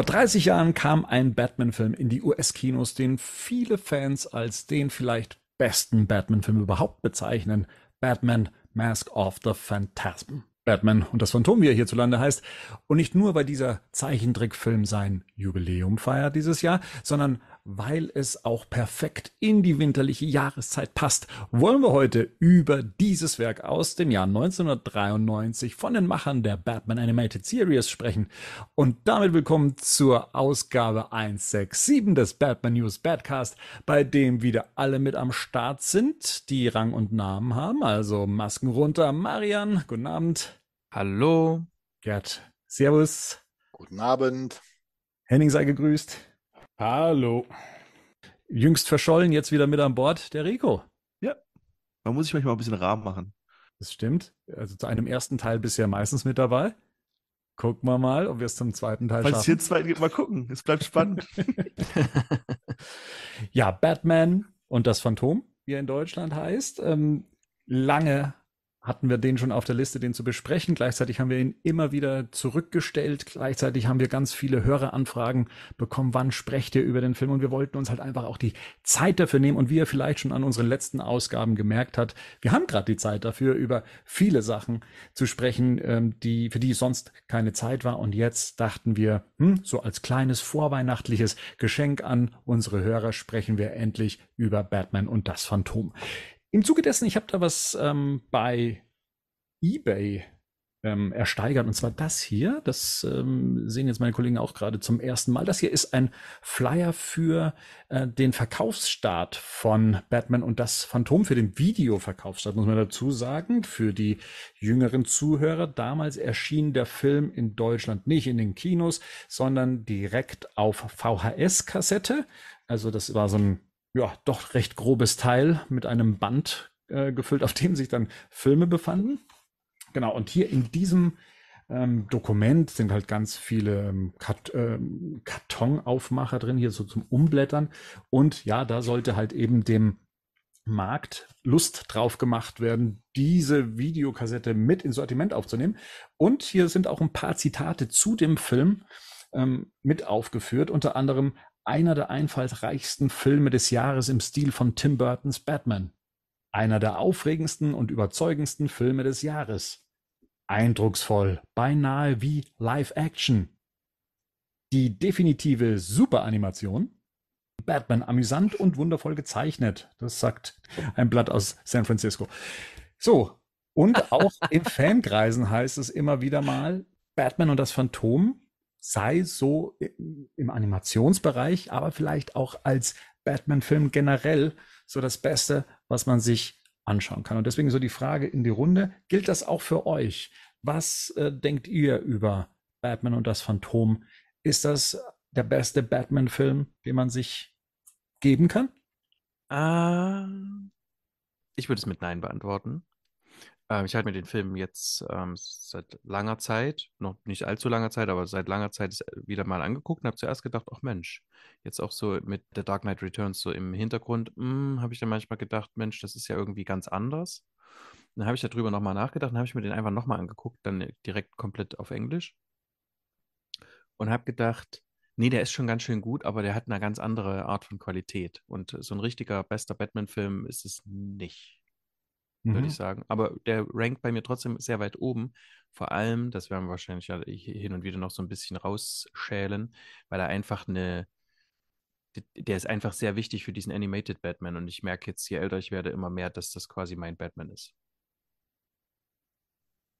Vor 30 Jahren kam ein Batman-Film in die US-Kinos, den viele Fans als den vielleicht besten Batman-Film überhaupt bezeichnen. Batman Mask of the Phantasm. Batman und das Phantom, wie er hierzulande heißt. Und nicht nur, weil dieser Zeichentrickfilm sein Jubiläum feiert dieses Jahr, sondern weil es auch perfekt in die winterliche Jahreszeit passt, wollen wir heute über dieses Werk aus dem Jahr 1993 von den Machern der Batman Animated Series sprechen. Und damit willkommen zur Ausgabe 167 des Batman News Badcast, bei dem wieder alle mit am Start sind, die Rang und Namen haben. Also Masken runter. Marian, guten Abend. Hallo. Gerd, Servus. Guten Abend. Henning sei gegrüßt. Hallo. Jüngst verschollen, jetzt wieder mit an Bord, der Rico. Ja. Man muss sich manchmal ein bisschen Rahmen machen. Das stimmt. Also zu einem ersten Teil bisher meistens mit dabei. Gucken wir mal, ob wir es zum zweiten Teil Falls schaffen. Falls es hier zweiten gibt, mal gucken. Es bleibt spannend. ja, Batman und das Phantom, wie er in Deutschland heißt. Ähm, lange hatten wir den schon auf der Liste, den zu besprechen. Gleichzeitig haben wir ihn immer wieder zurückgestellt. Gleichzeitig haben wir ganz viele Höreranfragen bekommen, wann sprecht ihr über den Film? Und wir wollten uns halt einfach auch die Zeit dafür nehmen. Und wie ihr vielleicht schon an unseren letzten Ausgaben gemerkt habt, wir haben gerade die Zeit dafür, über viele Sachen zu sprechen, ähm, die, für die sonst keine Zeit war. Und jetzt dachten wir, hm, so als kleines vorweihnachtliches Geschenk an unsere Hörer sprechen wir endlich über Batman und das Phantom. Im Zuge dessen, ich habe da was ähm, bei eBay ähm, ersteigert. Und zwar das hier. Das ähm, sehen jetzt meine Kollegen auch gerade zum ersten Mal. Das hier ist ein Flyer für äh, den Verkaufsstart von Batman und das Phantom für den Videoverkaufsstart, muss man dazu sagen. Für die jüngeren Zuhörer. Damals erschien der Film in Deutschland nicht in den Kinos, sondern direkt auf VHS-Kassette. Also das war so ein ja, doch recht grobes Teil mit einem Band äh, gefüllt, auf dem sich dann Filme befanden. Genau, und hier in diesem ähm, Dokument sind halt ganz viele ähm, Kart ähm, Kartonaufmacher drin, hier so zum Umblättern. Und ja, da sollte halt eben dem Markt Lust drauf gemacht werden, diese Videokassette mit ins Sortiment aufzunehmen. Und hier sind auch ein paar Zitate zu dem Film ähm, mit aufgeführt, unter anderem einer der einfallsreichsten Filme des Jahres im Stil von Tim Burtons Batman, einer der aufregendsten und überzeugendsten Filme des Jahres. Eindrucksvoll, beinahe wie Live-Action. Die definitive Superanimation. Batman amüsant und wundervoll gezeichnet. Das sagt ein Blatt aus San Francisco. So, und auch in Fankreisen heißt es immer wieder mal, Batman und das Phantom sei so im Animationsbereich, aber vielleicht auch als Batman-Film generell so das Beste, was man sich anschauen kann. Und deswegen so die Frage in die Runde, gilt das auch für euch? Was äh, denkt ihr über Batman und das Phantom? Ist das der beste Batman-Film, den man sich geben kann? Uh, ich würde es mit Nein beantworten. Ähm, ich halte mir den Film jetzt ähm, seit langer Zeit, noch nicht allzu langer Zeit, aber seit langer Zeit äh, wieder mal angeguckt und habe zuerst gedacht, ach Mensch, jetzt auch so mit The Dark Knight Returns so im Hintergrund, hm, habe ich dann manchmal gedacht, Mensch, das ist ja irgendwie ganz anders. Dann habe ich darüber nochmal nachgedacht, und habe ich mir den einfach nochmal angeguckt, dann direkt komplett auf Englisch und habe gedacht, Nee, der ist schon ganz schön gut, aber der hat eine ganz andere Art von Qualität. Und so ein richtiger bester Batman-Film ist es nicht mhm. würde ich mhm. sagen. Aber der rankt bei mir trotzdem sehr weit oben. Vor allem, das werden wir wahrscheinlich hin und wieder noch so ein bisschen rausschälen, weil er einfach eine, der ist einfach sehr wichtig für diesen Animated Batman. Und ich merke jetzt, je älter ich werde, immer mehr, dass das quasi mein Batman ist.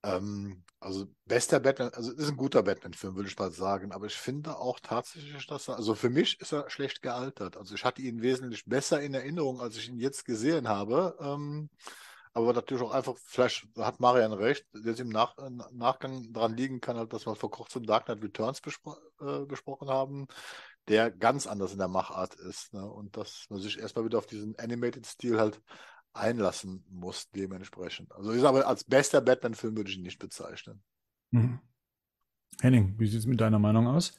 Ähm, also bester Batman, also ist ein guter Batman-Film, würde ich mal sagen, aber ich finde auch tatsächlich, dass er, also für mich ist er schlecht gealtert. Also ich hatte ihn wesentlich besser in Erinnerung, als ich ihn jetzt gesehen habe. Ähm, aber natürlich auch einfach, vielleicht hat Marian recht, jetzt im Nach äh, Nachgang dran liegen kann, halt, dass wir vor kurzem Dark Knight Returns bespro äh, besprochen haben, der ganz anders in der Machart ist. Ne? Und dass man sich erstmal wieder auf diesen Animated-Stil halt einlassen muss, dementsprechend. Also ich sage, als bester Batman-Film würde ich ihn nicht bezeichnen. Mhm. Henning, wie sieht es mit deiner Meinung aus?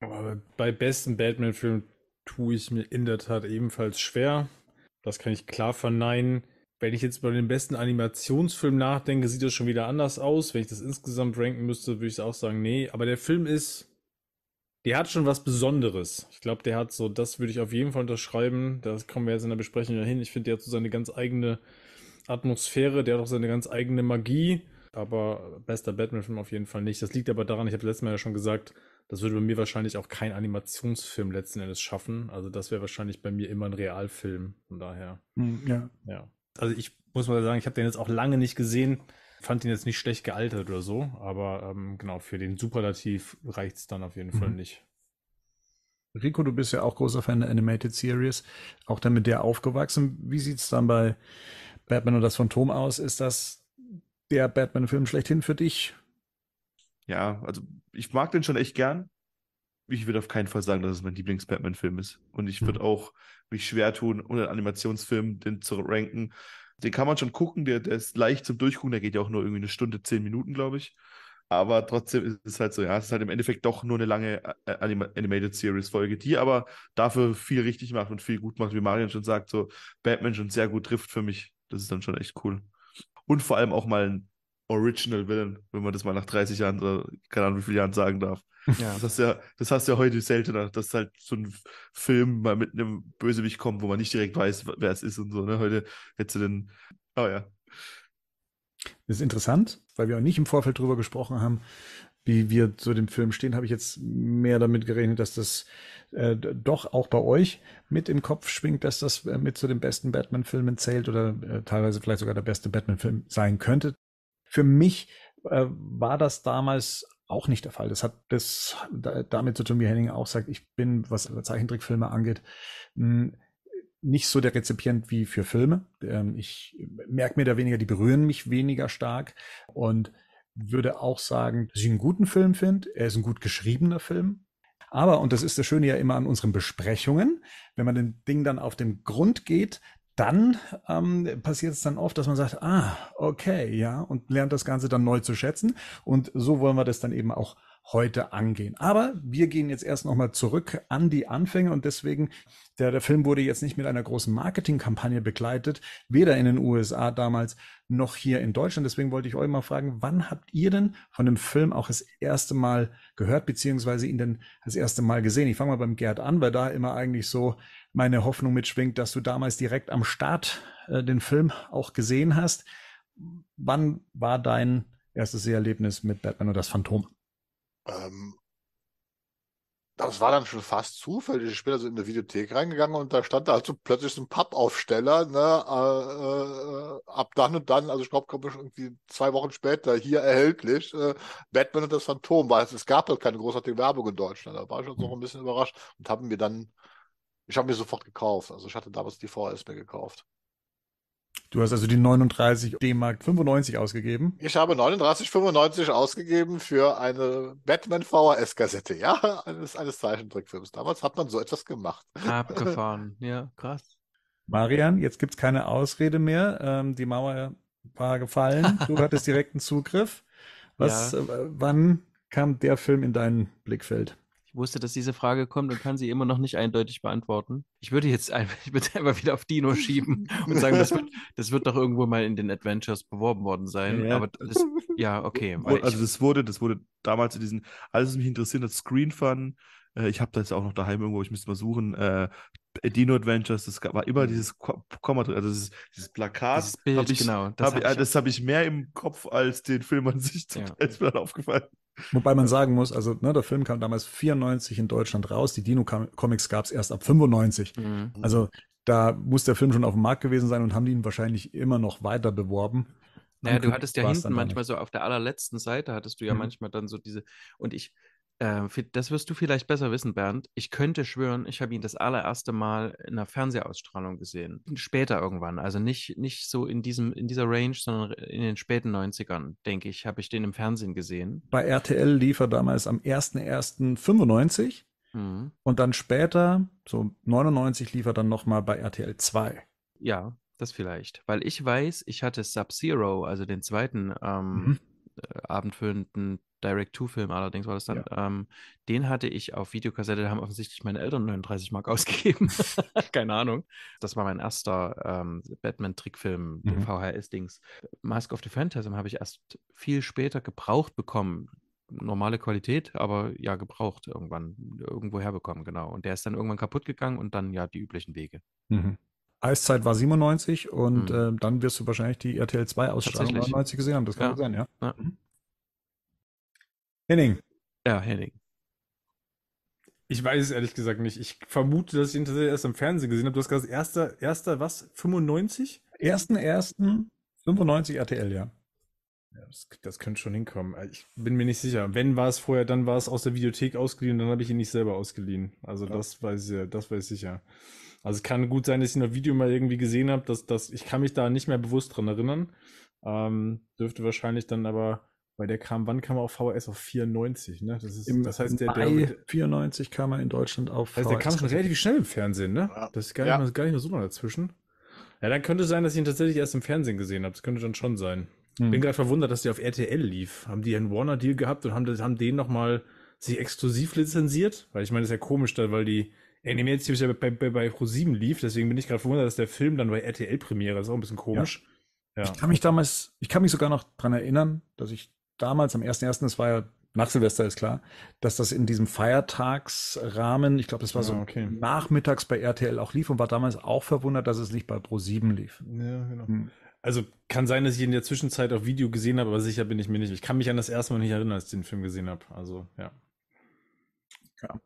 Aber bei besten Batman-Filmen tue ich mir in der Tat ebenfalls schwer. Das kann ich klar verneinen. Wenn ich jetzt über den besten Animationsfilm nachdenke, sieht das schon wieder anders aus. Wenn ich das insgesamt ranken müsste, würde ich auch sagen, nee. Aber der Film ist, der hat schon was Besonderes. Ich glaube, der hat so, das würde ich auf jeden Fall unterschreiben. Das kommen wir jetzt in der Besprechung dahin. Ich finde, der hat so seine ganz eigene Atmosphäre, der hat auch seine ganz eigene Magie. Aber bester Batman-Film auf jeden Fall nicht. Das liegt aber daran, ich habe letztes Mal ja schon gesagt, das würde bei mir wahrscheinlich auch kein Animationsfilm letzten Endes schaffen. Also das wäre wahrscheinlich bei mir immer ein Realfilm. Von daher. Hm, ja. ja. Also ich muss mal sagen, ich habe den jetzt auch lange nicht gesehen. Fand ihn jetzt nicht schlecht gealtert oder so. Aber ähm, genau, für den Superlativ reicht es dann auf jeden mhm. Fall nicht. Rico, du bist ja auch großer Fan der Animated Series, auch dann mit der aufgewachsen. Wie sieht es dann bei Batman und das Phantom aus? Ist das der Batman-Film schlechthin für dich? ja, also ich mag den schon echt gern. Ich würde auf keinen Fall sagen, dass es mein Lieblings-Batman-Film ist. Und ich würde mhm. auch mich schwer tun, ohne einen Animationsfilm den zu ranken. Den kann man schon gucken, der, der ist leicht zum Durchgucken, der geht ja auch nur irgendwie eine Stunde, zehn Minuten, glaube ich. Aber trotzdem ist es halt so, ja, es ist halt im Endeffekt doch nur eine lange äh, Anima Animated Series Folge, die aber dafür viel richtig macht und viel gut macht, wie Marion schon sagt, so Batman schon sehr gut trifft für mich. Das ist dann schon echt cool. Und vor allem auch mal ein Original Villain, wenn man das mal nach 30 Jahren oder keine Ahnung wie viele Jahren sagen darf. Ja. Das, hast ja, das hast ja heute seltener, dass halt so ein Film mal mit einem Bösewicht kommt, wo man nicht direkt weiß, wer es ist und so. Ne? Heute hättest du den. Oh ja. Das ist interessant, weil wir auch nicht im Vorfeld drüber gesprochen haben, wie wir zu dem Film stehen, habe ich jetzt mehr damit gerechnet, dass das äh, doch auch bei euch mit im Kopf schwingt, dass das äh, mit zu den besten Batman-Filmen zählt oder äh, teilweise vielleicht sogar der beste Batman-Film sein könnte. Für mich äh, war das damals auch nicht der Fall. Das hat das da, damit zu tun, wie Henning auch sagt, ich bin, was Zeichentrickfilme angeht, hm, nicht so der Rezipient wie für Filme. Ähm, ich merke mir da weniger, die berühren mich weniger stark und würde auch sagen, dass ich einen guten Film finde. Er ist ein gut geschriebener Film. Aber, und das ist das Schöne ja immer an unseren Besprechungen, wenn man dem Ding dann auf den Grund geht, dann ähm, passiert es dann oft, dass man sagt, ah, okay, ja, und lernt das Ganze dann neu zu schätzen. Und so wollen wir das dann eben auch heute angehen. Aber wir gehen jetzt erst nochmal zurück an die Anfänge und deswegen, der, der Film wurde jetzt nicht mit einer großen Marketingkampagne begleitet, weder in den USA damals noch hier in Deutschland. Deswegen wollte ich euch mal fragen, wann habt ihr denn von dem Film auch das erste Mal gehört, beziehungsweise ihn denn das erste Mal gesehen? Ich fange mal beim Gerd an, weil da immer eigentlich so meine Hoffnung mitschwingt, dass du damals direkt am Start äh, den Film auch gesehen hast. Wann war dein erstes Erlebnis mit Batman und das Phantom? Ähm, das war dann schon fast zufällig. Ich bin also in der Videothek reingegangen und da stand da also plötzlich so ein Pappaufsteller, ne, äh, äh, ab dann und dann, also ich glaube, komme ich irgendwie zwei Wochen später hier erhältlich, äh, Batman und das Phantom, weil es, es gab halt keine großartige Werbung in Deutschland. Da war ich schon mhm. so hm. ein bisschen überrascht und haben mir dann ich habe mir sofort gekauft. Also ich hatte damals die VHS mir gekauft. Du hast also die 39 D-Mark 95 ausgegeben? Ich habe 39,95 ausgegeben für eine Batman VHS-Kassette, ja, eines, eines Zeichentrickfilms. Damals hat man so etwas gemacht. Abgefahren, ja, krass. Marian, jetzt gibt es keine Ausrede mehr. Ähm, die Mauer war gefallen. Du hattest direkten Zugriff. Was, ja. Äh, wann kam der Film in dein Blickfeld? Ich wusste, dass diese Frage kommt und kann sie immer noch nicht eindeutig beantworten. Ich würde jetzt einfach, ich würde einfach wieder auf Dino schieben und sagen, das wird, das wird doch irgendwo mal in den Adventures beworben worden sein. Ja. Aber das, ja, okay. also das wurde, das wurde damals in diesen, alles, was mich interessiert hat, Screen Fun. Äh, ich habe das auch noch daheim irgendwo, ich müsste mal suchen. Äh, Dino Adventures, das war immer dieses Komma also dieses, dieses Plakat. Dieses Bild, ich, genau. Das habe hab ich, hab ich, mehr im Kopf als den Film an sich. Ja. ist mir dann aufgefallen. Wobei man sagen muss, also ne, der Film kam damals 94 in Deutschland raus, die Dino-Comics gab es erst ab 95. Mhm. Also da muss der Film schon auf dem Markt gewesen sein und haben die ihn wahrscheinlich immer noch weiter beworben. Naja, du hattest ja hinten manchmal so auf der allerletzten Seite hattest du ja mhm. manchmal dann so diese, und ich, ähm, das wirst du vielleicht besser wissen, Bernd. Ich könnte schwören, ich habe ihn das allererste Mal in einer Fernsehausstrahlung gesehen. Später irgendwann, also nicht, nicht so in, diesem, in dieser Range, sondern in den späten 90ern, denke ich, habe ich den im Fernsehen gesehen. Bei RTL lief er damals am 01.01.95 mhm. und dann später, so 99, lief er dann nochmal bei RTL 2. Ja, das vielleicht. Weil ich weiß, ich hatte Sub-Zero, also den zweiten ähm, mhm. Äh, abendfüllenden Direct-to-Film allerdings war das dann. Ja. Ähm, den hatte ich auf Videokassette, da haben offensichtlich meine Eltern 39 Mark ausgegeben. Keine Ahnung. Das war mein erster ähm, Batman-Trickfilm, mhm. VHS-Dings. Mask of the Phantasm habe ich erst viel später gebraucht bekommen. Normale Qualität, aber ja, gebraucht irgendwann, irgendwo herbekommen, genau. Und der ist dann irgendwann kaputt gegangen und dann ja die üblichen Wege. Mhm. Eiszeit war 97 und mhm. äh, dann wirst du wahrscheinlich die RTL 2 Ausstrahlung 99 gesehen haben. Das kann ja. sein, ja. ja. Mhm. Henning. Ja, Henning. Ich weiß es ehrlich gesagt nicht. Ich vermute, dass ich ihn tatsächlich erst im Fernsehen gesehen habe. Du hast gesagt, erster, erster was? 95? Ersten, ersten 95 RTL, ja. ja das, das, könnte schon hinkommen. Äh, ich bin mir nicht sicher. Wenn war es vorher, dann war es aus der Videothek ausgeliehen, dann habe ich ihn nicht selber ausgeliehen. Also ja. das weiß ich, das weiß ich sicher. Also es kann gut sein, dass ich ihn auf Video mal irgendwie gesehen habe, dass das, ich kann mich da nicht mehr bewusst dran erinnern. Ähm, dürfte wahrscheinlich dann aber weil der kam, wann kam er auf VHS? Auf 94, ne? Das, ist, Im das heißt, der, der der, 94 kam er in Deutschland auf VHS. Also der kam schon relativ schnell im Fernsehen, ne? Ja. Das ist gar, ja. nicht, gar nicht mehr so lange dazwischen. Ja, dann könnte sein, dass ich ihn tatsächlich erst im Fernsehen gesehen habe. Das könnte dann schon sein. Hm. Bin gerade verwundert, dass der auf RTL lief. Haben die einen Warner-Deal gehabt und haben, haben den nochmal sich exklusiv lizenziert? Weil ich meine, das ist ja komisch, weil die Animated Series ja bei, bei, bei Pro7 lief, deswegen bin ich gerade verwundert, dass der Film dann bei RTL Premiere ist. Auch ein bisschen komisch. Ja. Ja. Ich kann mich damals, ich kann mich sogar noch dran erinnern, dass ich damals am 1.1., das war ja nach Silvester ist klar, dass das in diesem Feiertagsrahmen, ich glaube, das war so ja, ah, okay. nachmittags bei RTL auch lief und war damals auch verwundert, dass es nicht bei Pro7 lief. Ja, genau. Hm. Also kann sein, dass ich in der Zwischenzeit auch Video gesehen habe, aber sicher bin ich mir nicht. Ich kann mich an das erste Mal nicht erinnern, als ich den Film gesehen habe. Also, ja. Ja.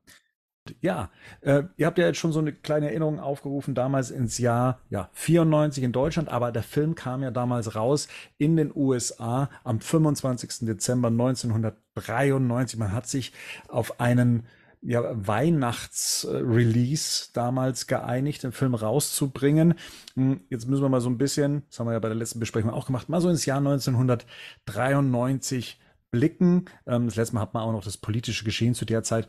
Ja, äh, ihr habt ja jetzt schon so eine kleine Erinnerung aufgerufen, damals ins Jahr ja, 94 in Deutschland, aber der Film kam ja damals raus in den USA am 25. Dezember 1993. Man hat sich auf einen ja, Weihnachtsrelease damals geeinigt, den Film rauszubringen. Hm, jetzt müssen wir mal so ein bisschen, das haben wir ja bei der letzten Besprechung auch gemacht, mal so ins Jahr 1993 blicken. Ähm, das letzte Mal hat man auch noch das politische Geschehen zu der Zeit.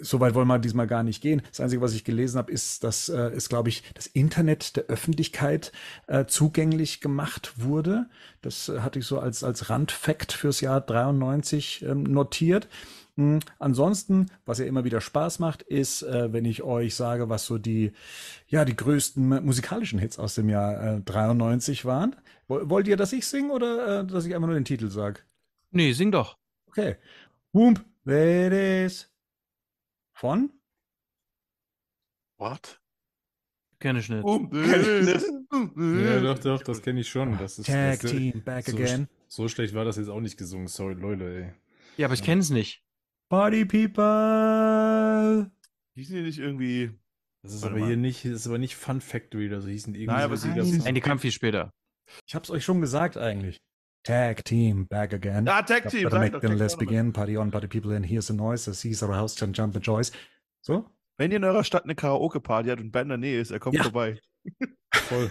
Soweit wollen wir diesmal gar nicht gehen. Das Einzige, was ich gelesen habe, ist, dass äh, es, glaube ich, das Internet der Öffentlichkeit äh, zugänglich gemacht wurde. Das äh, hatte ich so als, als Randfakt fürs Jahr 93 ähm, notiert. Hm, ansonsten, was ja immer wieder Spaß macht, ist, wenn ich euch sage, was so die, ja, die größten musikalischen Hits aus dem Jahr 93 waren. Wollt ihr, dass ich singe oder dass ich einfach nur den Titel sage? Nee, sing doch. Okay. Wump, wer is? Von? What? Kenne ich nicht. Wump, ja, doch, doch, das kenne ich schon. Ah, das ist, Tag das, Team, back so, again. So schlecht war das jetzt auch nicht gesungen, sorry, Leute, ey. Ja, aber ich kenne es nicht. Party People! Hießen die nicht irgendwie. Das ist Warte aber mal. hier nicht, das ist aber nicht Fun Factory oder so, also hießen irgendwie. Nein, aber sie Nein, die kam viel später. Ich hab's euch schon gesagt eigentlich. Tag team back again. Ah, tag team. Better make them, let's begin. Party on, party people in. Here's the noise. The seas our house can jump the joys. So? Wenn ihr in eurer Stadt eine Karaoke-Party hat und Ben in der Nähe ist, er kommt ja. vorbei. Voll.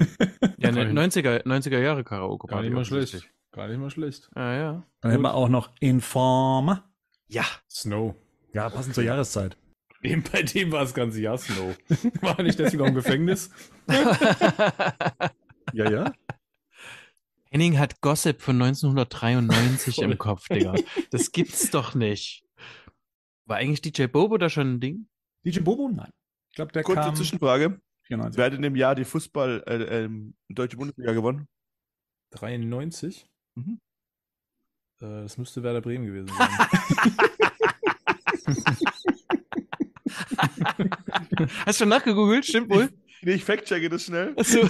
Ja, eine 90er, 90er Jahre Karaoke-Party. Gar nicht mal schlecht. Gar nicht mal schlecht. Ah, ja. Dann Gut. hätten wir auch noch Informer. Ja. Snow. Ja, passend zur Jahreszeit. Dem, bei dem war das ganze Jahr Snow. War nicht deswegen auch im Gefängnis? ja, ja. Henning hat Gossip von 1993 im Kopf, Digga. Das gibt's doch nicht. War eigentlich DJ Bobo da schon ein Ding? DJ Bobo? Nein. Ich glaube, der Kurze kam... Zwischenfrage. 94. Wer hat in dem Jahr die Fußball, äh, äh, Deutsche Bundesliga gewonnen? 93? Mhm. Äh, das müsste Werder Bremen gewesen sein. Hast du schon nachgegoogelt? Stimmt wohl? Nee, ich fact-checke das schnell. Achso.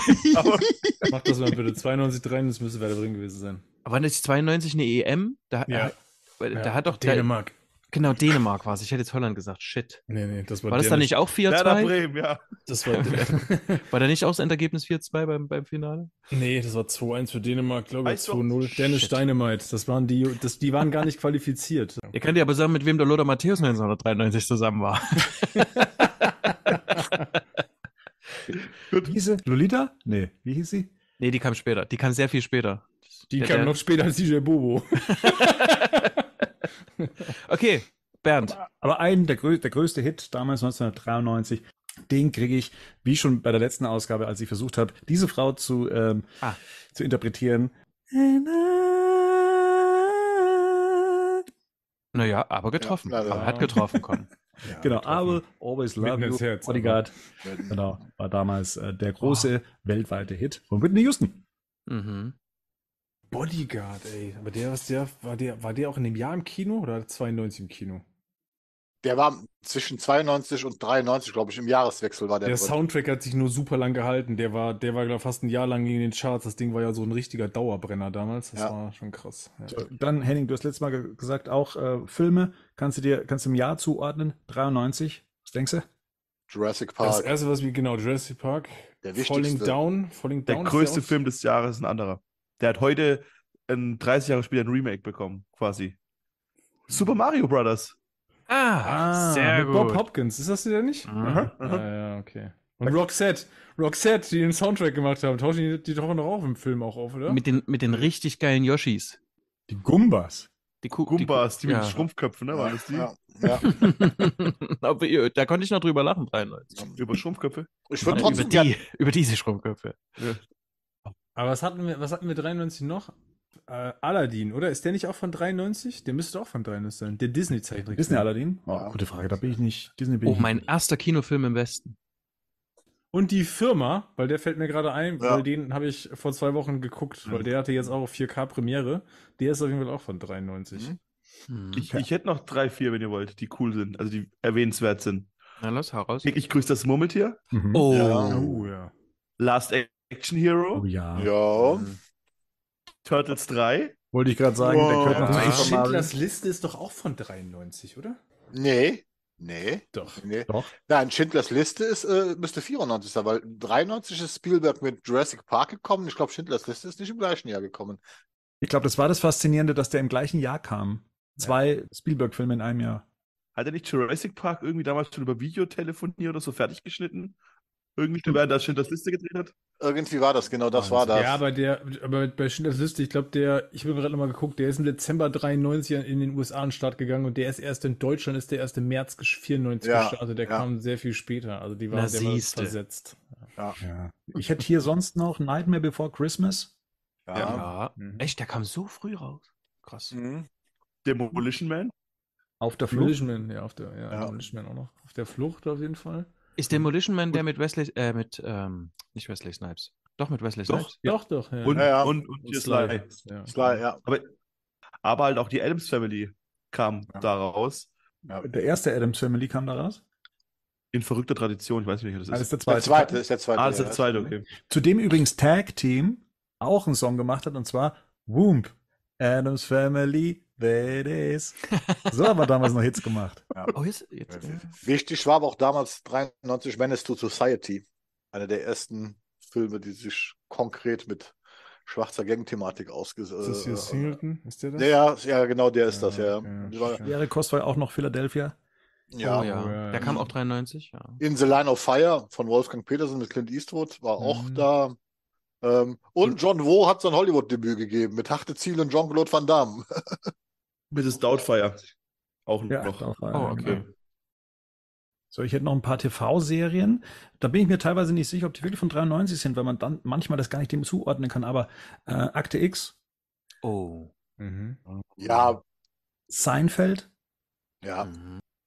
Mach das mal bitte. 92, 93, das müsste Werder Bremen gewesen sein. Aber ist 92 eine EM? Da, ja. Äh, da hat doch Dänemark. Da, genau, Dänemark war es. Ich hätte jetzt Holland gesagt. Shit. Nee, nee, das war War das dann nicht auch 4-2? Werder Bremen, ja. Das war, war da nicht auch das Endergebnis 4-2 beim, beim Finale? Nee, das war 2-1 für Dänemark, glaube ich. 2-0. Dennis Steinemeit. Das waren die, das, die waren gar nicht qualifiziert. Ihr könnt ja aber sagen, mit wem der Lothar Matthäus 1993 zusammen war. Gut. Wie hieß sie? Lolita? Nee, wie hieß sie? Nee, die kam später. Die kam sehr viel später. Die der, kam der, noch später als DJ Bobo. okay, Bernd. Aber, aber einen, der, grö der größte Hit damals 1993, den kriege ich, wie schon bei der letzten Ausgabe, als ich versucht habe, diese Frau zu, ähm, ah. zu interpretieren. Naja, aber getroffen. Ja, aber hat getroffen, komm genau, I will always love you, Herz, Bodyguard. Genau, war damals äh, der große oh. weltweite Hit von Whitney Houston. Mhm. Bodyguard, ey. Aber der, was der, war der, war der auch in dem Jahr im Kino oder 92 im Kino? Der war zwischen 92 und 93, glaube ich, im Jahreswechsel war der. Der drin. Soundtrack hat sich nur super lang gehalten. Der war, der war fast ein Jahr lang in den Charts. Das Ding war ja so ein richtiger Dauerbrenner damals. Das ja. war schon krass. Ja. Dann, Henning, du hast letztes Mal gesagt, auch äh, Filme kannst du dir, kannst du im Jahr zuordnen. 93. Was denkst du? Jurassic Park. Das erste, was wir, genau, Jurassic Park. Der wichtigste. Falling Down. Falling Down der größte der Film des Jahres ein anderer. Der hat heute, ein 30 Jahre später, ein Remake bekommen, quasi. Super Mario Brothers. Ah, ah sehr gut. Bob Hopkins, ist das der nicht? Mhm. Aha, aha. Ah, ja, okay. Und Roxette, Roxette, die den Soundtrack gemacht haben, tauschen die, die tauchen doch auch im Film auch auf, oder? Mit den, mit den richtig geilen Yoshis. Die Gumbas. Die Ku Gumbas, die, die, mit ja. den Schrumpfköpfen, ne? War das die? Ja. ja. da konnte ich noch drüber lachen, 93. Über Schrumpfköpfe? Ich würde trotzdem über, die, über diese Schrumpfköpfe. Ja. Aber was hatten wir, was hatten wir 93 noch? Äh, Aladdin, oder? Ist der nicht auch von 93? Der müsste auch von 93 sein. Der Disney-Zeichentrick. Disney Aladdin? Oh, ja. Gute Frage, da bin ich nicht. Disney bin oh, ich mein nicht. erster Kinofilm im Westen. Und die Firma, weil der fällt mir gerade ein, ja. weil den habe ich vor zwei Wochen geguckt, mhm. weil der hatte jetzt auch 4K-Premiere. Der ist auf jeden Fall auch von 93. Mhm. Hm, ich, ich, hätte noch drei, vier, wenn ihr wollt, die cool sind, also die erwähnenswert sind. Na los, hau raus. Ich, ich grüße das Murmeltier. Mhm. Oh. Ja. oh. ja. Last Action Hero. Oh ja. Ja. Mhm. Turtles 3. Wollte ich gerade sagen, wow. der gehört noch zu Schindlers Liste ist doch auch von 93, oder? Nee. Nee. Doch. Nee. doch. Nein, Schindlers Liste ist, äh, müsste 94 sein, weil 93 ist Spielberg mit Jurassic Park gekommen. Ich glaube, Schindlers Liste ist nicht im gleichen Jahr gekommen. Ich glaube, das war das Faszinierende, dass der im gleichen Jahr kam. Zwei ja. Spielberg-Filme in einem Jahr. Hat er nicht Jurassic Park irgendwie damals schon über Videotelefonie oder so fertig geschnitten? Irgendwie, der da Schindlers Liste gedreht hat? Irgendwie war das, genau, das Wahnsinn. war das. Ja, aber der, aber bei Schindlers Liste, ich glaube, der, ich habe gerade nochmal geguckt, der ist im Dezember 93 in den USA an den Start gegangen und der ist erst in Deutschland, ist der erste März 94 ja, gestartet, also der ja. kam sehr viel später, also die waren sehr der war versetzt. Ja. ja. Ich hätte hier sonst noch Nightmare Before Christmas. Ja. Mhm. Echt, der kam so früh raus. Krass. Mhm. Demolition Man? Auf der Flucht. Demolition Man, ja, auf der, ja, Demolition Man auch noch. Auf der Flucht auf jeden Fall. Ist hm. Demolition Man der mit Wesley, äh, mit, ähm, nicht Wesley Snipes. Doch, mit Wesley doch, Snipes. Ja. Doch, doch, ja. Und, ja, und, und, und Sly. Sly. Sly, genau. ja. Aber, aber halt auch die Adams Family kam daraus. der erste Adams Family kam daraus? In verrückter Tradition, ich weiß nicht, welcher das ist. Ah, das ist der zweite. Der zweite ist der zweite. Ah, das ist der zweite, okay. Zu dem übrigens Tag Team auch einen Song gemacht hat, und zwar Womb. Adams Family, there is. So haben wir damals noch Hits gemacht. Ja. Oh, jetzt, jetzt. Wichtig war aber auch damals 93 Menace to Society. Einer der ersten Filme, die sich konkret mit schwarzer Gang-Thematik ausgesetzt. Ist das hier äh, Singleton? Ist der das? Ja, ja, genau, der ist ja, das, ja. Okay. Kost war auch noch Philadelphia? Ja. Oh, ja. Oh, der kam auch 93, ja. In The Line of Fire von Wolfgang Petersen mit Clint Eastwood war mhm. auch da. Ähm, und John Woo hat sein Hollywood-Debüt gegeben mit Harte Ziel und Jean-Claude Van Damme. mit das Doubtfire. Auch ja, noch. Doubtfire, oh, okay. Genau. So, ich hätte noch ein paar TV-Serien. Da bin ich mir teilweise nicht sicher, ob die wirklich von 93 sind, weil man dann manchmal das gar nicht dem zuordnen kann. Aber äh, Akte X. Oh. Mhm. Ja. Seinfeld. Ja.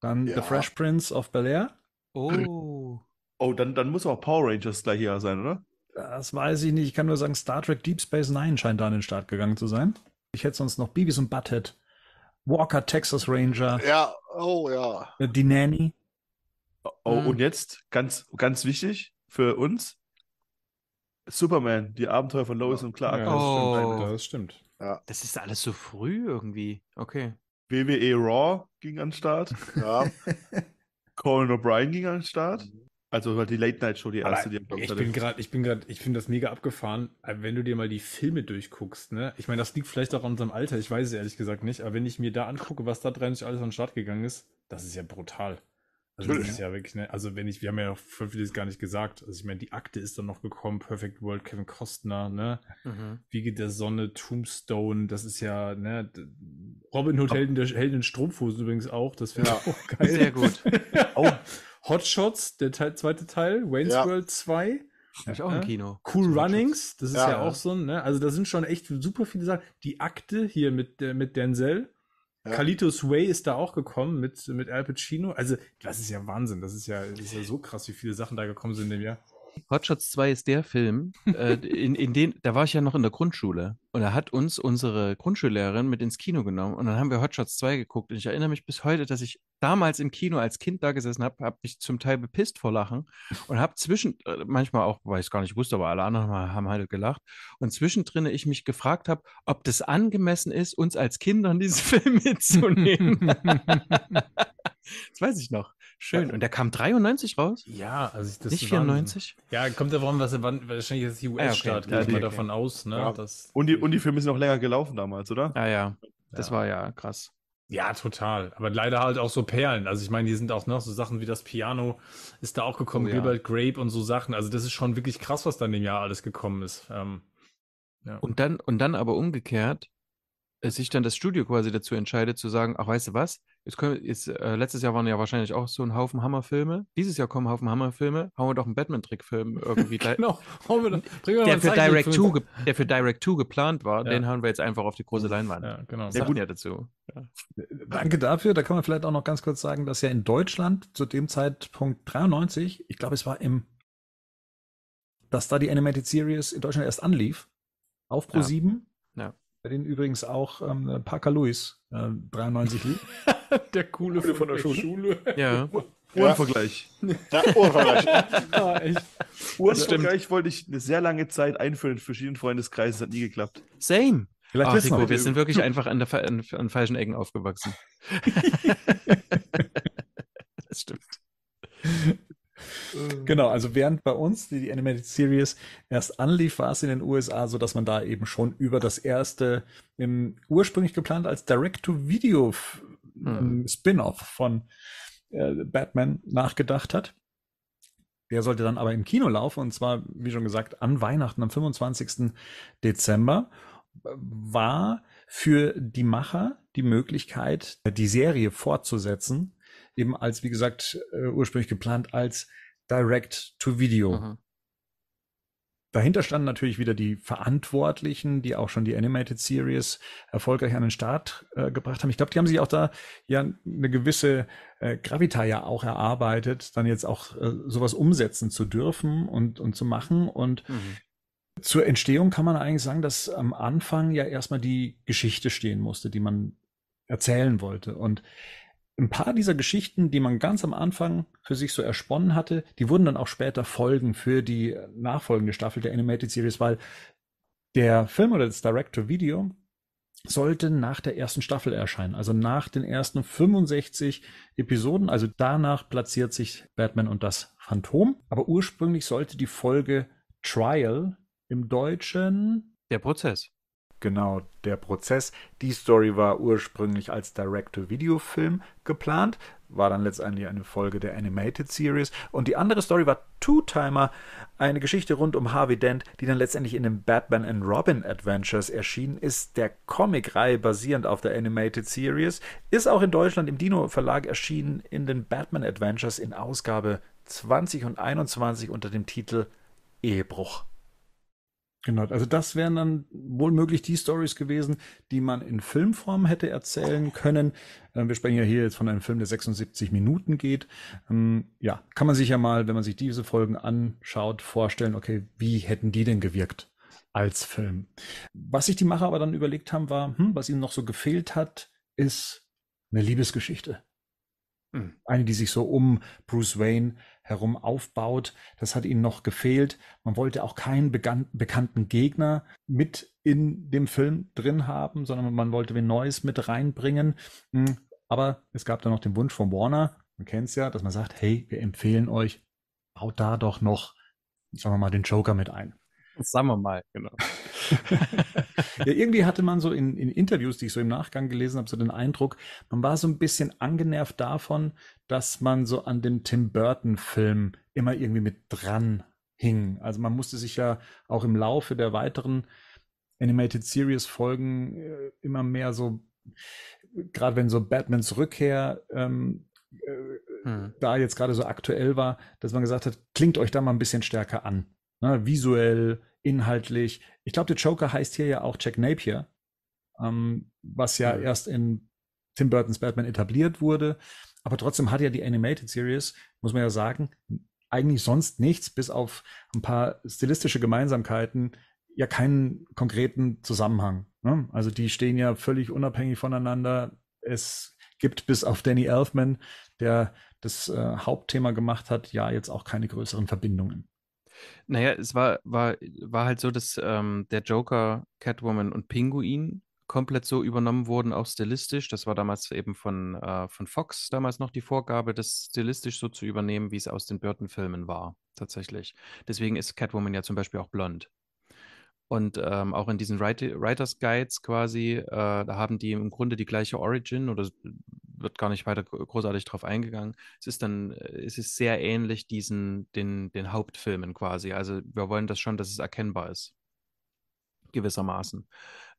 Dann ja. The Fresh Prince of Bel Air. Oh. Oh, dann, dann muss auch Power Rangers gleich hier sein, oder? Das weiß ich nicht. Ich kann nur sagen, Star Trek Deep Space Nine scheint da an den Start gegangen zu sein. Ich hätte sonst noch Beavis und Butthead, Walker Texas Ranger. Ja, oh ja. Äh, die Nanny. Oh, mhm. und hm. jetzt ganz, ganz wichtig für uns: Superman, die Abenteuer von Lois ja. und Clark. Ja, oh. das, stimmt. Ja. Das ist alles so früh irgendwie. Okay. WWE Raw ging an den Start. Ja. Colin O'Brien ging an den Start. Mhm. Also die Late Night Show, die erste, die am Ich bin gerade, ich bin gerade, ich finde das mega abgefahren. Äh, wenn du dir mal die Filme durchguckst, ne? Ich meine, das liegt vielleicht auch an unserem Alter, ich weiß es ehrlich gesagt nicht, aber wenn ich mir da angucke, was da sich alles an den Start gegangen ist, das ist ja brutal. Also das ist ja wirklich, ne? Also wenn ich, wir haben ja noch vieles gar nicht gesagt. Also ich meine, die Akte ist dann noch gekommen, Perfect World, Kevin Costner, ne? Mhm. Wiege der Sonne, Tombstone, das ist ja, ne, Robin Hood hält, in der, hält in Strumpfhosen übrigens auch. Das finde ja. ich auch geil. Sehr gut. oh. Hot Shots, der Teil, zweite Teil, Wayne's ja. World 2. Habe ich auch im Kino. Cool Runnings, das ist ja, ja auch so ein, ne? Also da sind schon echt super viele Sachen. Die Akte hier mit, äh, mit Denzel. Ja. Kalitos Way ist da auch gekommen mit, mit Al Pacino. Also, das ist ja Wahnsinn. Das ist ja, das ist ja so krass, wie viele Sachen da gekommen sind in dem Jahr. Hotshots 2 ist der Film, äh, in, in den, da war ich ja noch in der Grundschule. Und da hat uns unsere Grundschullehrerin mit ins Kino genommen und dann haben wir Hotshots 2 geguckt. Und ich erinnere mich bis heute, dass ich damals im Kino als Kind da gesessen habe, habe mich zum Teil bepisst vor Lachen und habe zwischen, äh, manchmal auch, weil ich es gar nicht wusste, aber alle anderen haben halt gelacht. Und zwischendrin ich mich gefragt habe, ob das angemessen ist, uns als Kindern diesen Film mitzunehmen. das weiß ich noch. Schön. Und der kam 93 raus? Ja, also ich, das Nicht 94? Waren, ja, kommt ja warum, was wann, wahrscheinlich ist die ah, US-Staat, gehe ich mal davon aus. Ne, ja. dass, und, die, und die Filme sind auch länger gelaufen damals, oder? Ja, ah, ja. Das war ja krass. Ja, total. Aber leider halt auch so Perlen. Also ich meine, die sind auch noch so Sachen wie das Piano ist da auch gekommen, oh, Gilbert Grape und so Sachen. Also das ist schon wirklich krass, was dann im Jahr alles gekommen ist. Ähm, ja. Und dann, und dann aber umgekehrt, äh, sich dann das Studio quasi dazu entscheidet, zu sagen, ach, weißt du was, jetzt können, jetzt, äh, letztes Jahr waren ja wahrscheinlich auch so ein Haufen Hammerfilme, dieses Jahr kommen Haufen Hammerfilme, hauen wir doch einen Batman-Trickfilm irgendwie gleich. genau, hauen wir doch, wir der, für Direct Film. der für Direct 2 geplant war, ja. den hauen wir jetzt einfach auf die große Leinwand. Ja, genau. Der gut ja dazu. Ja. Danke dafür, da kann man vielleicht auch noch ganz kurz sagen, dass ja in Deutschland zu dem Zeitpunkt 93, ich glaube es war im, dass da die Animated Series in Deutschland erst anlief, auf Pro 7 bei denen übrigens auch ähm, Parker Lewis, äh, 93 liegt. der coole von, von der Schule. Schule. Ja. Uhrenvergleich. Ja, ja, echt. Uhrenvergleich wollte ich eine sehr lange Zeit einführen in verschiedenen Freundeskreisen, das hat nie geklappt. Same. Vielleicht Ach, Rico, wir sind wirklich einfach an, der, an, an falschen Ecken aufgewachsen. das stimmt. Ähm. Genau, also während bei uns die, die Animated Series erst anlief, war es in den USA so, dass man da eben schon über das erste, im, ursprünglich geplant als Direct-to-Video hm. Spin-off von äh, Batman nachgedacht hat. Der sollte dann aber im Kino laufen und zwar, wie schon gesagt, an Weihnachten am 25. Dezember war für die Macher die Möglichkeit, die Serie fortzusetzen eben als, wie gesagt, äh, ursprünglich geplant als Direct-to-Video. Mhm. Dahinter standen natürlich wieder die Verantwortlichen, die auch schon die Animated Series erfolgreich an den Start äh, gebracht haben. Ich glaube, die haben sich auch da ja eine gewisse äh, Gravita ja auch erarbeitet, dann jetzt auch äh, sowas umsetzen zu dürfen und, und zu machen. Und mhm. zur Entstehung kann man eigentlich sagen, dass am Anfang ja erstmal die Geschichte stehen musste, die man erzählen wollte. Und ein paar dieser Geschichten, die man ganz am Anfang für sich so ersponnen hatte, die wurden dann auch später Folgen für die äh, nachfolgende Staffel der Animated Series, weil der Film oder das director video sollte nach der ersten Staffel erscheinen, also nach den ersten 65 Episoden. Also danach platziert sich Batman und das Phantom. Aber ursprünglich sollte die Folge Trial im Deutschen. Der Prozess genau der Prozess. Die Story war ursprünglich als Direct-to-Video-Film geplant, war dann letztendlich eine Folge der Animated Series. Und die andere Story war Two-Timer, eine Geschichte rund um Harvey Dent, die dann letztendlich in den Batman and Robin Adventures erschienen ist, der Comic-Reihe basierend auf der Animated Series, ist auch in Deutschland im Dino Verlag erschienen in den Batman Adventures in Ausgabe 20 und 21 unter dem Titel Ehebruch. Genau, also das wären dann wohl möglich die Stories gewesen, die man in Filmform hätte erzählen können. Ähm, wir sprechen ja hier jetzt von einem Film, der 76 Minuten geht. Ähm, ja, kann man sich ja mal, wenn man sich diese Folgen anschaut, vorstellen, okay, wie hätten die denn gewirkt als Film? Was sich die Macher aber dann überlegt haben, war, hm, was ihnen noch so gefehlt hat, ist eine Liebesgeschichte. Hm. Eine, die sich so um Bruce Wayne herum aufbaut. Das hat ihnen noch gefehlt. Man wollte auch keinen bekannten Gegner mit in dem Film drin haben, sondern man wollte wen Neues mit reinbringen. Hm. Aber es gab dann noch den Wunsch von Warner, man kennt es ja, dass man sagt, hey, wir empfehlen euch, baut da doch noch, sagen wir mal, den Joker mit ein. Sagen wir mal, genau. ja, irgendwie hatte man so in, in, Interviews, die ich so im Nachgang gelesen habe, so den Eindruck, man war so ein bisschen angenervt davon, dass man so an dem Tim Burton-Film immer irgendwie mit dran hing. Also man musste sich ja auch im Laufe der weiteren Animated Series-Folgen äh, immer mehr so, gerade wenn so Batmans Rückkehr ähm, äh, hm. da jetzt gerade so aktuell war, dass man gesagt hat, klingt euch da mal ein bisschen stärker an. Ne, visuell, inhaltlich. Ich glaube, der Joker heißt hier ja auch Jack Napier, ähm, was ja, ja erst in Tim Burtons Batman etabliert wurde. Aber trotzdem hat ja die Animated Series, muss man ja sagen, eigentlich sonst nichts, bis auf ein paar stilistische Gemeinsamkeiten, ja keinen konkreten Zusammenhang. Ne? Also die stehen ja völlig unabhängig voneinander. Es gibt bis auf Danny Elfman, der das äh, Hauptthema gemacht hat, ja jetzt auch keine größeren Verbindungen. Naja, es war, war, war halt so, dass ähm, der Joker, Catwoman und Pinguin komplett so übernommen wurden, auch stilistisch. Das war damals eben von, äh, von Fox damals noch die Vorgabe, das stilistisch so zu übernehmen, wie es aus den Burton-Filmen war, tatsächlich. Deswegen ist Catwoman ja zum Beispiel auch blond. Und ähm, auch in diesen Writers Guides quasi, äh, da haben die im Grunde die gleiche Origin oder wird gar nicht weiter großartig drauf eingegangen. Es ist dann, äh, es ist sehr ähnlich diesen, den, den Hauptfilmen quasi. Also wir wollen das schon, dass es erkennbar ist. Gewissermaßen.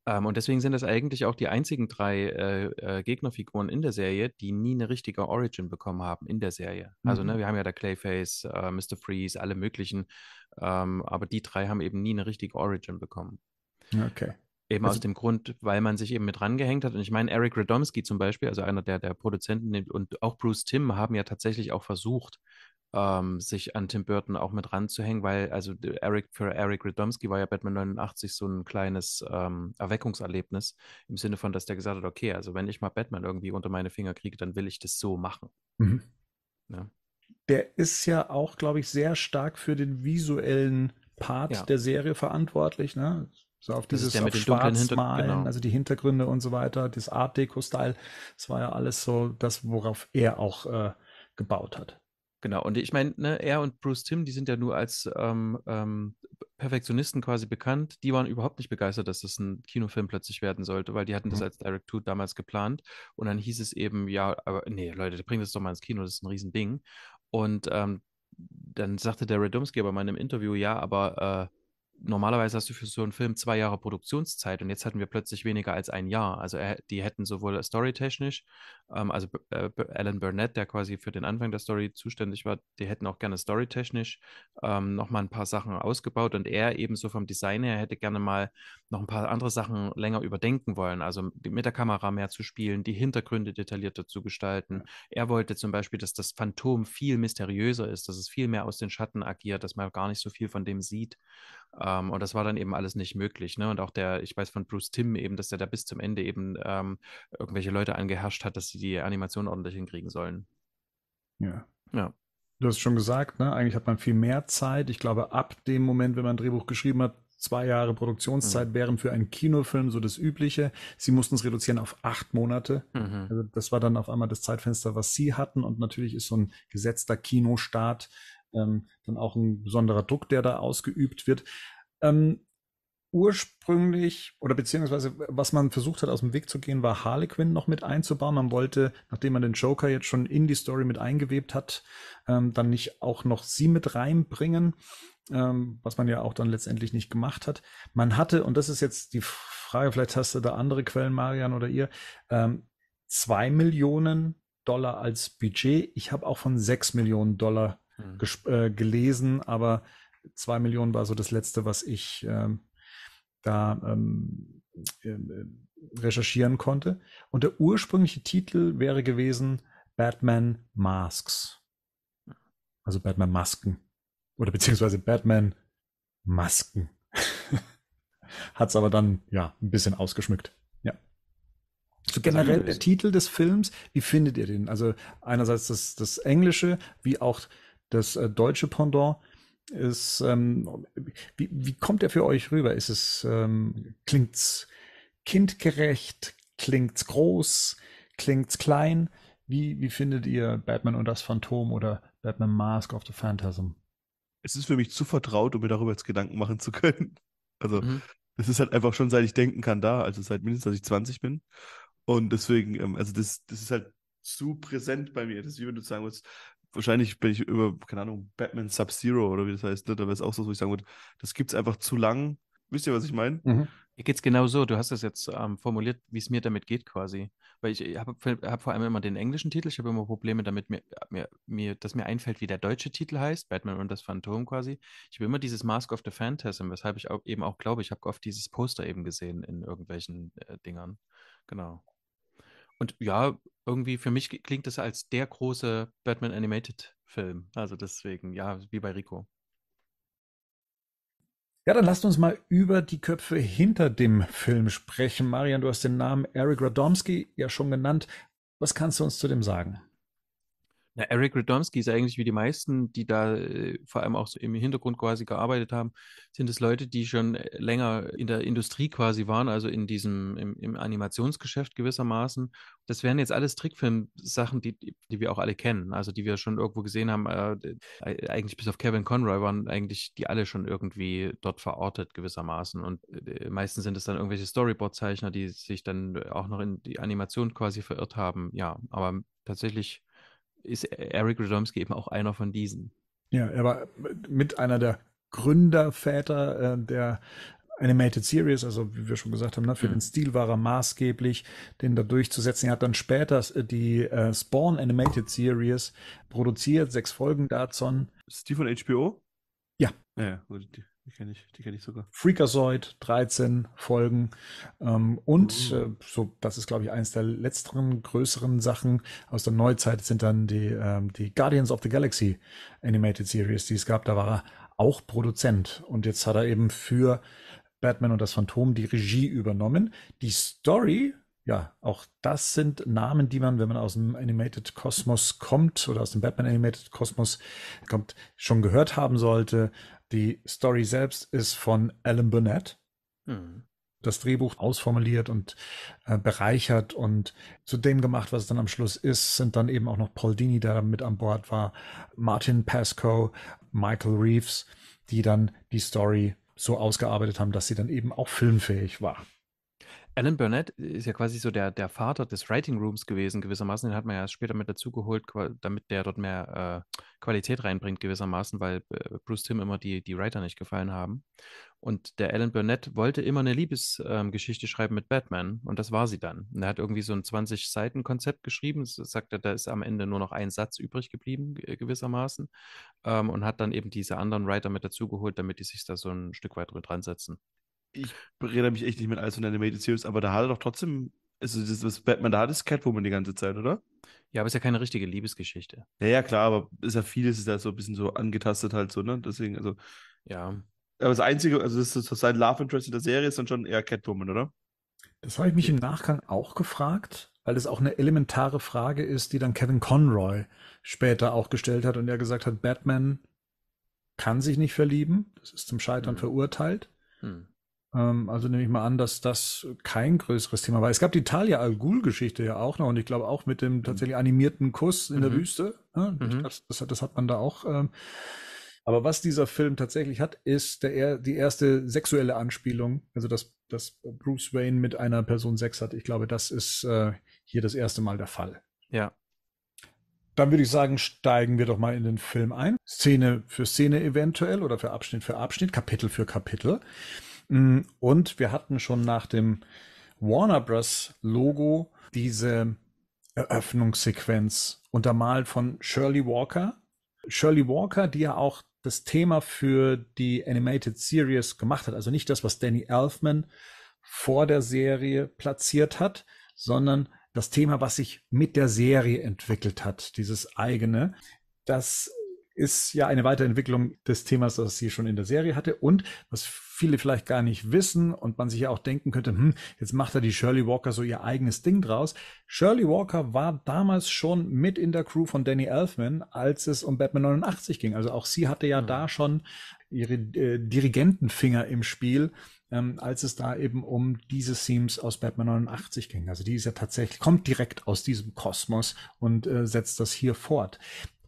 Ähm, und deswegen sind das eigentlich auch die einzigen drei äh, äh, Gegnerfiguren in der Serie, die nie eine richtige Origin bekommen haben in der Serie. Mhm. Also, ne, mhm. wir haben ja da Clayface, äh, Mr. Freeze, alle möglichen, ähm, aber die drei haben eben nie eine richtige Origin bekommen. Okay. Eben also, aus dem Grund, weil man sich eben mit rangehängt hat. Und ich meine, Eric Radomski zum Beispiel, also einer der, der Produzenten und auch Bruce Timm haben ja tatsächlich auch versucht, ähm, sich an Tim Burton auch mit ranzuhängen, weil also Eric für Eric Radomski war ja Batman 89 so ein kleines ähm, Erweckungserlebnis im Sinne von, dass der gesagt hat, okay, also wenn ich mal Batman irgendwie unter meine Finger kriege, dann will ich das so machen. Mhm. Ja. Der ist ja auch, glaube ich, sehr stark für den visuellen Part ja. der Serie verantwortlich, ne? So auf dieses mit auf Schwarzmalen, genau. also die Hintergründe und so weiter, das Art Deco-Style, das war ja alles so das, worauf er auch äh, gebaut hat. Genau, und ich meine, ne, er und Bruce Tim, die sind ja nur als ähm, ähm, Perfektionisten quasi bekannt. Die waren überhaupt nicht begeistert, dass das ein Kinofilm plötzlich werden sollte, weil die hatten mhm. das als Direct to damals geplant. Und dann hieß es eben, ja, aber nee, Leute, bringt das doch mal ins Kino, das ist ein Riesending. Und ähm, dann sagte der Radomski aber mal in Interview, ja, aber äh, normalerweise hast du für so einen Film zwei Jahre Produktionszeit und jetzt hatten wir plötzlich weniger als ein Jahr. Also er, die hätten sowohl storytechnisch, ähm, also äh, Alan Burnett, der quasi für den Anfang der Story zuständig war, die hätten auch gerne storytechnisch ähm, nochmal ein paar Sachen ausgebaut und er ebenso vom Design her hätte gerne mal noch ein paar andere Sachen länger überdenken wollen. Also mit der Kamera mehr zu spielen, die Hintergründe detaillierter zu gestalten. Er wollte zum Beispiel, dass das Phantom viel mysteriöser ist, dass es viel mehr aus den Schatten agiert, dass man gar nicht so viel von dem sieht. Ähm, ähm, und das war dann eben alles nicht möglich. Ne? Und auch der, ich weiß von Bruce Tim eben, dass der da bis zum Ende eben ähm, irgendwelche Leute angeherrscht hat, dass sie die Animation ordentlich hinkriegen sollen. Ja. Ja. Du hast schon gesagt, ne? eigentlich hat man viel mehr Zeit. Ich glaube, ab dem Moment, wenn man ein Drehbuch geschrieben hat, zwei Jahre Produktionszeit mhm. wären für einen Kinofilm so das Übliche. Sie mussten es reduzieren auf acht Monate. Mhm. Also das war dann auf einmal das Zeitfenster, was sie hatten. Und natürlich ist so ein gesetzter Kinostart ähm, dann auch ein besonderer Druck, der da ausgeübt wird. Ähm, ursprünglich oder beziehungsweise was man versucht hat aus dem Weg zu gehen, war Harlequin noch mit einzubauen. Man wollte, nachdem man den Joker jetzt schon in die Story mit eingewebt hat, ähm, dann nicht auch noch sie mit reinbringen, ähm, was man ja auch dann letztendlich nicht gemacht hat. Man hatte, und das ist jetzt die Frage, vielleicht hast du da andere Quellen, Marian oder ihr, ähm, zwei Millionen Dollar als Budget. Ich habe auch von sechs Millionen Dollar hm. äh, gelesen, aber zwei Millionen war so das letzte, was ich ähm, da ähm, äh, recherchieren konnte. Und der ursprüngliche Titel wäre gewesen Batman Masks. Also Batman Masken. Oder beziehungsweise Batman Masken. Hat es aber dann ja ein bisschen ausgeschmückt. Ja. So generell der Titel des Films, wie findet ihr den? Also einerseits das, das Englische, wie auch das äh, deutsche Pendant. Ist, ähm, wie, wie, kommt er für euch rüber? Ist es, ähm, klingt's kindgerecht? Klingt's groß? Klingt's klein? Wie, wie findet ihr Batman und das Phantom oder Batman Mask of the Phantasm? Es ist für mich zu vertraut, um mir darüber jetzt Gedanken machen zu können. Also, mhm. es ist halt einfach schon, seit ich denken kann, da, also seit mindestens, dass ich 20 bin. Und deswegen, ähm, also das, das ist halt zu präsent bei mir. Das ist wie wenn du sagen würdest, wahrscheinlich bin ich über, keine Ahnung, Batman Sub-Zero oder wie das heißt, ne? da wäre es auch so, wo ich sagen würde, das gibt es einfach zu lang. Wisst ihr, was ich meine? Mhm. Mir geht es genau so. Du hast das jetzt ähm, formuliert, wie es mir damit geht quasi. Weil ich habe hab vor allem immer den englischen Titel. Ich habe immer Probleme damit, mir, mir, mir, dass mir einfällt, wie der deutsche Titel heißt. Batman und das Phantom quasi. Ich habe immer dieses Mask of the Phantasm, weshalb ich auch, eben auch glaube, ich habe oft dieses Poster eben gesehen in irgendwelchen äh, Dingern. Genau. Und ja, irgendwie für mich klingt es als der große Batman Animated Film. Also deswegen, ja, wie bei Rico. Ja, dann lasst uns mal über die Köpfe hinter dem Film sprechen. Marian, du hast den Namen Eric Radomski ja schon genannt. Was kannst du uns zu dem sagen? Na, Eric Radomski ist eigentlich wie die meisten, die da äh, vor allem auch so im Hintergrund quasi gearbeitet haben, sind es Leute, die schon äh, länger in der Industrie quasi waren, also in diesem, im, im Animationsgeschäft gewissermaßen. Das wären jetzt alles Trickfilm-Sachen, die, die wir auch alle kennen, also die wir schon irgendwo gesehen haben. Äh, äh, eigentlich bis auf Kevin Conroy waren eigentlich die alle schon irgendwie dort verortet gewissermaßen. Und äh, meistens sind es dann irgendwelche Storyboard-Zeichner, die sich dann auch noch in die Animation quasi verirrt haben. Ja, aber tatsächlich ist Eric Radomski eben auch einer von diesen. Ja, er war mit einer der Gründerväter äh, der Animated Series, also wie wir schon gesagt haben, ne, für mhm. den Stil war er maßgeblich, den da durchzusetzen. Er hat dann später die äh, Spawn Animated Series produziert, sechs Folgen davon. Ist die von HBO? Ja. ja die kenne ich, die ich sogar. Freakazoid, 13 Folgen. Ähm, und mhm. äh, so, das ist, glaube ich, eines der letzteren größeren Sachen aus der Neuzeit sind dann die, ähm, die Guardians of the Galaxy Animated Series, die es gab. Da war er auch Produzent. Und jetzt hat er eben für Batman und das Phantom die Regie übernommen. Die Story ja, auch das sind Namen, die man, wenn man aus dem Animated Kosmos kommt oder aus dem Batman Animated Kosmos kommt, schon gehört haben sollte. Die Story selbst ist von Alan Burnett. Mhm. Das Drehbuch ausformuliert und äh, bereichert und zu dem gemacht, was es dann am Schluss ist, sind dann eben auch noch Paul Dini, der mit an Bord war, Martin Pascoe, Michael Reeves, die dann die Story so ausgearbeitet haben, dass sie dann eben auch filmfähig war. Alan Burnett ist ja quasi so der, der Vater des Writing Rooms gewesen, gewissermaßen. Den hat man ja später mit dazugeholt, damit der dort mehr äh, Qualität reinbringt, gewissermaßen, weil äh, Bruce Tim immer die, die Writer nicht gefallen haben. Und der Alan Burnett wollte immer eine Liebesgeschichte ähm, schreiben mit Batman und das war sie dann. Und er hat irgendwie so ein 20-Seiten-Konzept geschrieben, sagt er, da ist am Ende nur noch ein Satz übrig geblieben, gewissermaßen, ähm, und hat dann eben diese anderen Writer mit dazugeholt, damit die sich da so ein Stück weit dran setzen ich berede mich echt nicht mit alles von Animated Series, aber da hat er doch trotzdem, also das, was Batman da hat, ist Catwoman die ganze Zeit, oder? Ja, aber ist ja keine richtige Liebesgeschichte. Ja, ja, klar, aber ist ja vieles ist ja so ein bisschen so angetastet halt so, ne? Deswegen, also. Ja. Aber das Einzige, also das ist sein Love Interest in der Serie ist dann schon eher Catwoman, oder? Das habe ich mich im Nachgang auch gefragt, weil es auch eine elementare Frage ist, die dann Kevin Conroy später auch gestellt hat und er gesagt hat, Batman kann sich nicht verlieben, das ist zum Scheitern hm. verurteilt. Mhm. Ähm, also nehme ich mal an, dass das kein größeres Thema war. Es gab die Talia al Ghul-Geschichte ja auch noch und ich glaube auch mit dem mhm. tatsächlich animierten Kuss in mhm. der Wüste. Ne? Mhm. Glaub, das, das, hat man da auch. Ähm, aber was dieser Film tatsächlich hat, ist der, die erste sexuelle Anspielung, also dass, dass Bruce Wayne mit einer Person Sex hat. Ich glaube, das ist äh, hier das erste Mal der Fall. Ja. Dann würde ich sagen, steigen wir doch mal in den Film ein. Szene für Szene eventuell oder für Abschnitt für Abschnitt, Kapitel für Kapitel. Hm, und wir hatten schon nach dem Warner Bros. Logo diese Eröffnungssequenz untermalt von Shirley Walker. Shirley Walker, die ja auch das Thema für die Animated Series gemacht hat. Also nicht das, was Danny Elfman vor der Serie platziert hat, sondern das Thema, was sich mit der Serie entwickelt hat, dieses eigene. Das ist ja eine Weiterentwicklung des Themas, das sie schon in der Serie hatte. Und was viele vielleicht gar nicht wissen und man sich ja auch denken könnte, hm, jetzt macht er die Shirley Walker so ihr eigenes Ding draus. Shirley Walker war damals schon mit in der Crew von Danny Elfman, als es um Batman 89 ging. Also auch sie hatte ja mhm. da schon ihre äh, Dirigentenfinger im Spiel, ähm, als es da eben um diese Themes aus Batman 89 ging. Also die ist ja tatsächlich, kommt direkt aus diesem Kosmos und äh, setzt das hier fort.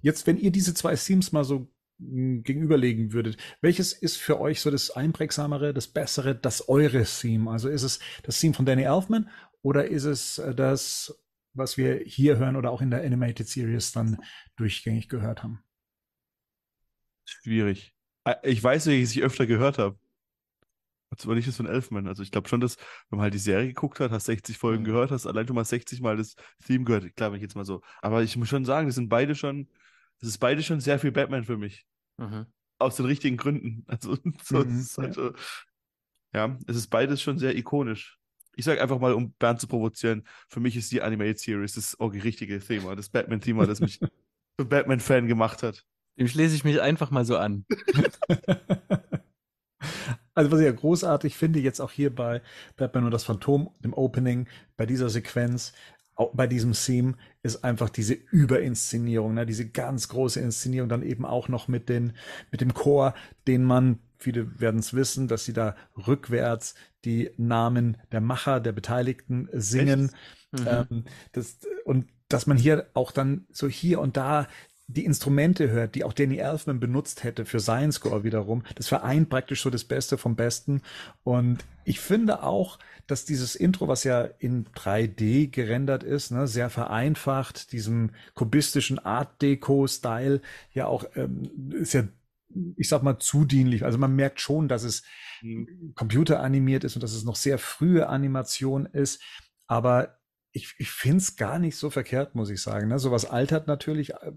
Jetzt, wenn ihr diese zwei Themes mal so gegenüberlegen würdet, welches ist für euch so das einprägsamere, das bessere, das eure Theme? Also ist es das Theme von Danny Elfman oder ist es äh, das, was wir hier hören oder auch in der Animated Series dann durchgängig gehört haben? Schwierig. Äh, ich weiß, welches ich öfter gehört habe. Aber nicht das von Elfman. Also ich glaube schon, dass wenn man halt die Serie geguckt hat, hast 60 Folgen gehört, hast allein schon mal 60 Mal das Theme gehört. Klar, wenn ich jetzt mal so. Aber ich muss schon sagen, das sind beide schon es ist beide schon sehr viel Batman für mich. Mhm. Aus den richtigen Gründen. Also, so mhm, ist halt, ja. ja, es ist beides schon sehr ikonisch. Ich sage einfach mal, um Bernd zu provozieren, für mich ist die Animated Series das richtige Thema, das Batman-Thema, das mich zum Batman-Fan gemacht hat. Dem schließe ich mich einfach mal so an. also, was ich ja großartig finde, jetzt auch hier bei Batman und das Phantom, im Opening, bei dieser Sequenz, auch bei diesem Theme ist einfach diese Überinszenierung, ne, diese ganz große Inszenierung, dann eben auch noch mit, den, mit dem Chor, den man, viele werden es wissen, dass sie da rückwärts die Namen der Macher, der Beteiligten singen. Mhm. Ähm, das, und dass man hier auch dann so hier und da die Instrumente hört, die auch Danny Elfman benutzt hätte für seinen Score wiederum. Das vereint praktisch so das Beste vom Besten. Und ich finde auch, dass dieses Intro, was ja in 3D gerendert ist, ne, sehr vereinfacht, diesem kubistischen Art Deco-Style ja auch ähm, ist ja, ich sag mal, zudienlich. Also man merkt schon, dass es mhm. computeranimiert ist und dass es noch sehr frühe Animation ist. Aber ich, ich finde es gar nicht so verkehrt, muss ich sagen. Ne? Sowas altert natürlich äh,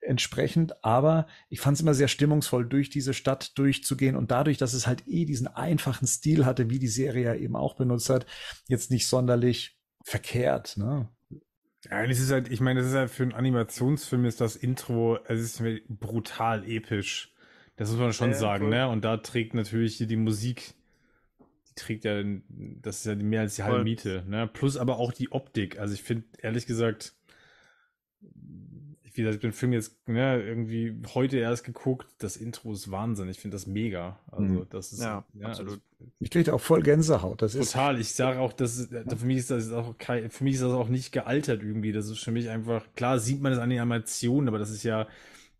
entsprechend, aber ich fand es immer sehr stimmungsvoll, durch diese Stadt durchzugehen und dadurch, dass es halt eh diesen einfachen Stil hatte, wie die Serie ja eben auch benutzt hat, jetzt nicht sonderlich verkehrt. Ne? Ja, das ist halt, ich meine, das ist halt für einen Animationsfilm ist das Intro, also es ist brutal episch. Das muss man schon äh, sagen, cool. ne? Und da trägt natürlich die Musik trägt ja, das ist ja mehr als die halbe Miete. Ne? Plus aber auch die Optik. Also ich finde, ehrlich gesagt, ich, wie gesagt, ich bin den Film jetzt ne, irgendwie heute erst geguckt. Das Intro ist Wahnsinn. Ich finde das mega. Also mhm. das ist ja, ja also absolut. Also, ich kriege auch voll Gänsehaut. Das total. Ist, ich sage auch, das ist, äh, für mich ist das auch kein, für mich ist das auch nicht gealtert irgendwie. Das ist für mich einfach klar sieht man das an den Animationen, aber das ist ja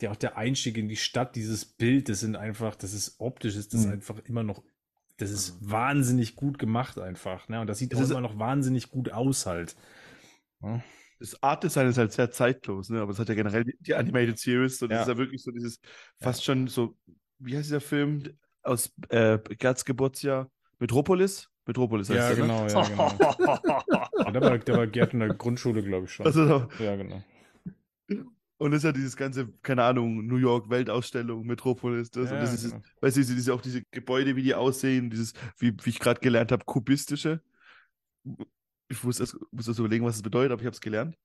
der auch der Einstieg in die Stadt, dieses Bild, das sind einfach, das ist optisch, ist das mhm. einfach immer noch das ist also wahnsinnig gut gemacht einfach. Ne? Und das sieht das auch immer noch wahnsinnig gut aus halt. Das Art Design ist halt sehr zeitlos, ne? aber es hat ja generell die Animated Series und ja. das ist ja wirklich so dieses fast schon so, wie heißt dieser Film aus äh, Gerds Geburtsjahr? Metropolis? Metropolis heißt ja, der, ne? genau, ne? ja, genau. der war, der war Gerd in der Grundschule, glaube ich schon. Also, ja, genau. Und das ist ja dieses ganze, keine Ahnung, New York Weltausstellung, Metropolis, das. Ja, und das ist, genau. weißt du, diese, auch diese Gebäude, wie die aussehen, dieses, wie, wie ich gerade gelernt habe, kubistische. Ich muss erst, muss erst überlegen, was es bedeutet, aber ich habe es gelernt.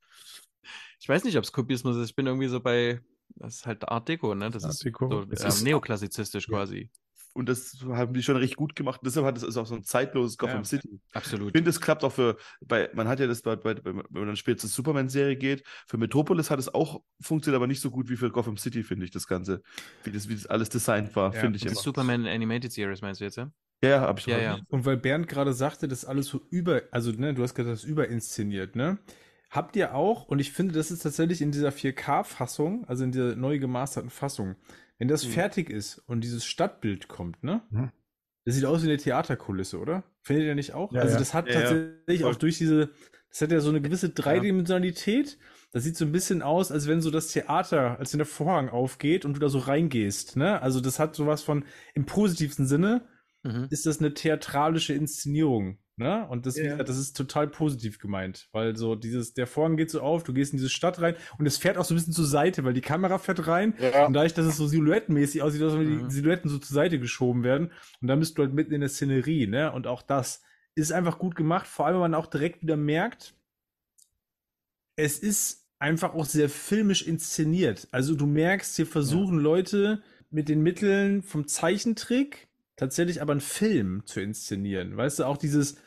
Ich weiß nicht, ob es Kubismus ist. Ich bin irgendwie so bei, das ist halt Art Deco, ne? Das Art Deco. ist, so, ähm, ist neoklassizistisch ja. quasi und das haben die schon recht gut gemacht. Deshalb hat es auch so ein zeitloses Gotham ja, City. Absolut. Ich finde, es klappt auch für, bei, man hat ja das bei, bei wenn man dann später zur Superman-Serie geht, für Metropolis hat es auch funktioniert, aber nicht so gut wie für Gotham City, finde ich, das Ganze. Wie das, wie das alles designt war, ja. finde ich. Das Superman Animated Series meinst du jetzt, ja? Ja, ja, hab ich ja, ja. Und weil Bernd gerade sagte, das alles so über, also ne, du hast gesagt, das überinszeniert, ne? Habt ihr auch, und ich finde, das ist tatsächlich in dieser 4K-Fassung, also in dieser neu gemasterten Fassung, wenn das mhm. fertig ist und dieses Stadtbild kommt, ne? Mhm. Das sieht aus wie eine Theaterkulisse, oder? Findet ihr nicht auch? Ja, also das hat ja, tatsächlich auch durch diese, das hat ja so eine gewisse Dreidimensionalität. Das sieht so ein bisschen aus, als wenn so das Theater, als wenn der Vorhang aufgeht und du da so reingehst, ne? Also das hat sowas von, im positivsten Sinne, mhm. ist das eine theatralische Inszenierung. Ne? Und das, yeah. das ist total positiv gemeint, weil so dieses, der Vorhang geht so auf, du gehst in diese Stadt rein und es fährt auch so ein bisschen zur Seite, weil die Kamera fährt rein ja. und dadurch, dass es so silhouettenmäßig aussieht, dass mhm. die Silhouetten so zur Seite geschoben werden und dann bist du halt mitten in der Szenerie, ne? Und auch das ist einfach gut gemacht, vor allem, wenn man auch direkt wieder merkt, es ist einfach auch sehr filmisch inszeniert. Also du merkst, hier versuchen ja. Leute mit den Mitteln vom Zeichentrick tatsächlich aber einen Film zu inszenieren. Weißt du, auch dieses,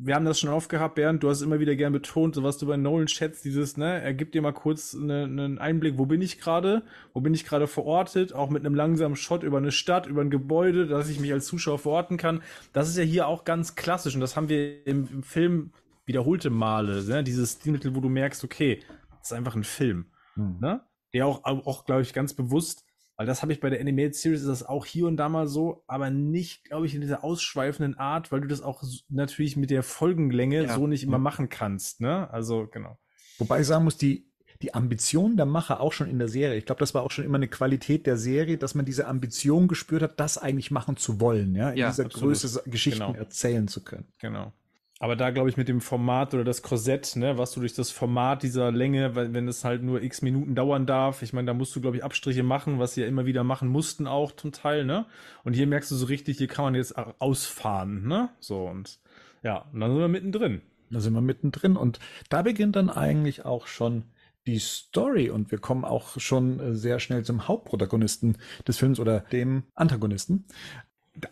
wir haben das schon oft gehabt, Bernd, du hast immer wieder gern betont, so was du bei Nolan schätzt, dieses, ne, er gibt dir mal kurz ne, einen Einblick, wo bin ich gerade, wo bin ich gerade verortet, auch mit einem langsamen Shot über eine Stadt, über ein Gebäude, dass ich mich als Zuschauer verorten kann. Das ist ja hier auch ganz klassisch und das haben wir im, im Film wiederholte Male, ne? dieses Stilmittel, wo du merkst, okay, das ist einfach ein Film, mhm. ne? der auch, auch glaube ich, ganz bewusst weil das habe ich bei der Animated Series, ist das auch hier und da mal so, aber nicht, glaube ich, in dieser ausschweifenden Art, weil du das auch natürlich mit der Folgenlänge ja. so nicht immer mhm. machen kannst. Ne? Also, genau. Wobei ich sagen muss, die, die Ambition der Macher auch schon in der Serie, ich glaube, das war auch schon immer eine Qualität der Serie, dass man diese Ambition gespürt hat, das eigentlich machen zu wollen, ja, in ja, dieser absolut. Größe Geschichten genau. erzählen zu können. Genau aber da glaube ich mit dem Format oder das Korsett, ne, was du durch das Format dieser Länge, weil wenn es halt nur x Minuten dauern darf, ich meine, da musst du glaube ich Abstriche machen, was sie ja immer wieder machen mussten auch zum Teil, ne? Und hier merkst du so richtig, hier kann man jetzt ausfahren, ne? So und ja, und dann sind wir mittendrin. Da sind wir mittendrin und da beginnt dann eigentlich auch schon die Story und wir kommen auch schon äh, sehr schnell zum Hauptprotagonisten des Films oder dem Antagonisten,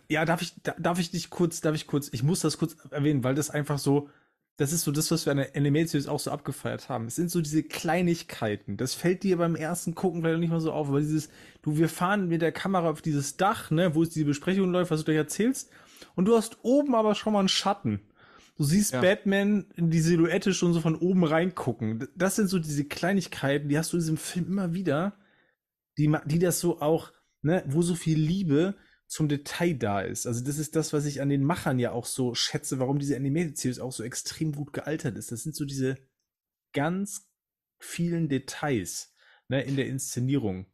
ja, darf ich, darf ich dich kurz, darf ich kurz, ich muss das kurz erwähnen, weil das einfach so, das ist so das, was wir an der Anime Series auch so abgefeiert haben. Es sind so diese Kleinigkeiten. Das fällt dir beim ersten Gucken vielleicht nicht mal so auf, aber dieses, du, wir fahren mit der Kamera auf dieses Dach, ne, wo es diese Besprechung läuft, was du gleich erzählst, und du hast oben aber schon mal einen Schatten. Du siehst ja. Batman die Silhouette schon so von oben reingucken. Das sind so diese Kleinigkeiten, die hast du in diesem Film immer wieder, die, die das so auch, ne, wo so viel Liebe zum Detail da ist. Also das ist das, was ich an den Machern ja auch so schätze, warum diese Animated Series auch so extrem gut gealtert ist. Das sind so diese ganz vielen Details ne, in der Inszenierung.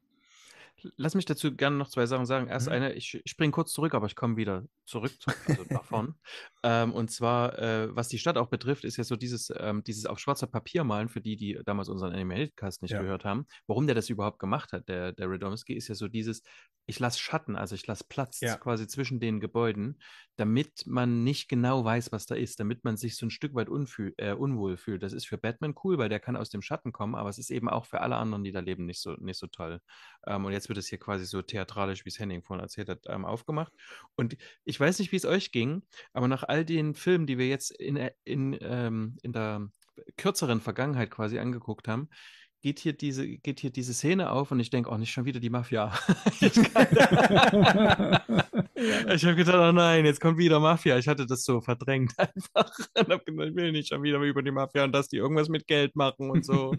Lass mich dazu gerne noch zwei Sachen sagen. Erst mhm. eine, ich springe kurz zurück, aber ich komme wieder zurück, also davon. ähm, und zwar, äh, was die Stadt auch betrifft, ist ja so dieses, ähm, dieses auf schwarzer Papier malen, für die, die damals unseren Animated-Cast nicht ja. gehört haben, warum der das überhaupt gemacht hat, der, der Radomski, ist ja so dieses, ich lasse Schatten, also ich lasse Platz ja. quasi zwischen den Gebäuden, damit man nicht genau weiß, was da ist, damit man sich so ein Stück weit unfühl, äh, unwohl fühlt. Das ist für Batman cool, weil der kann aus dem Schatten kommen, aber es ist eben auch für alle anderen, die da leben, nicht so, nicht so toll. Ähm, und jetzt wird es hier quasi so theatralisch, wie es Henning vorhin erzählt hat, ähm, aufgemacht. Und ich ich weiß nicht, wie es euch ging, aber nach all den Filmen, die wir jetzt in, äh, in, ähm, in der kürzeren Vergangenheit quasi angeguckt haben, geht hier diese, geht hier diese Szene auf und ich denke, auch oh, nicht schon wieder die Mafia. ich, habe gedacht, oh nein, jetzt kommt wieder Mafia. Ich hatte das so verdrängt einfach und habe gedacht, ich will nicht schon wieder über die Mafia und dass die irgendwas mit Geld machen und so.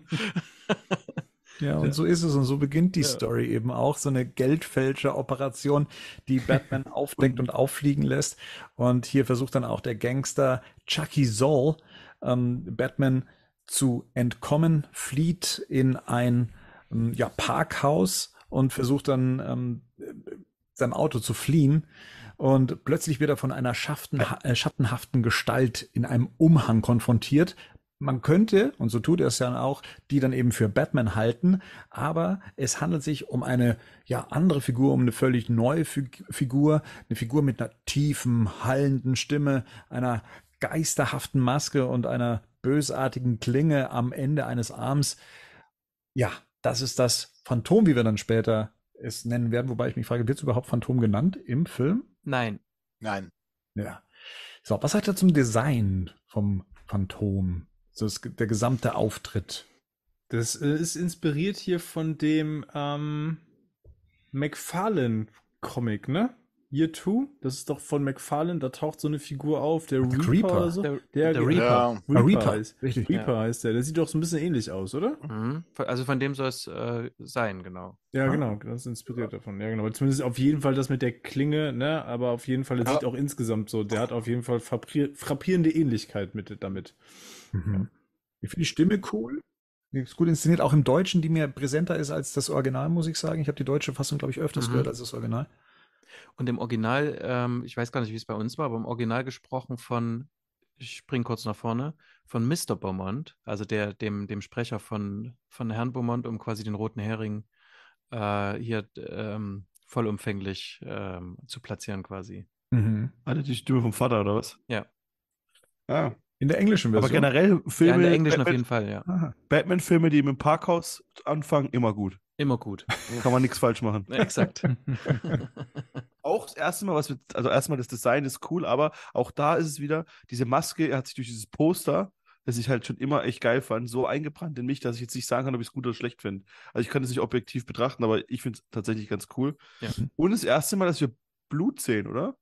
Ja, und so ist es und so beginnt die ja. Story eben auch. So eine Geldfälscher-Operation, die Batman aufdenkt und auffliegen lässt. Und hier versucht dann auch der Gangster Chucky Zoll, ähm, Batman zu entkommen, flieht in ein ähm, ja, Parkhaus und versucht dann ähm, seinem Auto zu fliehen. Und plötzlich wird er von einer schatten, äh, schattenhaften Gestalt in einem Umhang konfrontiert, man könnte, und so tut er es dann auch, die dann eben für Batman halten, aber es handelt sich um eine ja andere Figur, um eine völlig neue Figur, eine Figur mit einer tiefen, hallenden Stimme, einer geisterhaften Maske und einer bösartigen Klinge am Ende eines Arms. Ja, das ist das Phantom, wie wir dann später es nennen werden, wobei ich mich frage, wird es überhaupt Phantom genannt im Film? Nein. Nein. Ja. So, was sagt er zum Design vom Phantom? So ist der gesamte Auftritt. Das äh, ist inspiriert hier von dem ähm, McFarlane-Comic, ne? Year Two. das ist doch von McFarlane, da taucht so eine Figur auf, der, der Reaper, Reaper, oder so. Der, der, der Reaper. Ja. Reaper. Ah, Reaper, heißt, richtig. Reaper ja. heißt der. Der sieht doch so ein bisschen ähnlich aus, oder? Mhm. Also von dem soll es äh, sein, genau. Ja, ja, genau, das ist inspiriert davon. Ja, genau. Zumindest auf jeden Fall das mit der Klinge, ne? Aber auf jeden Fall, das sieht auch insgesamt so, der hat auf jeden Fall frappierende Ähnlichkeit mit damit. Mhm. Ich finde die Stimme cool. Die ist gut inszeniert, auch im Deutschen, die mir präsenter ist als das Original, muss ich sagen. Ich habe die deutsche Fassung, glaube ich, öfters mhm. gehört als das Original. Und im Original, ähm, ich weiß gar nicht, wie es bei uns war, aber im Original gesprochen von, ich springe kurz nach vorne, von Mr. Beaumont, also der, dem, dem Sprecher von, von Herrn Beaumont, um quasi den roten Hering äh, hier ähm, vollumfänglich ähm, zu platzieren quasi. Mhm. Hatte die Stimme vom Vater oder was? Ja. Ah, in der englischen Version. Aber generell Filme. Ja, in der englischen Batman, auf jeden Fall, ja. Batman-Filme, die im Parkhaus anfangen, immer gut. Immer gut. Kann man nichts falsch machen. Ja, exakt. auch das erste Mal, was wir, also erstmal das Design ist cool, aber auch da ist es wieder, diese Maske hat sich durch dieses Poster, das ich halt schon immer echt geil fand, so eingebrannt in mich, dass ich jetzt nicht sagen kann, ob ich es gut oder schlecht finde. Also ich kann es nicht objektiv betrachten, aber ich finde es tatsächlich ganz cool. Ja. Und das erste Mal, dass wir Blut sehen, oder?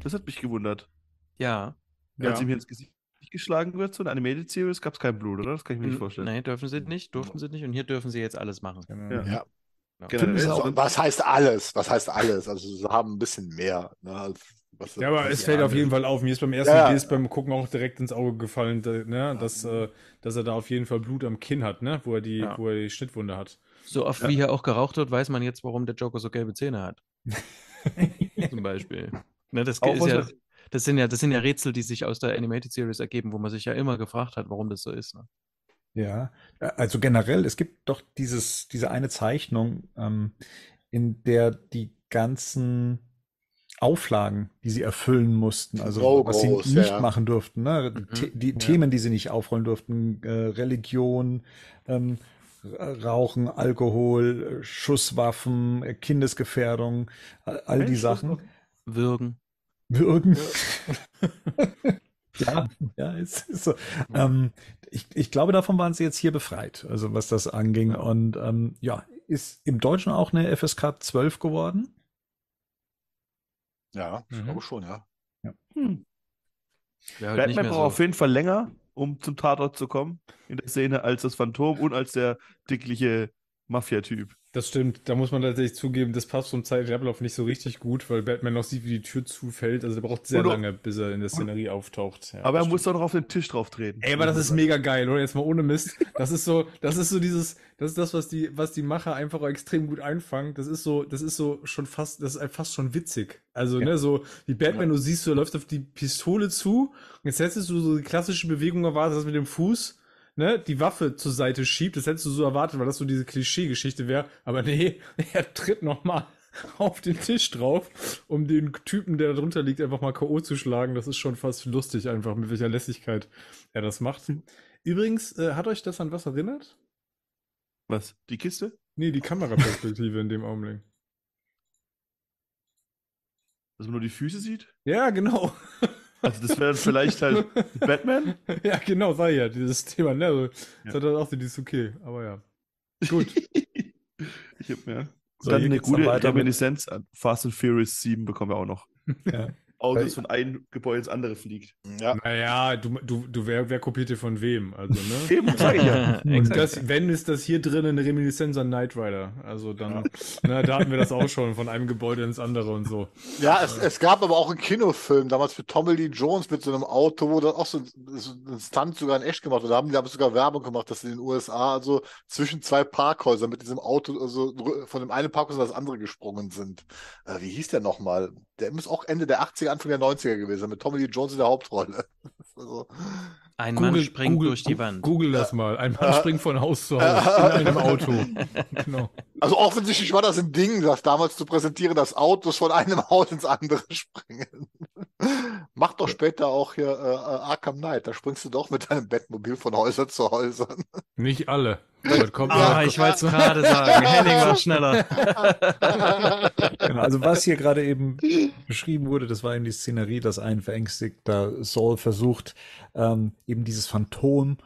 Das hat mich gewundert. Ja. Ja. Als ihm hier ins Gesicht geschlagen wird, so eine Animated Series, gab es kein Blut, oder? Das kann ich mir nicht vorstellen. Nein, dürfen sie nicht, durften sie nicht und hier dürfen sie jetzt alles machen. Genau. Ja. ja. Genau. Auch, was heißt alles? Was heißt alles? Also sie haben ein bisschen mehr. Ne? Was, ja, aber es fällt auf jeden Fall auf. Mir ist beim ersten ja. ist beim Gucken auch direkt ins Auge gefallen, ne? dass, äh, dass er da auf jeden Fall Blut am Kinn hat, ne? wo, er die, ja. wo er die Schnittwunde hat. So oft ja. wie hier auch geraucht wird, weiß man jetzt, warum der Joker so gelbe Zähne hat. Zum Beispiel. Ne, das auch ist ja, das sind ja, das sind ja Rätsel, die sich aus der Animated Series ergeben, wo man sich ja immer gefragt hat, warum das so ist. Ne? Ja, also generell, es gibt doch dieses, diese eine Zeichnung, ähm, in der die ganzen Auflagen, die sie erfüllen mussten, also oh, was groß, sie nicht ja. machen durften, ne? Mhm. die ja. Themen, die sie nicht aufrollen durften, äh, Religion, ähm, Rauchen, Alkohol, äh, Schusswaffen, äh, Kindesgefährdung, all, all die Sachen. Würgen. Irgend ja, ja, ist, ist so. Ähm, ich, ich glaube, davon waren sie jetzt hier befreit, also was das anging. Und ähm, ja, ist im Deutschen auch eine FSK 12 geworden? Ja, ich mhm. glaube schon, ja. ja. Hm. Halt Batman braucht so. auf jeden Fall länger, um zum Tatort zu kommen in der Szene, als das Phantom und als der dickliche Mafia-Typ. Das stimmt, da muss man tatsächlich zugeben, das passt zum Zeitablauf nicht so richtig gut, weil Batman noch sieht, wie die Tür zufällt. Also der braucht sehr und lange, bis er in der Szenerie auftaucht. Ja, aber er stimmt. muss doch noch auf den Tisch drauf treten. Ey, aber das ist mega geil, oder? Jetzt mal ohne Mist. Das ist so, das ist so dieses, das ist das, was die, was die Macher einfach extrem gut einfangen. Das ist so, das ist so schon fast, das ist fast schon witzig. Also, ja. ne, so wie Batman, du siehst, du läufst auf die Pistole zu und jetzt hättest du so die klassische Bewegung erwartet, das mit dem Fuß ne, die Waffe zur Seite schiebt. Das hättest du so erwartet, weil das so diese Klischee-Geschichte wäre. Aber nee, er tritt nochmal auf den Tisch drauf, um den Typen, der da drunter liegt, einfach mal K.O. zu schlagen. Das ist schon fast lustig, einfach mit welcher Lässigkeit er das macht. Hm. Übrigens, äh, hat euch das an was erinnert? Was? Die Kiste? Nee, die Kameraperspektive in dem Augenblick. Dass man nur die Füße sieht? Ja, genau. Also das wäre vielleicht halt Batman? Ja, genau, sei ja dieses Thema, ne? Also, ja. Das dann auch so ist okay, aber ja. Gut. ich hab mir. So, dann eine gute Reminiszenz an Fast and Furious 7 bekommen wir auch noch. Ja. Autos von einem Gebäude ins andere fliegt. Ja. Naja, du, du, du wer, wer kopiert dir von wem? Also, ne? Eben, sag ich ja. Und das, wenn ist das hier drin eine Reminiszenz an Knight Rider. Also dann, ja. ne, da hatten wir das auch schon, von einem Gebäude ins andere und so. Ja, es, es gab aber auch einen Kinofilm damals für Tommy Lee Jones mit so einem Auto, wo dann auch so, so ein Stunt sogar in echt gemacht wurde. Da haben die damals sogar Werbung gemacht, dass in den USA also zwischen zwei Parkhäusern mit diesem Auto, also von dem einen Parkhaus in das andere gesprungen sind. Äh, wie hieß der nochmal? Der muss auch Ende der 80er 80er, Anfang der 90er gewesen, mit Tommy Lee Jones in der Hauptrolle. Also, ein Google, Mann springt Google, durch die Wand. Google das mal. Ein Mann äh, springt von Haus zu Haus äh, in einem Auto. genau. Also offensichtlich war das ein Ding, das damals zu präsentieren, dass Autos von einem Haus ins andere springen. Mach doch später auch hier äh, äh, Arkham Knight. Da springst du doch mit deinem Bettmobil von Häuser zu Häusern. Nicht alle. ah, ich wollte es gerade sagen. Henning war schneller. genau, also was hier gerade eben beschrieben wurde, das war eben die Szenerie, dass ein verängstigter Saul versucht, ähm, eben dieses Phantom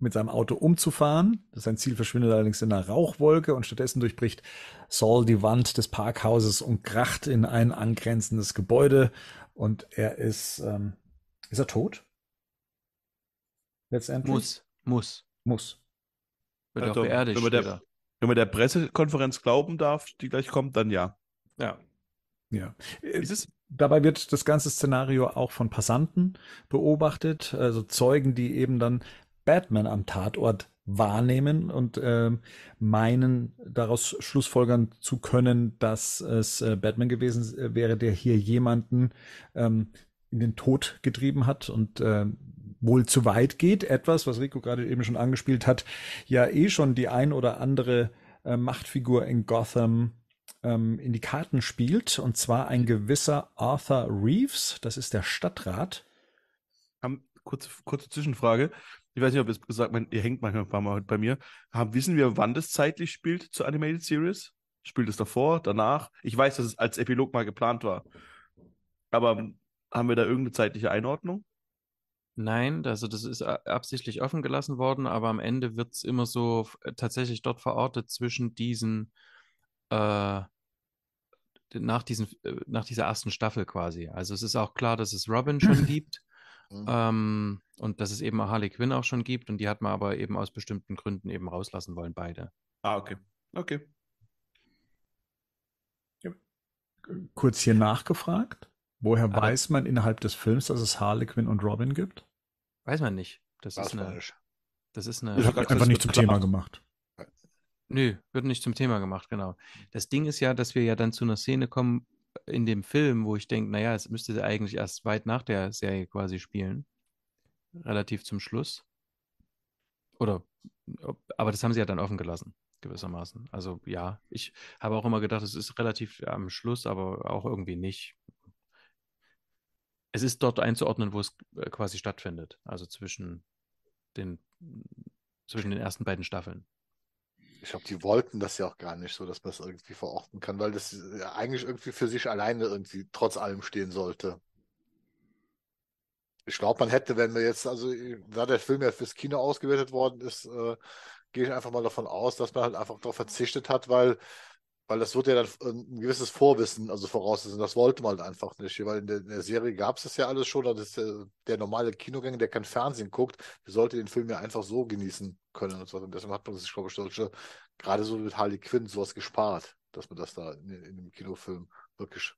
mit seinem Auto umzufahren. Sein Ziel verschwindet allerdings in einer Rauchwolke und stattdessen durchbricht Saul die Wand des Parkhauses und kracht in ein angrenzendes Gebäude. Und er ist, ähm, ist er tot? Letztendlich? Muss, muss. Muss. Wird also, auch beerdigt. Wenn man, der, wenn man der Pressekonferenz glauben darf, die gleich kommt, dann ja. Ja. Ja. Äh, ist es, Dabei wird das ganze Szenario auch von Passanten beobachtet, also Zeugen, die eben dann Batman am Tatort wahrnehmen und äh, meinen, daraus schlussfolgern zu können, dass es äh, Batman gewesen äh, wäre, der hier jemanden ähm, in den Tod getrieben hat und äh, wohl zu weit geht. Etwas, was Rico gerade eben schon angespielt hat, ja eh schon die ein oder andere äh, Machtfigur in Gotham ähm, in die Karten spielt, und zwar ein gewisser Arthur Reeves, das ist der Stadtrat. Um, kurze, kurze Zwischenfrage ich weiß nicht, ob ihr es gesagt habt, ihr hängt manchmal ein paar Mal bei mir. Haben, wissen wir, wann das zeitlich spielt zur Animated Series? Spielt es davor, danach? Ich weiß, dass es als Epilog mal geplant war. Aber haben wir da irgendeine zeitliche Einordnung? Nein, also das ist äh, absichtlich offen gelassen worden, aber am Ende wird es immer so äh, tatsächlich dort verortet zwischen diesen, äh, nach, diesen, äh, nach dieser ersten Staffel quasi. Also es ist auch klar, dass es Robin schon gibt Mhm. Ähm, und dass es eben Harley Quinn auch schon gibt und die hat man aber eben aus bestimmten Gründen eben rauslassen wollen, beide. Ah, okay. Okay. Ja. Kurz hier nachgefragt. Woher aber weiß man innerhalb des Films, dass es Harley Quinn und Robin gibt? Weiß man nicht. Das War's ist eine. Falsch. Das ist eine. Ich habe einfach nicht zum Thema gemacht. Nö, wird nicht zum Thema gemacht, genau. Das Ding ist ja, dass wir ja dann zu einer Szene kommen, in dem Film, wo ich denke, naja, es müsste eigentlich erst weit nach der Serie quasi spielen. Relativ zum Schluss. Oder, aber das haben sie ja dann offen gelassen, gewissermaßen. Also ja, ich habe auch immer gedacht, es ist relativ am Schluss, aber auch irgendwie nicht. Es ist dort einzuordnen, wo es äh, quasi stattfindet. Also zwischen den, zwischen den ersten beiden Staffeln ich glaube, die wollten das ja auch gar nicht so, dass man es irgendwie verorten kann, weil das ja eigentlich irgendwie für sich alleine irgendwie trotz allem stehen sollte. Ich glaube, man hätte, wenn wir jetzt, also da der Film ja fürs Kino ausgewertet worden ist, äh, gehe ich einfach mal davon aus, dass man halt einfach darauf verzichtet hat, weil weil das wird ja dann äh, ein gewisses Vorwissen, also voraussetzen. Das wollte man halt einfach nicht. Weil in der, in der Serie gab es das ja alles schon. Das ist der, der normale Kinogänger, der kein Fernsehen guckt, der sollte den Film ja einfach so genießen können. Und so. Und deswegen hat man sich, glaube ich, solche, gerade so mit Harley Quinn sowas gespart, dass man das da in, in dem Kinofilm wirklich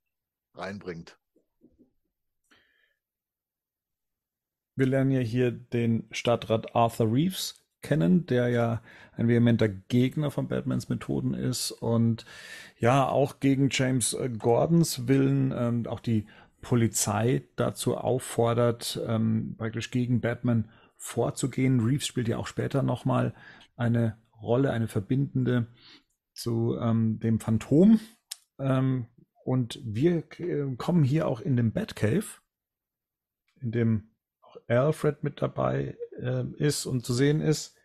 reinbringt. Wir lernen ja hier den Stadtrat Arthur Reeves kennen, der ja ein vehementer Gegner von Batmans Methoden ist und ja auch gegen James äh, Gordons Willen ähm, auch die Polizei dazu auffordert, ähm, praktisch gegen Batman vorzugehen. Reeves spielt ja auch später nochmal eine Rolle, eine verbindende zu ähm, dem Phantom. Ähm, und wir äh, kommen hier auch in den Batcave, in dem Alfred mit dabei äh, ist und zu sehen ist.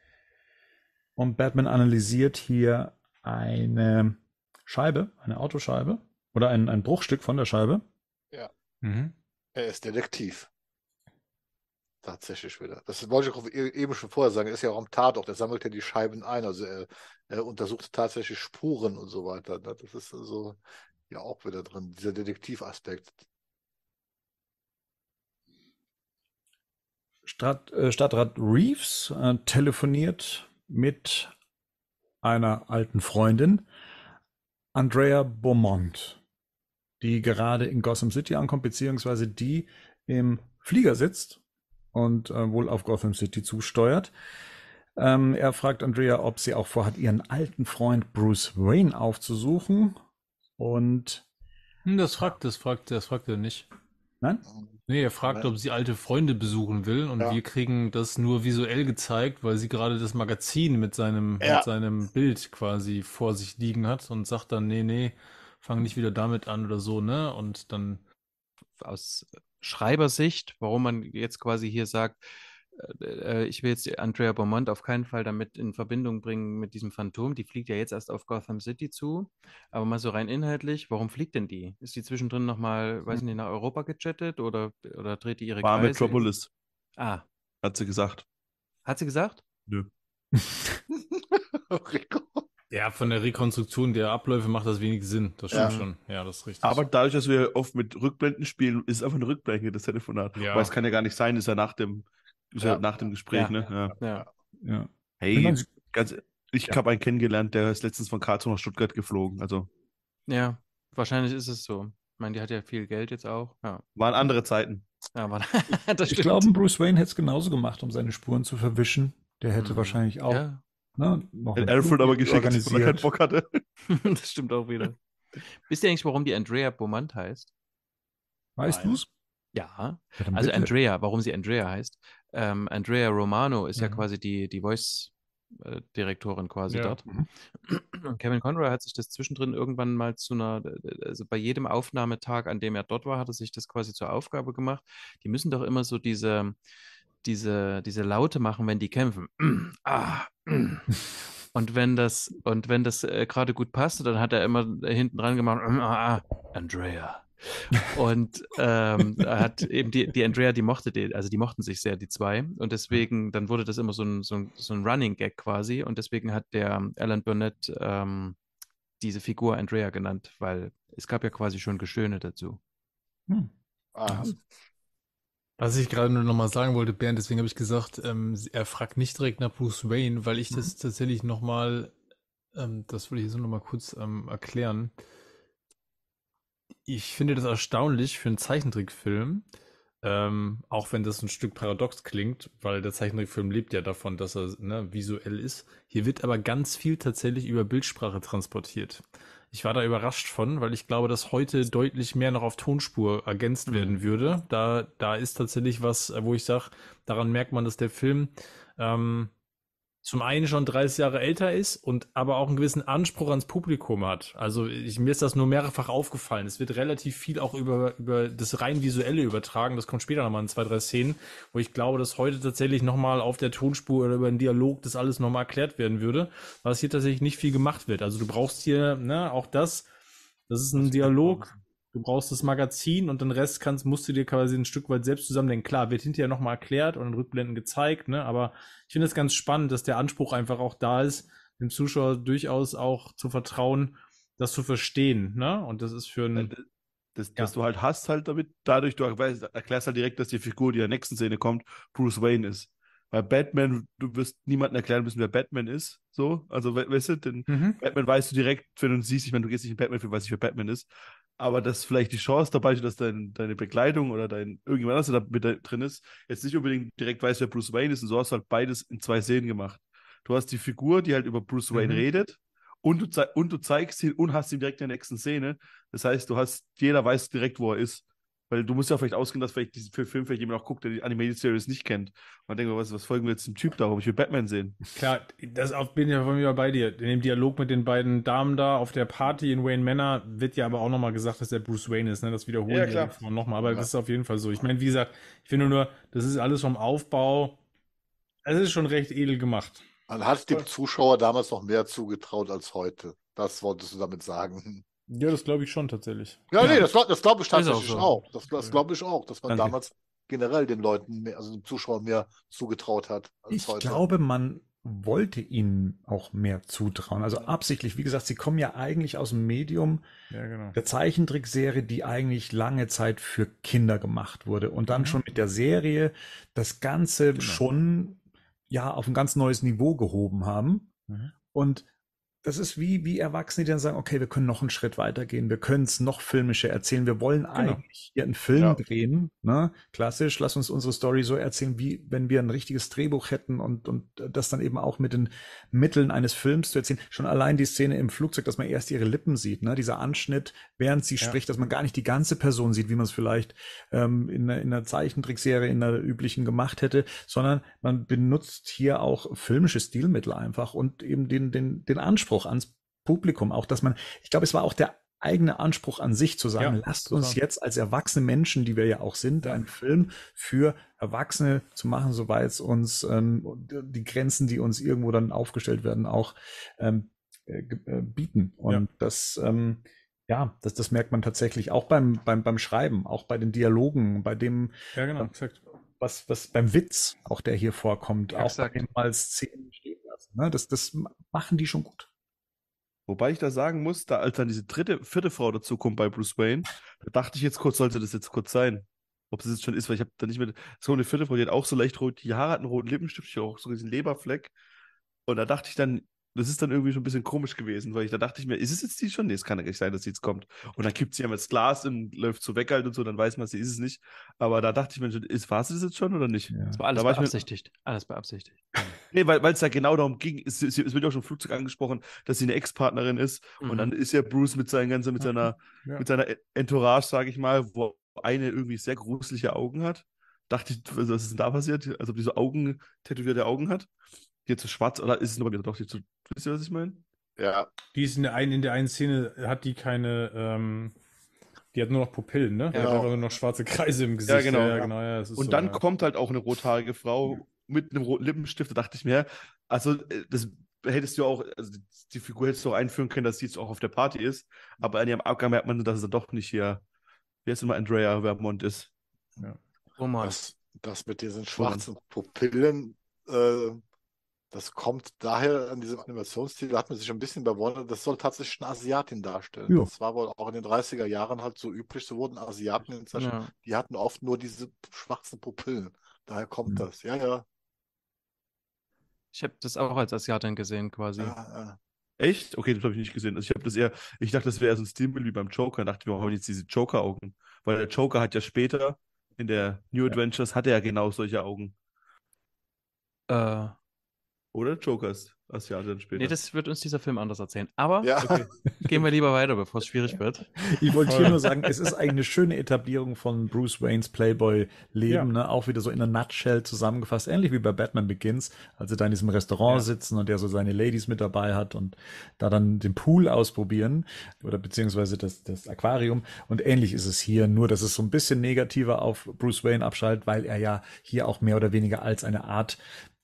Und Batman analysiert hier eine Scheibe, eine Autoscheibe oder ein, ein Bruchstück von der Scheibe. Ja. Mhm. Er ist Detektiv. Tatsächlich wieder. Das wollte ich e-, eben schon vorher sagen. Er ist ja auch am Tatort. Er sammelt ja die Scheiben ein. Also er, er untersucht tatsächlich Spuren und so weiter. Das ist also ja auch wieder drin, dieser Detektivaspekt. Stadt, äh, Stadtrat Reeves äh, telefoniert mit einer alten Freundin, Andrea Beaumont, die gerade in Gotham City ankommt, beziehungsweise die im Flieger sitzt und äh, wohl auf Gotham City zusteuert. Ähm, er fragt Andrea, ob sie auch vorhat, ihren alten Freund Bruce Wayne aufzusuchen. Und. Hm, das fragt, das fragt, das fragt er nicht. Nein? Nee, er fragt, ob sie alte Freunde besuchen will und ja. wir kriegen das nur visuell gezeigt, weil sie gerade das Magazin mit seinem, ja. mit seinem Bild quasi vor sich liegen hat und sagt dann, nee, nee, fang nicht wieder damit an oder so, ne? Und dann aus Schreibersicht, warum man jetzt quasi hier sagt, äh, äh, ich will jetzt Andrea Beaumont auf keinen Fall damit in Verbindung bringen mit diesem Phantom. Die fliegt ja jetzt erst auf Gotham City zu. Aber mal so rein inhaltlich, warum fliegt denn die? Ist die zwischendrin nochmal, mhm. weiß nicht, nach Europa gechattet oder, oder dreht die ihre War Kreise? Metropolis. Ah. Hat sie gesagt. Hat sie gesagt? Nö. ja, von der Rekonstruktion der Abläufe macht das wenig Sinn. Das stimmt ja. schon. Ja, das ist richtig. Aber dadurch, dass wir oft mit Rückblenden spielen, ist einfach eine Rückblende, das Telefonat. Ja. Weil es kann ja gar nicht sein, ist ja nach dem ja, nach dem Gespräch, ne? Ja. ja. Hey, ganz, ich habe einen kennengelernt, der ist letztens von Karlsruhe nach Stuttgart geflogen. Also. Ja, wahrscheinlich ist es so. Ich meine, die hat ja viel Geld jetzt auch. Ja. Waren andere Zeiten. Ja, war, ich glaube, Bruce Wayne hätte es genauso gemacht, um seine Spuren zu verwischen. Der hätte mhm. wahrscheinlich auch. Ja. Ne, noch Alfred aber geschickt, weil er keinen Bock hatte. das stimmt auch wieder. Wisst ihr eigentlich, warum die Andrea Beaumont heißt? Weißt du es? Ja. ja also bitte. Andrea, warum sie Andrea heißt ähm, Andrea Romano ist mhm. ja quasi die, die Voice äh, Direktorin quasi ja. dort. Mhm. Kevin Conroy hat sich das zwischendrin irgendwann mal zu einer, also bei jedem Aufnahmetag, an dem er dort war, hat er sich das quasi zur Aufgabe gemacht. Die müssen doch immer so diese, diese, diese Laute machen, wenn die kämpfen. ah, Und wenn das, und wenn das äh, gerade gut passte, dann hat er immer äh, hinten dran gemacht, ah, ah, Andrea, und ähm, hat eben die, die Andrea, die mochte den, also die mochten sich sehr, die zwei. Und deswegen, dann wurde das immer so ein, so ein, so ein Running Gag quasi. Und deswegen hat der ähm, Alan Burnett ähm, diese Figur Andrea genannt, weil es gab ja quasi schon Gestöhne dazu. Hm. Ah. Was ich gerade nur nochmal sagen wollte, Bernd, deswegen habe ich gesagt, ähm, er fragt nicht direkt nach Bruce Wayne, weil ich mhm. das mhm. tatsächlich nochmal, ähm, das würde ich so nochmal kurz ähm, erklären ich finde das erstaunlich für einen Zeichentrickfilm, ähm, auch wenn das ein Stück paradox klingt, weil der Zeichentrickfilm lebt ja davon, dass er ne, visuell ist. Hier wird aber ganz viel tatsächlich über Bildsprache transportiert. Ich war da überrascht von, weil ich glaube, dass heute deutlich mehr noch auf Tonspur ergänzt werden mhm. würde. Da, da ist tatsächlich was, äh, wo ich sage, daran merkt man, dass der Film ähm, zum einen schon 30 Jahre älter ist und aber auch einen gewissen Anspruch ans Publikum hat. Also ich, mir ist das nur mehrfach aufgefallen. Es wird relativ viel auch über, über das rein visuelle übertragen. Das kommt später nochmal in zwei, drei Szenen, wo ich glaube, dass heute tatsächlich nochmal auf der Tonspur oder über den Dialog das alles nochmal erklärt werden würde, was hier tatsächlich nicht viel gemacht wird. Also du brauchst hier, ne, auch das, das ist ein Dialog du brauchst das Magazin und den Rest kannst, musst du dir quasi ein Stück weit selbst zusammenlegen. Klar, wird hinterher nochmal erklärt und in Rückblenden gezeigt, ne? aber ich finde es ganz spannend, dass der Anspruch einfach auch da ist, dem Zuschauer durchaus auch zu vertrauen, das zu verstehen. Ne? Und das ist für einen. Äh, das, ja. du halt hast, halt damit, dadurch, du erklärst halt direkt, dass die Figur, die in der nächsten Szene kommt, Bruce Wayne ist. Weil Batman, du wirst niemandem erklären müssen, wer Batman ist. So, also weißt du, denn mhm. Batman weißt du direkt, wenn du siehst, ich meine, du gehst nicht in Batman, für weißt nicht, wer Batman ist aber dass vielleicht die Chance dabei ist, dass dein, deine Begleitung oder dein irgendjemand anderes da mit drin ist, jetzt nicht unbedingt direkt weiß, wer Bruce Wayne ist. Und so hast du halt beides in zwei Szenen gemacht. Du hast die Figur, die halt über Bruce Wayne mhm. redet, und du, und du zeigst ihn und hast ihn direkt in der nächsten Szene. Das heißt, du hast, jeder weiß direkt, wo er ist. Weil du musst ja vielleicht ausgehen, dass vielleicht diesen Film vielleicht jemand auch guckt, der die Animated Series nicht kennt. Und dann denkt, was, was folgen wir jetzt dem Typ da? ob ich will Batman sehen? Klar, das auf, bin ich ja von mir bei dir. In dem Dialog mit den beiden Damen da auf der Party in Wayne Manor wird ja aber auch nochmal gesagt, dass der Bruce Wayne ist. Ne? Das wiederholen ja, wir nochmal. Aber ja. das ist auf jeden Fall so. Ich meine, wie gesagt, ich finde nur, das ist alles vom Aufbau. Es ist schon recht edel gemacht. Man hat dem Zuschauer damals noch mehr zugetraut als heute. Das wolltest du damit sagen. Ja, das glaube ich schon tatsächlich. Ja, ja. nee, das, das glaube ich tatsächlich auch, so. auch. Das, das glaube ich auch, dass man Danke. damals generell den Leuten, mehr, also dem Zuschauer mehr zugetraut hat. ich heute. glaube, man wollte ihnen auch mehr zutrauen. Also absichtlich, wie gesagt, sie kommen ja eigentlich aus dem Medium ja, genau. der Zeichentrickserie, die eigentlich lange Zeit für Kinder gemacht wurde. Und dann mhm. schon mit der Serie das Ganze genau. schon ja auf ein ganz neues Niveau gehoben haben. Mhm. Und das ist wie, wie Erwachsene, die dann sagen, okay, wir können noch einen Schritt weitergehen, wir können es noch filmischer erzählen, wir wollen genau. eigentlich hier einen Film ja. drehen, ne? Klassisch, lass uns unsere Story so erzählen, wie wenn wir ein richtiges Drehbuch hätten und, und das dann eben auch mit den Mitteln eines Films zu erzählen. Schon allein die Szene im Flugzeug, dass man erst ihre Lippen sieht, ne? Dieser Anschnitt, während sie ja. spricht, dass man gar nicht die ganze Person sieht, wie man es vielleicht ähm, in, einer, in einer Zeichentrickserie, in einer üblichen gemacht hätte, sondern man benutzt hier auch filmische Stilmittel einfach und eben den, den, den Anspruch, Anspruch ans Publikum, auch dass man, ich glaube, es war auch der eigene Anspruch an sich zu sagen, ja, lasst uns klar. jetzt als erwachsene Menschen, die wir ja auch sind, einen Film für Erwachsene zu machen, soweit es uns ähm, die Grenzen, die uns irgendwo dann aufgestellt werden, auch ähm, äh, äh, bieten. Und ja. das, ähm, ja, das, das merkt man tatsächlich auch beim, beim, beim Schreiben, auch bei den Dialogen, bei dem, ja, genau, äh, was, was beim Witz auch der hier vorkommt, ja, auch exakt. mal Szenen stehen lassen. Ne? Das, das machen die schon gut. Wobei ich da sagen muss, da als dann diese dritte, vierte Frau dazu kommt bei Bruce Wayne, da dachte ich jetzt kurz, sollte das jetzt kurz sein. Ob es jetzt schon ist, weil ich habe da nicht mehr. So eine vierte Frau, die hat auch so leicht rot, die Haare hat einen roten Lippenstift, ich auch so diesen Leberfleck. Und da dachte ich dann, das ist dann irgendwie schon ein bisschen komisch gewesen, weil ich da dachte ich mir, ist es jetzt die schon? Nee, es kann ja nicht sein, dass sie jetzt kommt. Und dann kippt sie ja einmal das Glas und läuft so weg halt und so, dann weiß man, sie ist es nicht. Aber da dachte ich mir schon, ist, war sie das jetzt schon oder nicht? Ja. Das war alles da war beabsichtigt. Mir, alles beabsichtigt. nee, weil es da genau darum ging, es, es wird ja auch schon im Flugzeug angesprochen, dass sie eine Ex-Partnerin ist. Mhm. Und dann ist ja Bruce mit, seinen ganzen, mit, seiner, ja. mit seiner e-, Entourage, sage ich mal, wo eine irgendwie sehr gruselige Augen hat. Dachte ich, was ist denn da passiert? Also ob diese Augen, tätowierte Augen hat dir zu schwarz oder ist es nur doch dir zu. Wisst ihr, was ich meine? Ja. Die ist in der einen, in der einen Szene hat die keine, ähm, die hat nur noch Pupillen, ne? Ja, genau. hat nur noch schwarze Kreise im Gesicht. Genau. Ja, genau. Ja, ja. genau ja, und so, dann kommt halt auch eine rothaarige Frau mit einem roten Lippenstift, da dachte ich mir, also äh, das hättest du auch, also die Figur hättest du auch einführen können, dass sie jetzt auch auf der Party ist, aber in ihrem Abgang merkt man, dass sie doch nicht hier, wie heißt immer Andrea Vermont ist. Ja. Oh Das, das mit diesen schwarzen Pupillen, äh, das kommt daher an diesem Animationsstil, da hat man sich ein bisschen bei das soll tatsächlich eine Asiatin darstellen. Jo. Das war wohl auch in den 30er Jahren halt so üblich, so wurden Asiaten in ja. die hatten oft nur diese schwarzen Pupillen. Daher kommt mhm. das, ja, ja. Ich habe das auch als Asiatin gesehen quasi. Ja, ah, ja. Ah. Echt? Okay, das habe ich nicht gesehen. Also ich habe das eher, ich dachte, das wäre so ein Stilbild wie beim Joker. Ich dachte, wir haben jetzt diese Joker-Augen. Weil der Joker hat ja später in der New Adventures hat er ja genau solche Augen. Äh, oder Jokers, als Jahr dann später. Nee, das wird uns dieser Film anders erzählen. Aber ja. okay. gehen wir lieber weiter, bevor es schwierig wird. Ich wollte hier nur sagen, es ist eine schöne Etablierung von Bruce Waynes Playboy-Leben, ja. ne? auch wieder so in einer Nutshell zusammengefasst, ähnlich wie bei Batman Begins, als sie da in diesem Restaurant ja. sitzen und der so seine Ladies mit dabei hat und da dann den Pool ausprobieren oder beziehungsweise das, das Aquarium. Und ähnlich ist es hier, nur dass es so ein bisschen negativer auf Bruce Wayne abschaltet, weil er ja hier auch mehr oder weniger als eine Art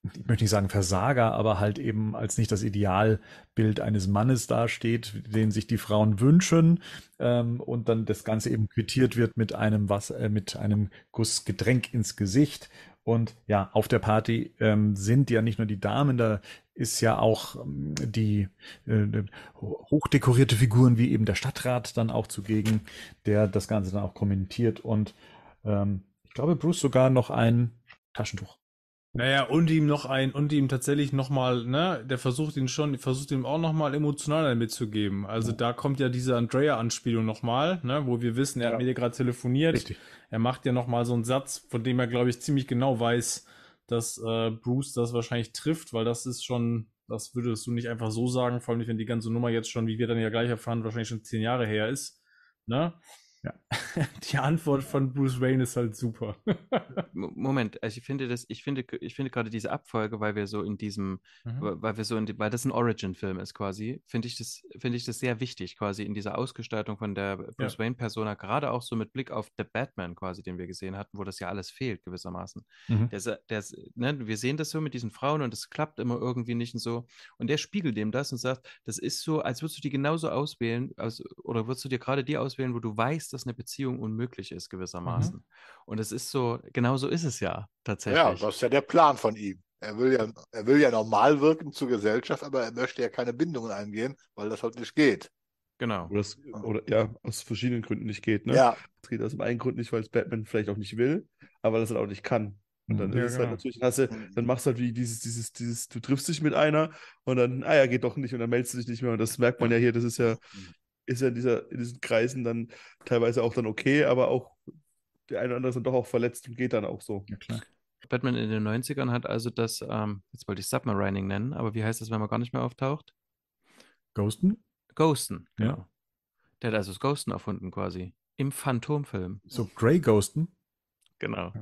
ich möchte nicht sagen Versager, aber halt eben als nicht das Idealbild eines Mannes dasteht, den sich die Frauen wünschen ähm, und dann das Ganze eben quittiert wird mit einem Wasser, äh, mit einem Guss Getränk ins Gesicht. Und ja, auf der Party ähm, sind ja nicht nur die Damen, da ist ja auch ähm, die äh, hochdekorierte Figuren wie eben der Stadtrat dann auch zugegen, der das Ganze dann auch kommentiert und ähm, ich glaube, Bruce sogar noch ein Taschentuch naja, und ihm noch ein, und ihm tatsächlich nochmal, ne, der versucht ihn schon, versucht ihm auch nochmal emotional mitzugeben. Also ja. da kommt ja diese Andrea-Anspielung nochmal, ne, wo wir wissen, er ja. hat mit ihr gerade telefoniert. Richtig. Er macht ja nochmal so einen Satz, von dem er, glaube ich, ziemlich genau weiß, dass äh, Bruce das wahrscheinlich trifft, weil das ist schon, das würdest du nicht einfach so sagen, vor allem nicht, wenn die ganze Nummer jetzt schon, wie wir dann ja gleich erfahren, wahrscheinlich schon zehn Jahre her ist. Ne? Ja. Die Antwort von Bruce Wayne ist halt super. Moment, also ich finde das, ich finde, ich finde gerade diese Abfolge, weil wir so in diesem, mhm. weil wir so in, weil das ein Origin-Film ist quasi, finde ich das, finde ich das sehr wichtig quasi in dieser Ausgestaltung von der Bruce ja. Wayne-Persona, gerade auch so mit Blick auf The Batman quasi, den wir gesehen hatten, wo das ja alles fehlt gewissermaßen. Mhm. Der, der, ne, wir sehen das so mit diesen Frauen und es klappt immer irgendwie nicht und so. Und der spiegelt dem das und sagt, das ist so, als würdest du die genauso auswählen, als, oder würdest du dir gerade die auswählen, wo du weißt, dass eine Beziehung unmöglich ist, mhm. gewissermaßen. Mhm. Und es ist so, genau so ist es ja tatsächlich. Ja, das ist ja der Plan von ihm. Er will ja, er will ja normal wirken zur Gesellschaft, aber er möchte ja keine Bindungen eingehen, weil das halt nicht geht. Genau. Oder, das, oder, ja, aus verschiedenen Gründen nicht geht. Ne? Ja. Es geht aus dem einen Grund nicht, weil es Batman vielleicht auch nicht will, aber das halt auch nicht kann. Und dann mhm. ja, ist halt genau. halt natürlich, du, mhm. dann machst du halt wie dieses, dieses, dieses, du triffst dich mit einer und dann, ah ja, geht doch nicht und dann meldest du dich nicht mehr. Und das merkt man ja hier, das ist ja, ist ja in, dieser, in diesen Kreisen dann teilweise auch dann okay, aber auch der eine oder andere ist dann doch auch verletzt und geht dann auch so. Ja, klar. Batman in den 90ern hat also das, ähm, jetzt wollte ich Submarining nennen, aber wie heißt das, wenn man gar nicht mehr auftaucht? Ghosten? Ghosten, genau. Ja. Der hat also das Ghosten erfunden quasi. Im Phantomfilm. So Grey Ghosten? Genau.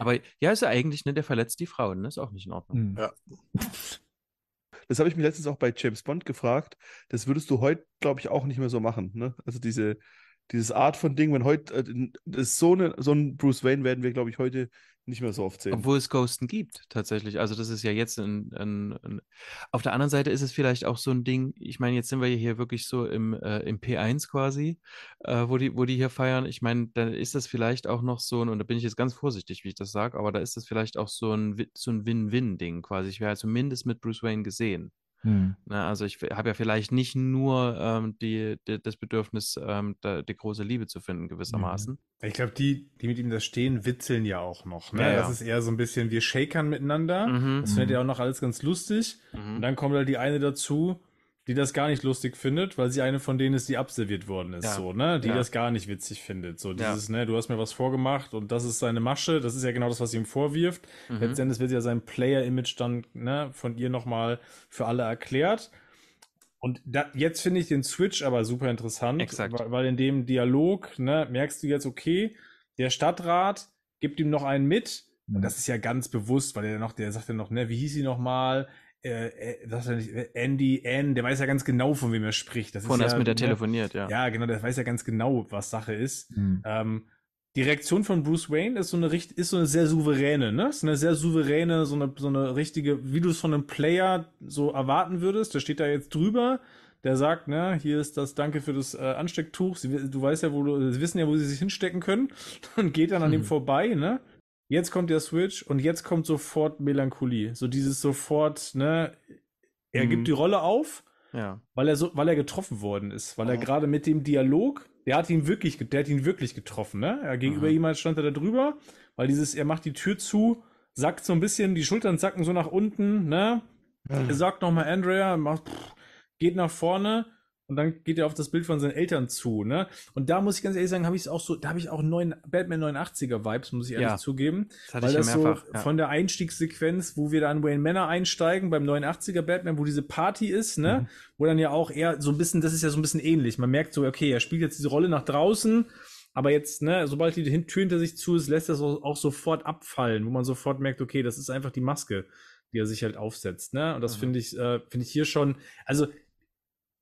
Aber ja, ist ja eigentlich, ne, der verletzt die Frauen, ne? Ist auch nicht in Ordnung. Hm. Ja. Das habe ich mich letztens auch bei James Bond gefragt. Das würdest du heute, glaube ich, auch nicht mehr so machen. Ne? Also diese, dieses Art von Ding, wenn heute, äh, das so, eine, so ein Bruce Wayne werden wir, glaube ich, heute nicht mehr so oft sehen. Obwohl es Ghosten gibt, tatsächlich. Also das ist ja jetzt ein, ein, ein, Auf der anderen Seite ist es vielleicht auch so ein Ding, ich meine, jetzt sind wir hier wirklich so im, äh, im P1 quasi, äh, wo, die, wo die hier feiern. Ich meine, dann ist das vielleicht auch noch so ein, und da bin ich jetzt ganz vorsichtig, wie ich das sage, aber da ist das vielleicht auch so ein, so ein Win-Win-Ding quasi. Ich wäre zumindest mit Bruce Wayne gesehen. Hm. Na, ne, also ich habe ja vielleicht nicht nur ähm, die, die, das Bedürfnis, ähm, da, die große Liebe zu finden, mhm. gewissermaßen. Ich glaube, die, die mit ihm da stehen, witzeln ja auch noch. Ne? Ja, das ja. ist eher so ein bisschen, wir shakern miteinander. Mhm. Das findet er mhm. auch noch alles ganz lustig. Mhm. Und dann kommt da die eine dazu, die das gar nicht lustig findet, weil sie eine von denen ist, die abserviert worden ist, ja. so, ne? Die ja. das gar nicht witzig findet. So dieses, ja. ne, du hast mir was vorgemacht und das ist seine Masche, das ist ja genau das, was sie ihm vorwirft. Mhm. Letztendlich wird ja sein Player-Image dann, ne, von ihr nochmal für alle erklärt. Und da, jetzt finde ich den Switch aber super interessant, Exakt. Weil, weil in dem Dialog, ne, merkst du jetzt, okay, der Stadtrat gibt ihm noch einen mit, und das ist ja ganz bewusst, weil er noch, der sagt ja noch, ne, wie hieß sie nochmal? Äh, äh, was er nicht, Andy, Ann, der weiß ja ganz genau, von wem er spricht. Das von ist ja, mit der ne telefoniert, ja. Ja, genau, der weiß ja ganz genau, was Sache ist. Mhm. Ähm, die Reaktion von Bruce Wayne ist so eine richtig, ist so eine sehr souveräne, ne? Ist eine sehr souveräne, so eine, so eine richtige, wie du es von einem Player so erwarten würdest. Der steht da jetzt drüber, der sagt, ne, hier ist das Danke für das äh, Anstecktuch. Sie, du weißt ja, wo du, sie wissen ja, wo sie sich hinstecken können und geht dann an mhm. ihm hm. vorbei, ne? Jetzt kommt der Switch und jetzt kommt sofort Melancholie. So dieses sofort, ne, er mhm. gibt die Rolle auf, ja. weil er so, weil er getroffen worden ist, weil oh. er gerade mit dem Dialog, der hat ihn wirklich, der hat ihn wirklich getroffen, ne? Er gegenüber jemand stand er da drüber, weil dieses, er macht die Tür zu, sackt so ein bisschen, die Schultern sacken so nach unten, ne? Mhm. Er sagt nochmal Andrea, macht, pff, geht nach vorne und dann geht er auf das Bild von seinen Eltern zu, ne? Und da muss ich ganz ehrlich sagen, habe ich es auch so, da habe ich auch neun, Batman 89er Vibes, muss ich ehrlich ja, zugeben, das hatte weil ich das ja mehrfach, so ja. von der Einstiegssequenz, wo wir dann Wayne Manor einsteigen beim 89er Batman, wo diese Party ist, ne? Mhm. Wo dann ja auch eher so ein bisschen, das ist ja so ein bisschen ähnlich. Man merkt so, okay, er spielt jetzt diese Rolle nach draußen, aber jetzt, ne, sobald die Tür hinter sich zu ist, lässt er es auch, auch sofort abfallen, wo man sofort merkt, okay, das ist einfach die Maske, die er sich halt aufsetzt, ne? Und das mhm. finde ich äh, finde ich hier schon, also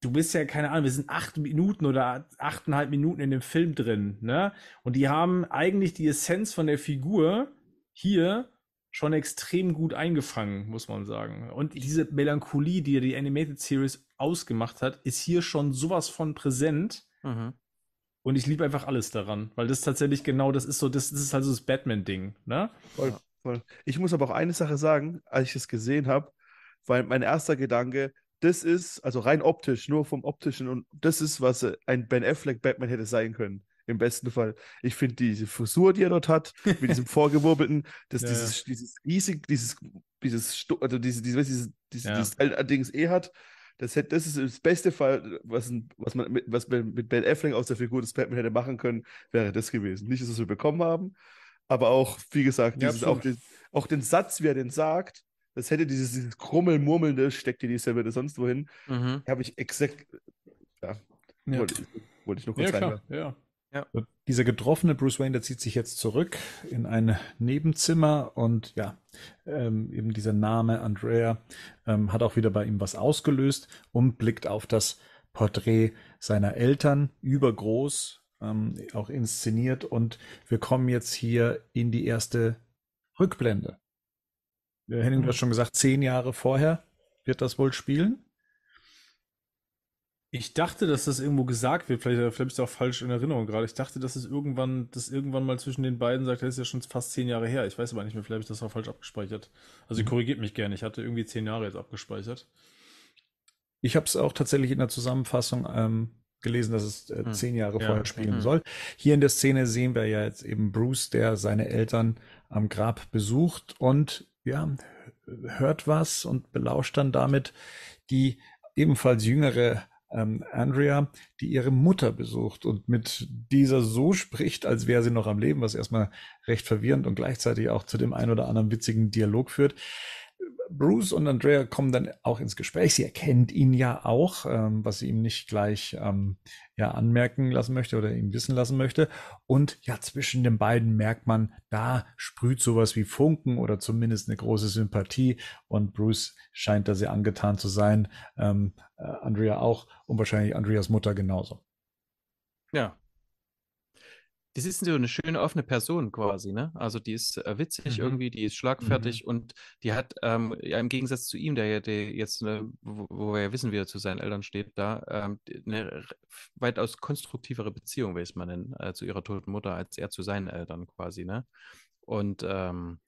du bist ja, keine Ahnung, wir sind acht Minuten oder achteinhalb Minuten in dem Film drin, ne? Und die haben eigentlich die Essenz von der Figur hier schon extrem gut eingefangen, muss man sagen. Und diese Melancholie, die die Animated Series ausgemacht hat, ist hier schon sowas von präsent. Mhm. Und ich liebe einfach alles daran, weil das tatsächlich genau das ist so, das, das ist also das Batman-Ding, ne? Voll, voll. Ich muss aber auch eine Sache sagen, als ich das gesehen habe, weil mein erster Gedanke, das ist, also rein optisch, nur vom optischen, und das ist, was äh, ein Ben Affleck Batman hätte sein können. Im besten Fall. Ich finde diese Frisur, die er dort hat, mit diesem vorgewurbelten, dass ja. dieses, dieses riesig, dieses, dieses, also dieses, dieses, dieses, dieses, ja. dieses äh, Dings eh hat, das, hätte, das ist das beste Fall, was, was man mit, was mit Ben Affleck aus der Figur des Batman hätte machen können, wäre das gewesen. Nicht, dass wir bekommen haben, aber auch, wie gesagt, ja, auch, den, auch den Satz, wie er den sagt, das hätte dieses, dieses krummel-murmelnde, steckt dir die Serviette sonst wohin, mhm. habe ich exakt, ja, ja. Wollte, wollte, ich nur kurz ja, rein. Ja. ja. Dieser getroffene Bruce Wayne, der zieht sich jetzt zurück in ein Nebenzimmer und ja, ähm, eben dieser Name Andrea ähm, hat auch wieder bei ihm was ausgelöst und blickt auf das Porträt seiner Eltern, übergroß, ähm, auch inszeniert und wir kommen jetzt hier in die erste Rückblende. Äh, Henning, hat schon gesagt, zehn Jahre vorher wird das wohl spielen. Ich dachte, dass das irgendwo gesagt wird. Vielleicht, äh, vielleicht bist du auch falsch in Erinnerung gerade. Ich dachte, dass es irgendwann, dass irgendwann mal zwischen den beiden sagt, das ist ja schon fast zehn Jahre her. Ich weiß aber nicht mehr. Vielleicht habe ich das auch falsch abgespeichert. Also mhm. korrigiert mich gerne. Ich hatte irgendwie zehn Jahre jetzt abgespeichert. Ich habe es auch tatsächlich in der Zusammenfassung ähm, gelesen, dass es äh, hm. zehn Jahre ja. vorher spielen mhm. soll. Hier in der Szene sehen wir ja jetzt eben Bruce, der seine Eltern am Grab besucht und ja, hört was und belauscht dann damit die ebenfalls jüngere ähm, Andrea, die ihre Mutter besucht und mit dieser so spricht, als wäre sie noch am Leben, was erstmal recht verwirrend und gleichzeitig auch zu dem ein oder anderen witzigen Dialog führt. Bruce und Andrea kommen dann auch ins Gespräch. Sie erkennt ihn ja auch, ähm, was sie ihm nicht gleich ähm, ja anmerken lassen möchte oder ihm wissen lassen möchte. Und ja, zwischen den beiden merkt man, da sprüht sowas wie Funken oder zumindest eine große Sympathie. Und Bruce scheint da sehr angetan zu sein. Ähm, äh, Andrea auch und wahrscheinlich Andreas Mutter genauso. Ja, die ist so eine schöne offene Person quasi, ne? Also die ist äh, witzig mhm. irgendwie, die ist schlagfertig mhm. und die hat ähm, ja, im Gegensatz zu ihm, der ja jetzt, eine, wo, wo, wir ja wissen, wie er zu seinen Eltern steht, da ähm, eine weitaus konstruktivere Beziehung, will ich es mal nennen, äh, zu ihrer toten Mutter, als er zu seinen Eltern quasi, ne? Und ähm,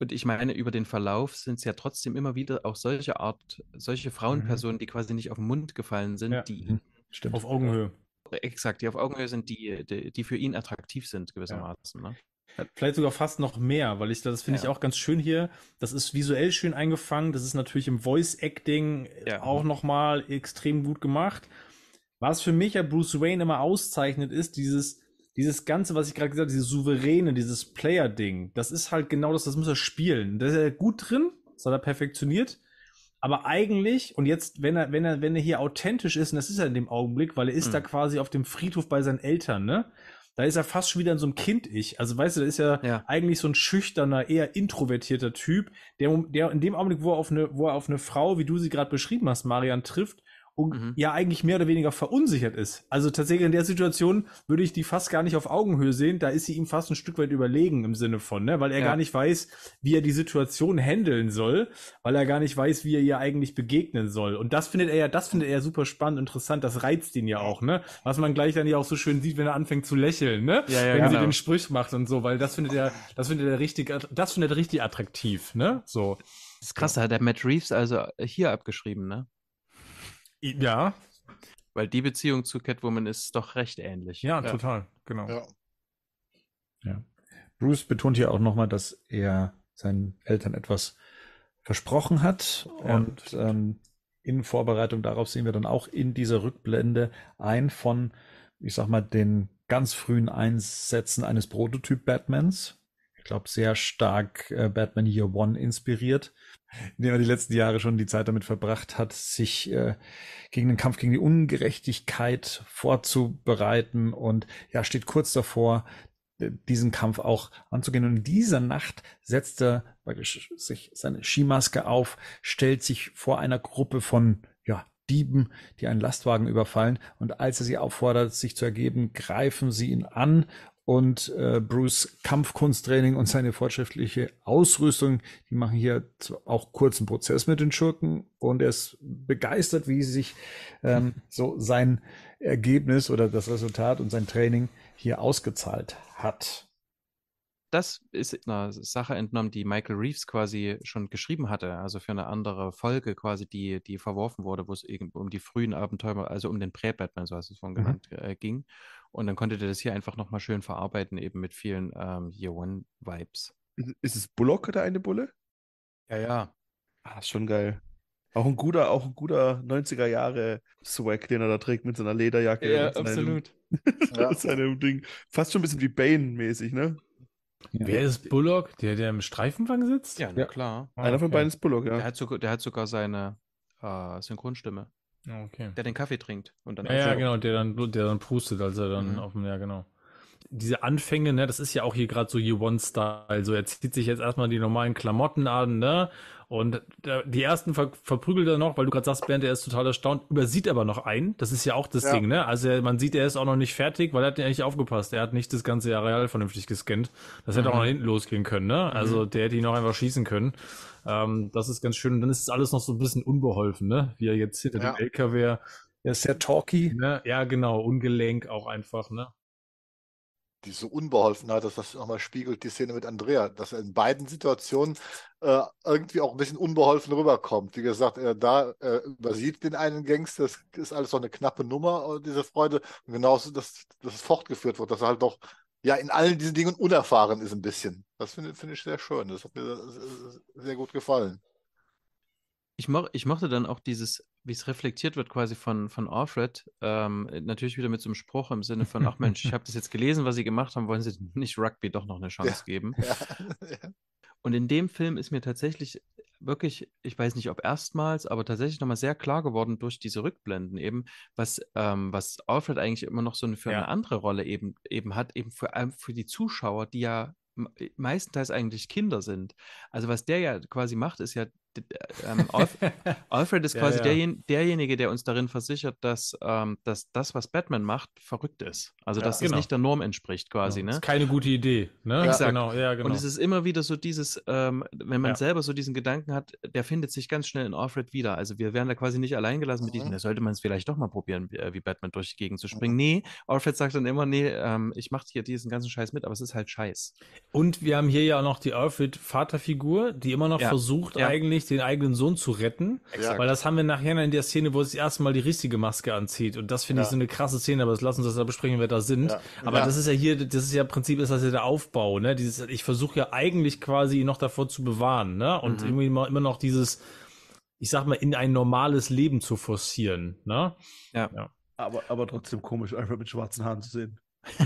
und ich meine, über den Verlauf sind es ja trotzdem immer wieder auch solche Art, solche mhm. Frauenpersonen, mhm. die quasi nicht auf den Mund gefallen sind, ja. die mhm. Stimmt. Auf Augenhöhe exakt, die auf Augenhöhe sind, die, die, die für ihn attraktiv sind, gewissermaßen. Ja. Ne? Äh, vielleicht sogar fast noch mehr, weil ich das finde ja. ich auch ganz schön hier. Das ist visuell schön eingefangen. Das ist natürlich im Voice Acting äh, ja. auch nochmal extrem gut gemacht. Was für mich ja Bruce Wayne immer auszeichnet, ist dieses, dieses Ganze, was ich gerade gesagt habe, dieses Souveräne, dieses Player-Ding. Das ist halt genau das, das muss er spielen. Da ist er gut drin. Das hat er perfektioniert. Aber eigentlich, und jetzt, wenn er, wenn er, wenn er hier authentisch ist, und das ist er in dem Augenblick, weil er ist mhm. da hm. quasi auf dem Friedhof bei seinen Eltern, ne? Da ist er fast schon wieder in so einem Kind-Ich. Also weißt du, da ist er ja, eigentlich so ein schüchterner, eher introvertierter Typ, der, der in dem Augenblick, wo er auf eine, wo er auf eine Frau, wie du sie gerade beschrieben hast, Marian, trifft, und mhm. ja eigentlich mehr oder weniger verunsichert ist. Also tatsächlich in der Situation würde ich die fast gar nicht auf Augenhöhe sehen. Da ist sie ihm fast ein Stück weit überlegen im Sinne von, ne? weil er ja. gar nicht weiß, wie er die Situation handeln soll, weil er gar nicht weiß, wie er ihr eigentlich begegnen soll. Und das findet er ja, das findet er ja super spannend, interessant. Das reizt ihn ja auch, ne? Was man gleich dann ja auch so schön sieht, wenn er anfängt zu lächeln, ne? Ja, ja, wenn genau. sie den Sprich macht und so, weil das findet er, das findet er richtig, das findet er richtig attraktiv, ne? So. Das Krasse hat der Matt Reeves also hier abgeschrieben, ne? Ja. Weil die Beziehung zu Catwoman ist doch recht ähnlich. Ja, ja. total, genau. Ja. ja. Bruce betont hier auch nochmal, dass er seinen Eltern etwas versprochen hat ja, und ähm, in Vorbereitung darauf sehen wir dann auch in dieser Rückblende ein von, ich sag mal, den ganz frühen Einsätzen eines Prototyp-Batmans. Ich glaube, sehr stark äh, Batman Year One inspiriert, indem er die letzten Jahre schon die Zeit damit verbracht hat, sich äh, gegen den Kampf gegen die Ungerechtigkeit vorzubereiten und ja, steht kurz davor, äh, diesen Kampf auch anzugehen. Und in dieser Nacht setzt er sich seine Skimaske auf, stellt sich vor einer Gruppe von ja, Dieben, die einen Lastwagen überfallen. Und als er sie auffordert, sich zu ergeben, greifen sie ihn an und äh, Bruce Kampfkunsttraining und seine fortschrittliche Ausrüstung, die machen hier auch kurzen Prozess mit den Schurken und er ist begeistert, wie sich ähm, so sein Ergebnis oder das Resultat und sein Training hier ausgezahlt hat das ist eine Sache entnommen, die Michael Reeves quasi schon geschrieben hatte, also für eine andere Folge quasi, die, die verworfen wurde, wo es um die frühen Abenteuer, also um den Prä-Batman, so hast du es vorhin mhm. genannt, äh, ging. Und dann konnte der das hier einfach nochmal schön verarbeiten, eben mit vielen ähm, Year One-Vibes. Ist, es Bullock oder eine Bulle? Ja, ja. Ah, ist schon geil. Auch ein guter, auch ein guter 90er Jahre Swag, den er da trägt mit seiner Lederjacke. Ja, absolut. Seinem, ja. mit seinem Ding. Fast schon ein bisschen wie Bane-mäßig, ne? Ja. Wer ist Bullock? Der, der im Streifenwagen sitzt? Ja, na klar. Ah, Einer von beiden ist Bullock, ja. Der hat sogar, der hat sogar seine äh, Synchronstimme. Okay. Der den Kaffee trinkt und dann. Ja, ja genau, der dann, der dann prustet, als er dann mhm. auf dem, ja, genau diese Anfänge, ne, das ist ja auch hier gerade so Year One-Style. Also er zieht sich jetzt erstmal die normalen Klamotten an, ne? Und äh, die ersten ver verprügelt er noch, weil du gerade sagst, Bernd, er ist total erstaunt, übersieht aber noch einen. Das ist ja auch das ja. Ding, ne? Also man sieht, er ist auch noch nicht fertig, weil er hat ja nicht aufgepasst. Er hat nicht das ganze Areal vernünftig gescannt. Das mhm. hätte auch mhm. nach hinten losgehen können, ne? Also mhm. der hätte ihn auch einfach schießen können. Ähm, das ist ganz schön. Und dann ist alles noch so ein bisschen unbeholfen, ne? Wie er jetzt hinter ja. dem LKW. Er ist sehr talky. Ne? Ja, genau, ungelenk auch einfach, ne? diese Unbeholfenheit, dass das nochmal spiegelt, die Szene mit Andrea, dass er in beiden Situationen äh, irgendwie auch ein bisschen unbeholfen rüberkommt. Wie gesagt, er da äh, übersieht den einen Gangster, das ist alles so eine knappe Nummer, äh, diese Freude. Und genauso, dass, dass es fortgeführt wird, dass er halt doch ja in all diesen Dingen unerfahren ist ein bisschen. Das finde find ich sehr schön. Das hat mir sehr gut gefallen. Ich, mo ich mochte dann auch dieses wie es reflektiert wird quasi von, von Alfred, ähm, natürlich wieder mit so einem Spruch im Sinne von, ach Mensch, ich habe das jetzt gelesen, was sie gemacht haben, wollen sie nicht Rugby doch noch eine Chance ja, geben. Ja, ja. Und in dem Film ist mir tatsächlich wirklich, ich weiß nicht ob erstmals, aber tatsächlich nochmal sehr klar geworden durch diese Rückblenden eben, was, ähm, was Alfred eigentlich immer noch so eine, für eine andere Rolle eben, eben hat, eben vor allem für die Zuschauer, die ja meistenteils eigentlich Kinder sind. Also was der ja quasi macht, ist ja äh, ähm, Alfred ist quasi ja, ja. Der, derjenige, der uns darin versichert, dass, ähm, dass das, was Batman macht, verrückt ist. Also ja, dass genau. es nicht der Norm entspricht quasi. Ne? keine gute Idee. Ne? Exakt. Genau, ja, genau. Und es ist immer wieder so dieses, ähm, wenn man selber so diesen Gedanken hat, der findet sich ganz schnell in Alfred wieder. Also wir werden da quasi nicht allein gelassen mit diesem, mhm. da sollte man es vielleicht doch mal probieren, äh, wie, Batman durch die Gegend zu mhm. springen. Nee, Alfred sagt dann immer, nee, ähm, ich mache hier diesen ganzen Scheiß mit, aber es ist halt Scheiß. Und wir haben hier ja auch noch die Alfred-Vaterfigur, die immer noch versucht eigentlich wirklich den eigenen Sohn zu retten. Exakt. Weil das haben wir nachher in der Szene, wo es das erste Mal die richtige Maske anzieht. Und das finde ja. ich so eine krasse Szene, aber das lassen uns das da besprechen, wer da sind. Ja. Aber ja. das ist ja hier, das ist ja im Prinzip ist das ja der Aufbau, ne? Dieses, ich versuche ja eigentlich quasi ihn noch davor zu bewahren, ne? Und mhm. irgendwie immer, immer noch dieses, ich sag mal, in ein normales Leben zu forcieren, ne? Ja. ja. Aber, aber trotzdem komisch, einfach mit schwarzen Haaren zu sehen.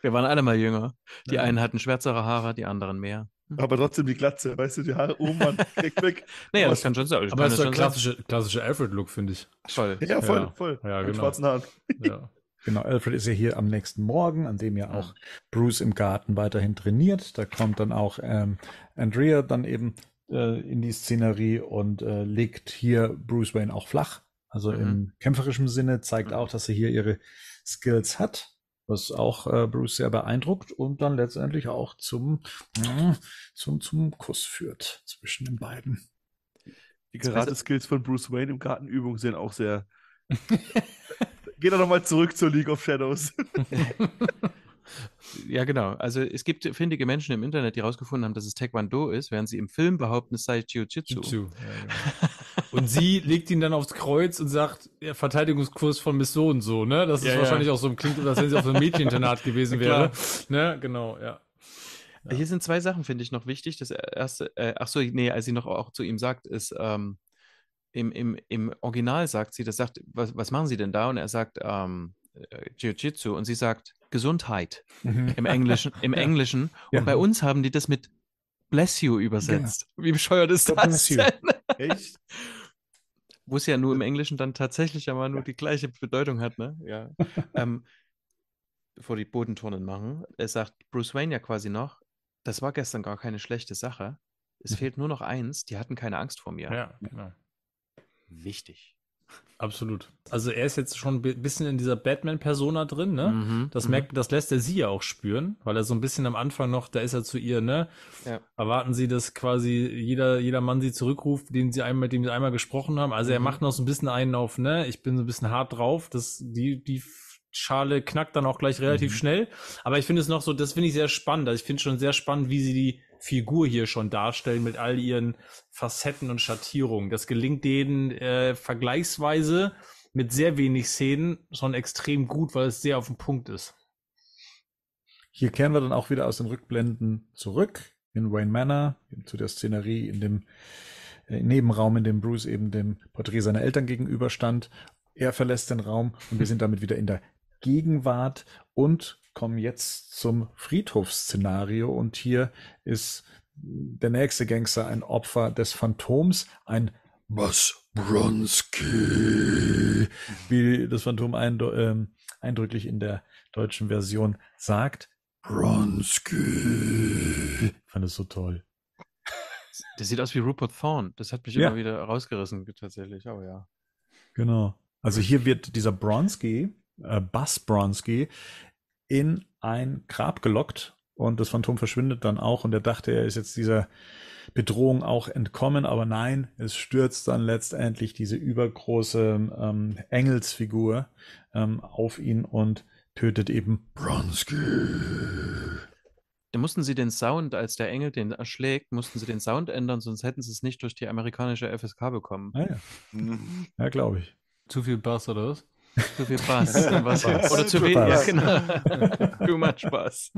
wir waren alle mal jünger. Die einen hatten schwärzere Haare, die anderen mehr. Mhm. Aber trotzdem die Glatze, weißt du, die Haare oben, an, weg, weg. naja, aber das kann schon sein. Aber das ist ein klassischer klassische Alfred-Look, finde ich. Voll. Ja, voll, ja. voll. Ja, Mit genau. schwarzen Haaren. Ja. Genau, Alfred ist ja hier am nächsten Morgen, an dem ja mhm. auch Bruce im Garten weiterhin trainiert. Da kommt dann auch ähm, Andrea dann eben äh, in die Szenerie und äh, legt hier Bruce Wayne auch flach. Also mhm. im kämpferischen Sinne zeigt mhm. auch, dass sie hier ihre Skills hat was auch äh, Bruce sehr beeindruckt und dann letztendlich auch zum, äh, zum, zum Kuss führt zwischen den beiden. Die Karate-Skills von Bruce Wayne im Gartenübung sind auch sehr. Geht er nochmal zurück zur League of Shadows. Ja, genau. Also es gibt findige Menschen im Internet, die herausgefunden haben, dass es Taekwondo ist, während sie im Film behaupten, es sei Jiu-Jitsu. Jiu -Jitsu. Ja, ja. Und sie legt ihn dann aufs Kreuz und sagt, ja, Verteidigungskurs von Miss So und so, ne? Das ist ja, wahrscheinlich ja. auch so klingt, als wenn sie auf so einem Mädcheninternat gewesen wäre. Ne? Genau, ja. Hier sind zwei Sachen, finde ich, noch wichtig. Das erste, äh, ach so, nee, als sie noch auch zu ihm sagt, ist, ähm, im, im, im Original sagt sie, das sagt, was, was machen sie denn da? Und er sagt, ähm, äh, Jiu-Jitsu und sie sagt Gesundheit mhm. im Englischen. Im Englischen. Ja. Und bei uns haben die das mit bless you genau. übersetzt. Ja. Wie bescheuert ist God das? Bless denn? Echt? Wo es ja nur im Englischen dann tatsächlich ja mal nur ja. die gleiche Bedeutung hat, ne? Ja. ähm, bevor die Bodenturnen machen, er sagt Bruce Wayne ja quasi noch, das war gestern gar keine schlechte Sache. Es mhm. fehlt nur noch eins, die hatten keine Angst vor mir. Ja, genau. Wichtig. Absolut. Also er ist jetzt schon ein bisschen in dieser Batman-Persona drin, ne? Mhm, das mhm. merkt, das lässt er sie ja auch spüren, weil er so ein bisschen am Anfang noch, da ist er zu ihr, ne? Ja. Erwarten sie, dass quasi jeder, jeder Mann sie zurückruft, den sie einmal, mit dem sie einmal gesprochen haben. Also mhm. er macht noch so ein bisschen einen auf, ne? Ich bin so ein bisschen hart drauf, dass die, die Schale knackt dann auch gleich relativ mhm. schnell. Aber ich finde es noch so, das finde ich sehr spannend. Also ich finde schon sehr spannend, wie sie die, Figur hier schon darstellen mit all ihren Facetten und Schattierungen. Das gelingt denen äh, vergleichsweise mit sehr wenig Szenen schon extrem gut, weil es sehr auf den Punkt ist. Hier kehren wir dann auch wieder aus den Rückblenden zurück in Wayne Manor, zu der Szenerie in dem äh, Nebenraum, in dem Bruce eben dem Porträt seiner Eltern gegenüberstand. Er verlässt den Raum und wir sind damit wieder in der Gegenwart und kommen jetzt zum Friedhofsszenario und hier ist der nächste Gangster ein Opfer des Phantoms, ein Bas Bronski, wie das Phantom ähm, eindrücklich in der deutschen Version sagt. Bronski. Ich fand es so toll. Der sieht aus wie Rupert Thorne. Das hat mich ja. immer wieder rausgerissen, tatsächlich. Aber oh, ja. Genau. Also hier wird dieser Bronski, äh, Bas Bronski, in ein Grab gelockt und das Phantom verschwindet dann auch und er dachte, er ist jetzt dieser Bedrohung auch entkommen, aber nein, es stürzt dann letztendlich diese übergroße ähm, Engelsfigur ähm, auf ihn und tötet eben Bronski. Da mussten sie den Sound, als der Engel den erschlägt, mussten sie den Sound ändern, sonst hätten sie es nicht durch die amerikanische FSK bekommen. Ah ja, mhm. ja glaube ich. Zu viel Bass oder was? Zu viel Spaß. Spaß. Oder zu viel, ja genau. Too much Spaß.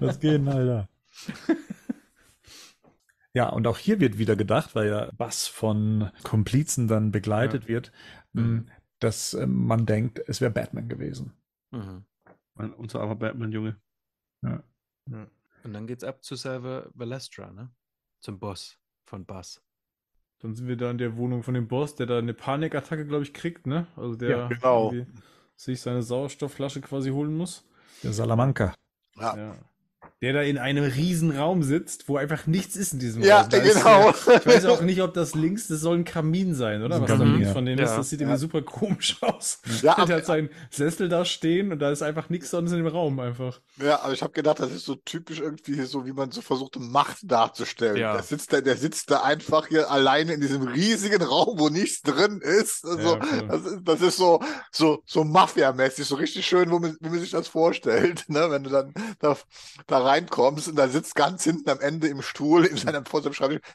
Was geht Alter? Ja, und auch hier wird wieder gedacht, weil ja Bass von Komplizen dann begleitet ja. wird, mhm. Ähm, dass ähm, man denkt, es wäre Batman gewesen. Mhm. Und so aber Batman, Junge. Ja. ja. Und dann geht's ab zu Salva Valestra, ne? Zum Boss von Bass. Dann sind wir da in der Wohnung von dem Boss, der da eine Panikattacke, glaube ich, kriegt, ne? Also der ja, genau. sich seine Sauerstoffflasche quasi holen muss. Der Salamanca. Ja. ja der da in einem riesen Raum sitzt, wo einfach nichts ist in diesem ja, Raum. Ja, genau. Ist, ich weiß auch nicht, ob das links, das soll ein Kamin sein, oder? Was da links von denen ja. ist, das sieht ja. irgendwie super komisch aus. Ja, der hat seinen Sessel da stehen und da ist einfach nichts sonst in dem Raum einfach. Ja, aber ich habe gedacht, das ist so typisch irgendwie so, wie man so versucht, Macht darzustellen. Ja. Der, sitzt da, der sitzt da einfach hier alleine in diesem riesigen Raum, wo nichts drin ist. Also, cool. das, ist das ist so, so, so Mafia-mäßig, so richtig schön, wo man, wie man sich das vorstellt, ne? wenn du dann da, da rein reinkommst und da sitzt ganz hinten am Ende im Stuhl in seinem vor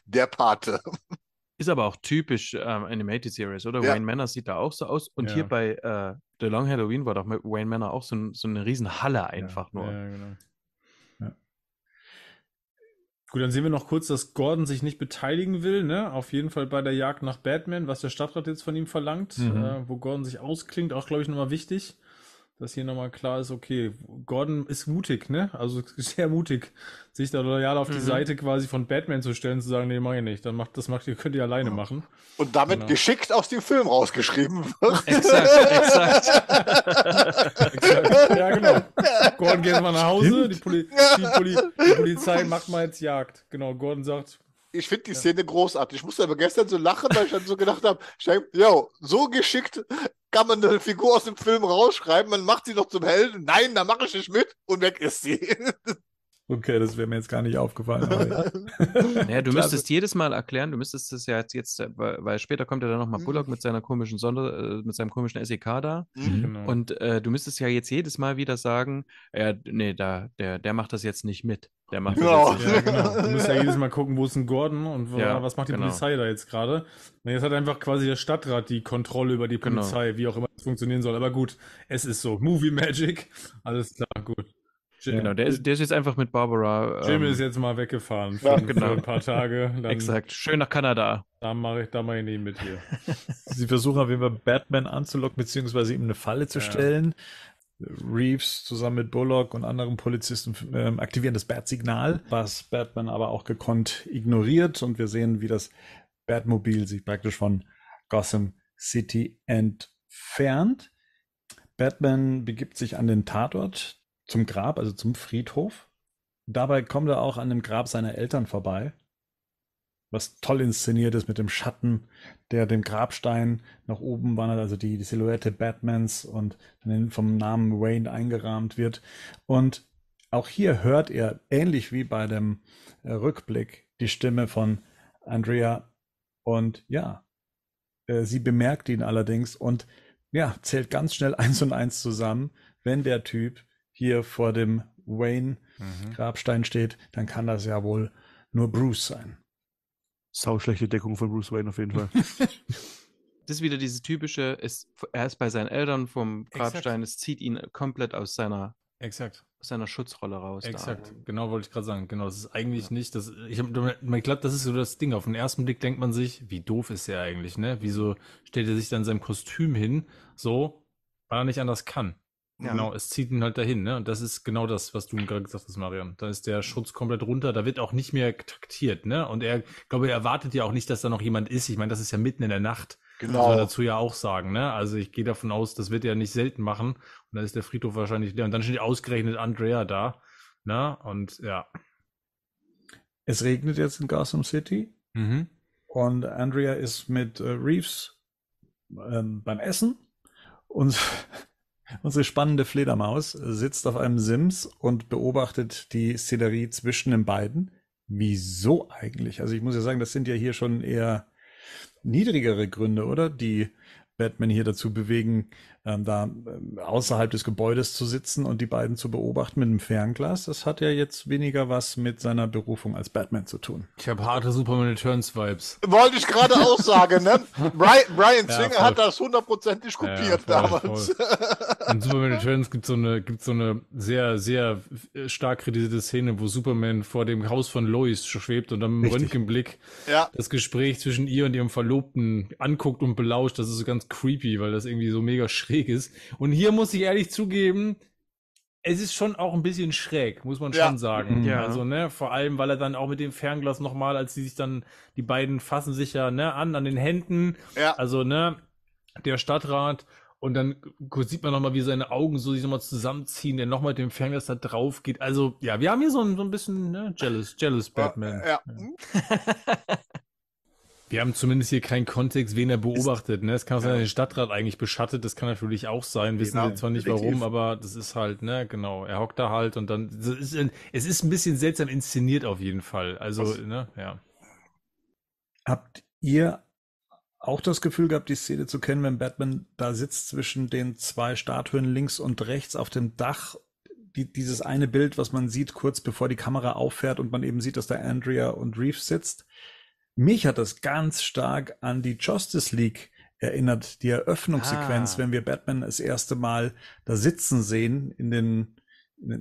der Pate. Ist aber auch typisch ähm, Animated Series, oder? Ja. Wayne Manor sieht da auch so aus. Und ja. hier bei äh, The Long Halloween war doch mit Wayne Manor auch so, ein, so eine riesen Halle einfach ja. nur. Ja, genau. Gut, dann sehen wir noch kurz, dass Gordon sich nicht beteiligen will, ne? Auf jeden Fall bei der Jagd nach Batman, was der Stadtrat jetzt von ihm verlangt, mhm. äh, wo Gordon sich ausklingt, auch glaube ich nochmal wichtig dass hier nochmal klar ist, okay, Gordon ist mutig, ne? Also sehr mutig, sich da loyal auf die mhm. Seite quasi von Batman zu stellen, zu sagen, nee, mach ich nicht. Dann macht, das macht ihr, könnt ihr alleine machen. Und damit genau. geschickt aus dem Film rausgeschrieben wird. exakt, exakt. exakt. Ja, genau. Gordon geht mal nach Hause, die, Poli die, Poli die Polizei macht mal jetzt Jagd. Genau, Gordon sagt, ich finde die Szene ja. großartig. Ich musste aber gestern so lachen, weil ich dann so gedacht habe, yo, so geschickt kann man eine Figur aus dem Film rausschreiben, man macht sie noch zum Helden. Nein, da mache ich nicht mit und weg ist sie. Okay, das wäre mir jetzt gar nicht aufgefallen. Aber, naja, du müsstest jedes Mal erklären, du müsstest es ja jetzt, jetzt weil, später kommt ja dann nochmal mhm. Bullock mit seiner komischen Sonder, äh, mit seinem komischen SEK da. Mhm. mhm. Genau. Und äh, du müsstest ja jetzt jedes Mal wieder sagen, ja, nee, da, der, der macht das jetzt nicht mit. Der macht genau. das jetzt nicht. Ja, genau. Du musst ja jedes Mal gucken, wo ist ein Gordon und ja, was macht die genau. Polizei da jetzt gerade. jetzt hat einfach quasi der Stadtrat die Kontrolle über die genau. Polizei, wie auch immer das funktionieren soll. Aber gut, es ist so. Movie Magic. Alles klar, gut. Jim. Genau, der ist, der ist jetzt einfach mit Barbara. Jim ähm, ist jetzt mal weggefahren für, ja, genau. für ein paar Tage. Dann, Exakt, schön nach Kanada. Da mache ich, mach ich ihn mit hier. Sie versuchen auf jeden Fall Batman anzulocken, beziehungsweise ihm eine Falle zu ja. stellen. Reeves zusammen mit Bullock und anderen Polizisten ähm, aktivieren das Bat-Signal, was Batman aber auch gekonnt ignoriert. Und wir sehen, wie das Batmobil sich praktisch von Gotham City entfernt. Batman begibt sich an den Tatort zum Grab, also zum Friedhof. Dabei kommt er auch an dem Grab seiner Eltern vorbei. Was toll inszeniert ist mit dem Schatten, der dem Grabstein nach oben wandert, also die, die Silhouette Batmans und vom Namen Wayne eingerahmt wird. Und auch hier hört er, ähnlich wie bei dem äh, Rückblick, die Stimme von Andrea. Und ja, äh, sie bemerkt ihn allerdings und ja, zählt ganz schnell eins und eins zusammen, wenn der Typ hier vor dem Wayne-Grabstein mhm. steht, dann kann das ja wohl nur Bruce sein. Sau schlechte Deckung von Bruce Wayne auf jeden Fall. das ist wieder dieses typische, es, er ist bei seinen Eltern vom Grabstein, Exakt. es zieht ihn komplett aus seiner, Exakt. Aus seiner Schutzrolle raus. Exakt, genau wollte ich gerade sagen. Genau, das ist eigentlich ja. nicht, das, ich glaube, das ist so das Ding. Auf den ersten Blick denkt man sich, wie doof ist er eigentlich, ne? Wieso stellt er sich dann seinem Kostüm hin, so, weil er nicht anders kann. Ja. Genau, es zieht ihn halt dahin, ne? Und das ist genau das, was du gerade gesagt hast, Marion. Da ist der Schutz komplett runter, da wird auch nicht mehr taktiert, ne? Und er, glaube, er erwartet ja auch nicht, dass da noch jemand ist. Ich meine, das ist ja mitten in der Nacht. Genau. Muss man genau. dazu ja auch sagen, ne? Also ich gehe davon aus, das wird er nicht selten machen. Und dann ist der Friedhof wahrscheinlich leer. Und dann steht ausgerechnet Andrea da, ne? Und ja. Es regnet jetzt in Gotham City. Mhm. Und Andrea ist mit äh, Reeves ähm, beim Essen. Und Unsere spannende Fledermaus sitzt auf einem Sims und beobachtet die Szenerie zwischen den beiden. Wieso eigentlich? Also ich muss ja sagen, das sind ja hier schon eher niedrigere Gründe, oder? Die Batman hier dazu bewegen, ähm, da ähm, außerhalb des Gebäudes zu sitzen und die beiden zu beobachten mit einem Fernglas, das hat ja jetzt weniger was mit seiner Berufung als Batman zu tun. Ich habe harte Superman Returns Vibes. Wollte ich gerade auch sagen, ne? Brian, Brian Singer ja, hat das hundertprozentig kopiert ja, voll, damals. Voll. In Superman Returns gibt so eine, gibt so eine sehr, sehr stark kritisierte Szene, wo Superman vor dem Haus von Lois schwebt und dann mit dem Röntgenblick ja. das Gespräch zwischen ihr und ihrem Verlobten anguckt und belauscht. Das ist so ganz creepy, weil das irgendwie so mega schrill Vertrages. Und hier muss ich ehrlich zugeben, es ist schon auch ein bisschen schräg, muss man ja. schon sagen. Mhm. Ja. Also, ne, vor allem, weil er dann auch mit dem Fernglas nochmal, als die sich dann, die beiden fassen sich ja, ne, an, an den Händen. Ja. Also, ne, der Stadtrat. Und dann sieht man nochmal, wie seine Augen so sich nochmal zusammenziehen, der nochmal mit dem Fernglas da drauf geht. Also, ja, wir haben hier so ein, so ein bisschen, ne, jealous, jealous Batman. ja. ja. Mhm. Wir haben zumindest hier keinen Kontext, wen er beobachtet. Ne? Es kann sein, ja. der Stadtrat eigentlich beschattet, das kann natürlich auch sein. Wissen genau, wir zwar nicht definitiv. warum, aber das ist halt, ne, genau. Er hockt da halt und dann. Ist, es ist ein bisschen seltsam inszeniert auf jeden Fall. Also, Was? ne, ja. Habt ihr auch das Gefühl gehabt, die Szene zu kennen, wenn Batman da sitzt zwischen den zwei Statuen links und rechts auf dem Dach die, dieses eine Bild, was man sieht, kurz bevor die Kamera auffährt und man eben sieht, dass da Andrea und Reeves sitzt. Mich hat das ganz stark an die Justice League erinnert, die Eröffnungssequenz, ah. wenn wir Batman das erste Mal da sitzen sehen in den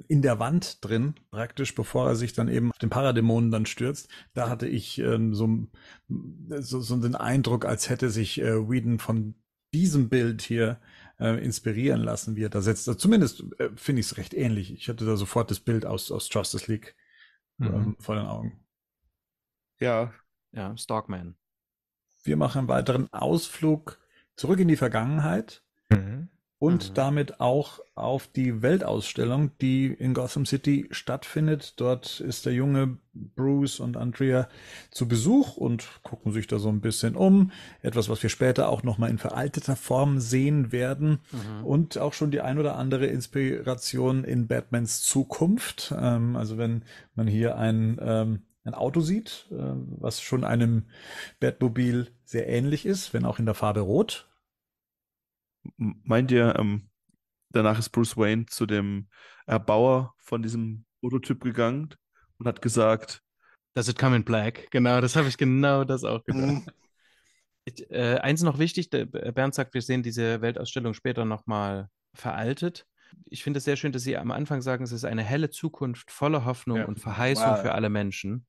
in der Wand drin, praktisch, bevor er sich dann eben auf den Parademonen dann stürzt. Da hatte ich ähm, so, so, so den Eindruck, als hätte sich äh, Whedon von diesem Bild hier äh, inspirieren lassen, wie er da sitzt. Zumindest äh, finde ich es recht ähnlich. Ich hatte da sofort das Bild aus, aus Justice League mhm. ähm, vor den Augen. Ja, ja, Stalkman. Wir machen einen weiteren Ausflug zurück in die Vergangenheit mhm. und mhm. damit auch auf die Weltausstellung, die in Gotham City stattfindet. Dort ist der junge Bruce und Andrea zu Besuch und gucken sich da so ein bisschen um. Etwas, was wir später auch nochmal in veralteter Form sehen werden mhm. und auch schon die ein oder andere Inspiration in Batmans Zukunft. Ähm, also wenn man hier einen ähm, ein Auto sieht, äh, was schon einem Batmobil sehr ähnlich ist, wenn auch in der Farbe Rot. Meint ihr, ähm, danach ist Bruce Wayne zu dem Erbauer von diesem Prototyp gegangen und hat gesagt, das ist Come in Black. Genau, das habe ich genau das auch gedacht. ich, äh, eins noch wichtig, der Bernd sagt, wir sehen diese Weltausstellung später nochmal veraltet. Ich finde es sehr schön, dass Sie am Anfang sagen, es ist eine helle Zukunft voller Hoffnung ja. und Verheißung wow. für alle Menschen.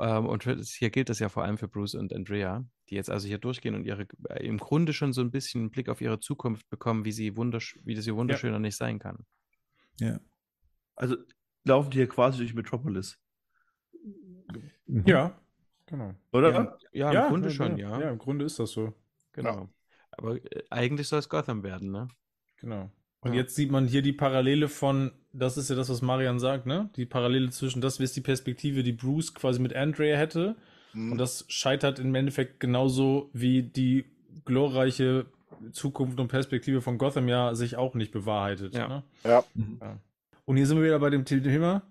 Ähm, und für, hier gilt das ja vor allem für Bruce und Andrea, die jetzt also hier durchgehen und ihre äh, im Grunde schon so ein bisschen einen Blick auf ihre Zukunft bekommen, wie sie wundersch wie das hier wunderschöner ja. nicht sein kann. Ja. Also laufen die hier quasi durch Metropolis. Mhm. Ja, genau. Oder? Ja, ja im ja, Grunde schon, ja. Ja, im Grunde ist das so. Genau. Aber äh, eigentlich soll es Gotham werden, ne? Genau. Und ja. jetzt sieht man hier die Parallele von, das ist ja das, was Marian sagt, ne? Die Parallele zwischen, das ist die Perspektive, die Bruce quasi mit Andrea hätte. Mhm. Und das scheitert im Endeffekt genauso wie die glorreiche Zukunft und Perspektive von Gotham ja sich auch nicht bewahrheitet. Ja. Ne? ja. Und hier sind wir wieder bei dem Thema.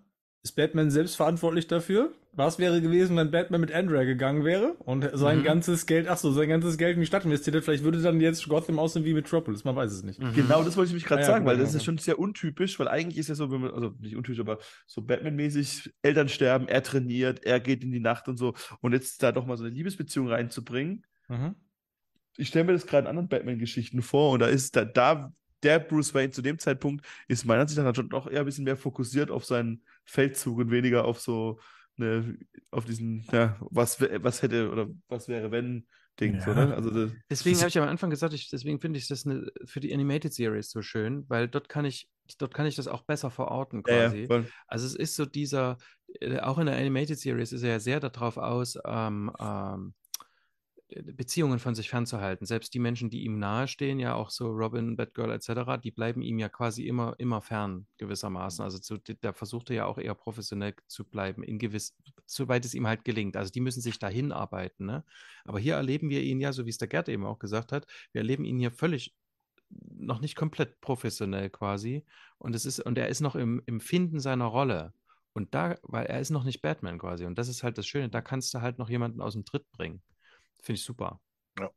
Ist Batman selbst verantwortlich dafür? Was wäre gewesen, wenn Batman mit Andrea gegangen wäre und sein mhm. ganzes Geld, ach so, sein ganzes Geld in die Stadt investiert hätte? Vielleicht würde dann jetzt Gotham aussehen wie Metropolis, man weiß es nicht. Mhm. Genau, das wollte ich mich gerade ja, sagen, ja, weil genau. das ist ja schon sehr untypisch, weil eigentlich ist ja so, wenn man, also nicht untypisch, aber so Batman-mäßig, Eltern sterben, er trainiert, er geht in die Nacht und so. Und jetzt da doch mal so eine Liebesbeziehung reinzubringen. Mhm. Ich stelle mir das gerade in anderen Batman-Geschichten vor und da ist, da, da der Bruce Wayne zu dem Zeitpunkt ist meiner Ansicht nach schon doch eher ein bisschen mehr fokussiert auf seinen Feldzug und weniger auf so ne, auf diesen, ja, was, was hätte oder was wäre, wenn Ding, ne? ja. oder? Also das, deswegen habe ich am Anfang gesagt, ich, deswegen finde ich das eine, für die Animated Series so schön, weil dort kann ich, dort kann ich das auch besser verorten quasi. Ja, ja, also es ist so dieser, äh, auch in der Animated Series ist er ja sehr darauf aus, ähm, ähm, äh, Beziehungen von sich fernzuhalten. Selbst die Menschen, die ihm nahestehen, ja auch so Robin, Batgirl etc., die bleiben ihm ja quasi immer, immer fern gewissermaßen. Mhm. Also zu, der versucht ja auch eher professionell zu bleiben, in gewiss, soweit es ihm halt gelingt. Also die müssen sich dahin arbeiten. Ne? Aber hier erleben wir ihn ja, so wie es der Gerd eben auch gesagt hat, wir erleben ihn hier völlig noch nicht komplett professionell quasi. Und es ist, und er ist noch im, im Finden seiner Rolle. Und da, weil er ist noch nicht Batman quasi. Und das ist halt das Schöne, da kannst du halt noch jemanden aus dem Tritt bringen. Finde ich super.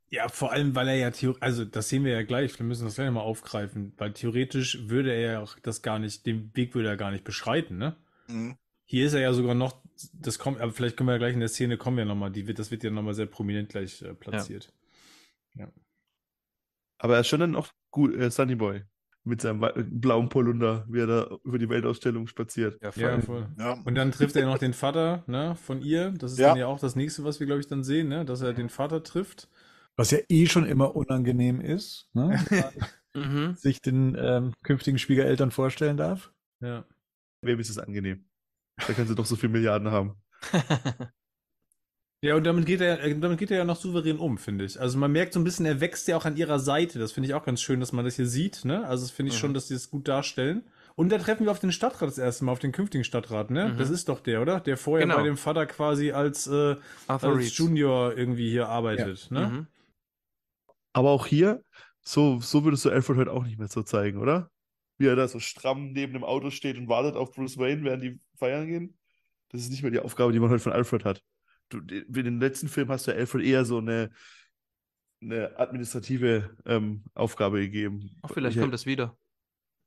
Ja, vor allem, weil er ja theoretisch, also das sehen wir ja gleich, wir müssen das gleich nochmal aufgreifen, weil theoretisch würde er ja auch das gar nicht, den Weg würde er gar nicht beschreiten, ne? Mhm. Hier ist er ja sogar noch, das kommt, aber vielleicht können wir ja gleich in der Szene kommen ja nochmal, die wird, das wird ja nochmal sehr prominent gleich äh, platziert. Ja. ja. Aber er ist schon dann auch gut, äh, Sunny Boy mit seinem äh, blauen Polunder, wie er da über die Weltausstellung spaziert. Ja, voll. Ja, voll. Ja. Und dann trifft er noch den Vater ne, von ihr. Das ist ja. dann ja auch das nächste, was wir, glaube ich, dann sehen, ne? dass er den Vater trifft. Was ja eh schon immer unangenehm ist, ne? Mhm. sich den ähm, künftigen Schwiegereltern vorstellen darf. Ja. Wem ist es angenehm? Da können sie doch so viele Milliarden haben. Ja, und damit geht er, äh, damit geht er ja noch souverän um, finde ich. Also man merkt so ein bisschen, er wächst ja auch an ihrer Seite. Das finde ich auch ganz schön, dass man das hier sieht, ne? Also das finde ich mhm. schon, dass die das gut darstellen. Und da treffen wir auf den Stadtrat das erste Mal, auf den künftigen Stadtrat, ne? Mhm. Das ist doch der, oder? Der vorher genau. bei dem Vater quasi als, äh, als Junior irgendwie hier arbeitet, ja. ne? Mhm. Aber auch hier, so, so würdest du Alfred heute auch nicht mehr so zeigen, oder? Wie er da so stramm neben dem Auto steht und wartet auf Bruce Wayne, während die feiern gehen. Das ist nicht mehr die Aufgabe, die man heute von Alfred hat du, in den letzten Film hast du Alfred eher so eine, eine administrative ähm, Aufgabe gegeben. Ach, vielleicht ich, kommt das wieder.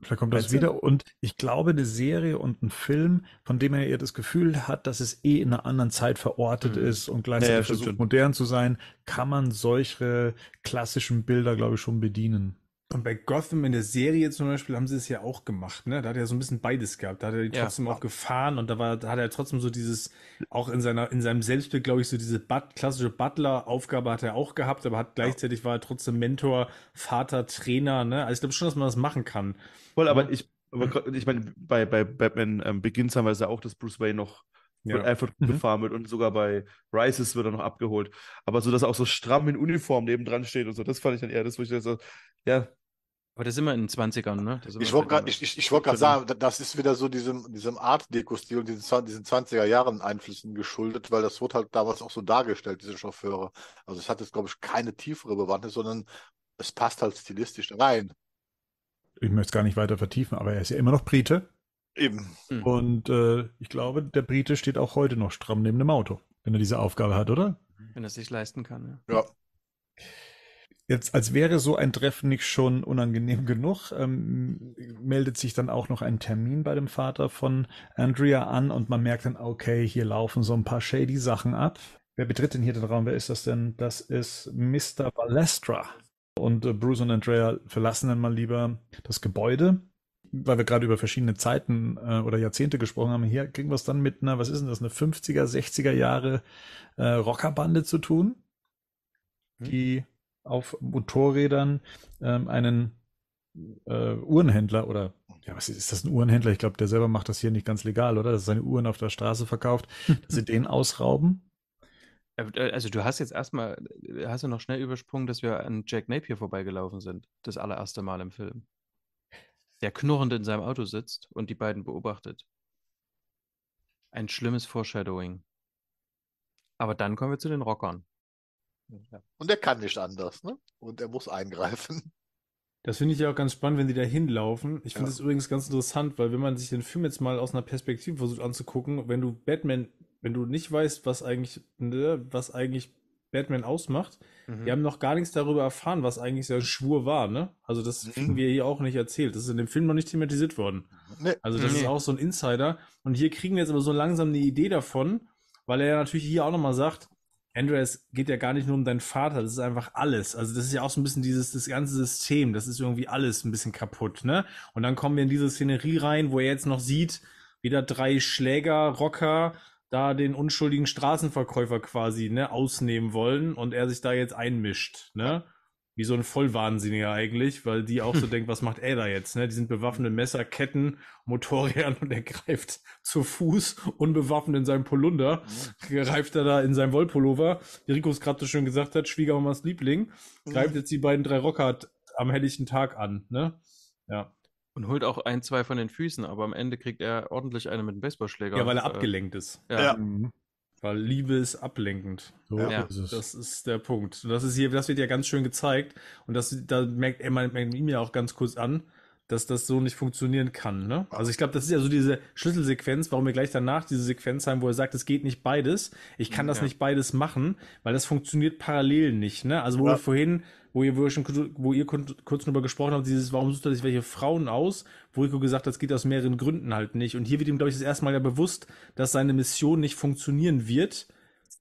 Vielleicht kommt das wieder. Und ich glaube, eine Serie und ein Film, von dem er eher das Gefühl hat, dass es eh in einer anderen Zeit verortet mhm. ist und gleichzeitig naja, versucht, modern zu sein, kann man solche klassischen Bilder, glaube ich, schon bedienen. Und bei Gotham in der Serie zum Beispiel haben sie es ja auch gemacht, ne? Da hat er so ein bisschen beides gehabt. Da hat er trotzdem ja. auch gefahren und da war, da hat er trotzdem so dieses, auch in seiner, in seinem Selbstbild, glaube ich, so diese But klassische Butler-Aufgabe hat er auch gehabt, aber hat gleichzeitig ja. war er trotzdem Mentor, Vater, Trainer, ne? Also ich glaube schon, dass man das machen kann. Voll, aber ich, aber ich meine, bei, bei Batman ähm, Begins haben wir es ja auch, dass Bruce Wayne noch ja. wird mhm. gefahren wird und sogar bei Rises wird er noch abgeholt. Aber so, dass er auch so stramm in Uniform neben dran steht und so, das fand ich dann eher das, wo ich dann so, ja, aber das ist immer in den 20ern, ne? Ich wollte gerade ich, ich, ich wollt sagen, das ist wieder so diesem, diesem Art-Deko-Stil und diesen, 20er Jahren Einflüssen geschuldet, weil das wurde halt damals auch so dargestellt, diese Chauffeure. Also es hat jetzt, glaube ich, keine tiefere Bewandtnis, sondern es passt halt stilistisch rein. Ich möchte es gar nicht weiter vertiefen, aber er ist ja immer noch Brite. Eben. Hm. Und äh, ich glaube, der Brite steht auch heute noch stramm neben dem Auto, wenn er diese Aufgabe hat, oder? Wenn er es sich leisten kann, ja. Ja jetzt als wäre so ein Treffen nicht schon unangenehm genug, ähm, meldet sich dann auch noch ein Termin bei dem Vater von Andrea an und man merkt dann, okay, hier laufen so ein paar shady Sachen ab. Wer betritt denn hier den Raum? Wer ist das denn? Das ist Mr. Balestra. Und äh, Bruce und Andrea verlassen dann mal lieber das Gebäude weil wir gerade über verschiedene Zeiten äh, oder Jahrzehnte gesprochen haben, hier kriegen wir es dann mit einer, was ist denn das, eine 50er, 60er Jahre äh, Rockerbande zu tun, hm. die auf Motorrädern ähm, einen äh, Uhrenhändler oder ja, was ist, ist das ein Uhrenhändler? Ich glaube, der selber macht das hier nicht ganz legal, oder? Dass er seine Uhren auf der Straße verkauft, dass sie den ausrauben. Äh, äh, also du hast jetzt erstmal, äh, hast du noch schnell übersprungen, dass wir an Jack Napier vorbeigelaufen sind, das allererste Mal im Film. Der knurrend in seinem Auto sitzt und die beiden beobachtet. Ein schlimmes Foreshadowing. Aber dann kommen wir zu den Rockern. Und er kann nicht anders, ne? Und er muss eingreifen. Das finde ich ja auch ganz spannend, wenn die da hinlaufen. Ich finde es ja. übrigens ganz interessant, weil wenn man sich den Film jetzt mal aus einer Perspektive versucht anzugucken, wenn du Batman, wenn du nicht weißt, was eigentlich, ne, was eigentlich Batman ausmacht, mhm. wir haben noch gar nichts darüber erfahren, was eigentlich sein Schwur war, ne? Also das mhm. kriegen wir hier auch nicht erzählt. Das ist in dem Film noch nicht thematisiert worden. Nee. Also das nee. ist auch so ein Insider. Und hier kriegen wir jetzt aber so langsam eine Idee davon, weil er ja natürlich hier auch nochmal sagt, Andreas geht ja gar nicht nur um deinen Vater, das ist einfach alles. Also das ist ja auch so ein bisschen dieses das ganze System, das ist irgendwie alles ein bisschen kaputt, ne? Und dann kommen wir in diese Szenerie rein, wo er jetzt noch sieht, wieder drei Schläger, Rocker, da den unschuldigen Straßenverkäufer quasi, ne, ausnehmen wollen und er sich da jetzt einmischt, ne? wie so ein Vollwahnsinniger eigentlich, weil die auch so denkt, was macht er da jetzt? Ne? Die sind bewaffnete Messer, Ketten, Motorräder und er greift zu Fuß, unbewaffnet in seinem Polunder, greift er da in seinem Wollpullover, wie Rico es gerade so schön gesagt hat, Schwiegermamas Liebling, mhm. greift jetzt die beiden drei Rockart am helllichten Tag an, ne? Ja. Und holt auch ein, zwei von den Füßen, aber am Ende kriegt er ordentlich eine mit dem Baseballschläger. Ja, weil er äh, abgelenkt ist. Ja. ja. Mhm. Weil Liebe ist ablenkend. So ja, ist es. Das ist der Punkt. das ist hier, das wird ja ganz schön gezeigt. Und das, da merkt er, man ihm ja auch ganz kurz an, dass das so nicht funktionieren kann. Ne? Also ich glaube, das ist ja so diese Schlüsselsequenz, warum wir gleich danach diese Sequenz haben, wo er sagt, es geht nicht beides. Ich kann das ja. nicht beides machen, weil das funktioniert parallel nicht. Ne? Also wo ja. wir vorhin wo ihr, wo ihr, schon, wo ihr kurz darüber gesprochen habt, dieses, warum sucht er sich welche Frauen aus? Wo Rico gesagt hat, das geht aus mehreren Gründen halt nicht. Und hier wird ihm, glaube ich, das erste Mal ja bewusst, dass seine Mission nicht funktionieren wird,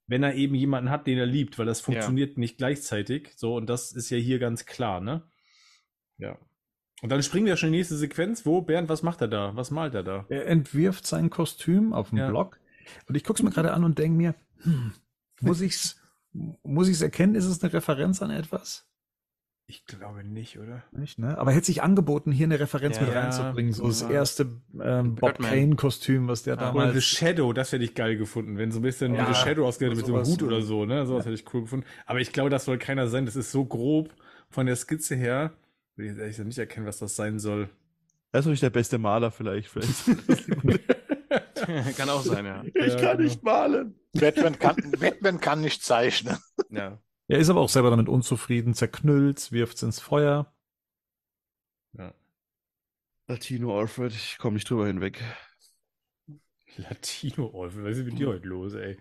wenn er eben jemanden hat, den er liebt, weil das funktioniert ja. nicht gleichzeitig. So, und das ist ja hier ganz klar, ne? Ja. Und dann springen wir schon in die nächste Sequenz. Wo, Bernd, was macht er da? Was malt er da? Er entwirft sein Kostüm auf dem ja. Blog. Und ich gucke es mir gerade an und denke mir, hm, muss ich's, muss ich's erkennen? Ist es eine Referenz an etwas? Ich glaube nicht, oder? Nicht, ne? Aber hätte sich angeboten, hier eine Referenz ja, mit reinzubringen. So das erste ähm, Bob Kane-Kostüm, was der ah, damals. Oder The Shadow, das hätte ich geil gefunden. Wenn so ein bisschen ja, The Shadow ausgerechnet mit so einem Hut oder so, ne? Sowas ja. hätte ich cool gefunden. Aber ich glaube, das soll keiner sein. Das ist so grob von der Skizze her. Will ich ehrlich nicht erkennen, was das sein soll. Er ist nicht der beste Maler, vielleicht. vielleicht. kann auch sein, ja. Ich kann genau. nicht malen. Batman kann, Batman kann nicht zeichnen. Ja. Er ist aber auch selber damit unzufrieden, zerknüllt, wirft es ins Feuer. Ja. Latino Alfred, ich komme nicht drüber hinweg. Latino Alfred, was ist mit dir heute los, ey?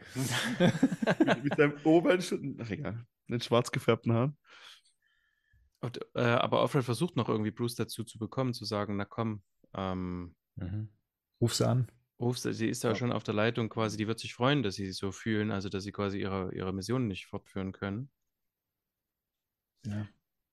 mit, mit seinem oberen, ach egal, den schwarz gefärbten Haaren. Und, äh, aber Alfred versucht noch irgendwie Bruce dazu zu bekommen, zu sagen, na komm, ähm, mhm. ruf sie an rufst, sie ist da schon auf der Leitung quasi, die wird sich freuen, dass sie sich so fühlen, also dass sie quasi ihre, ihre Mission nicht fortführen können. Ja.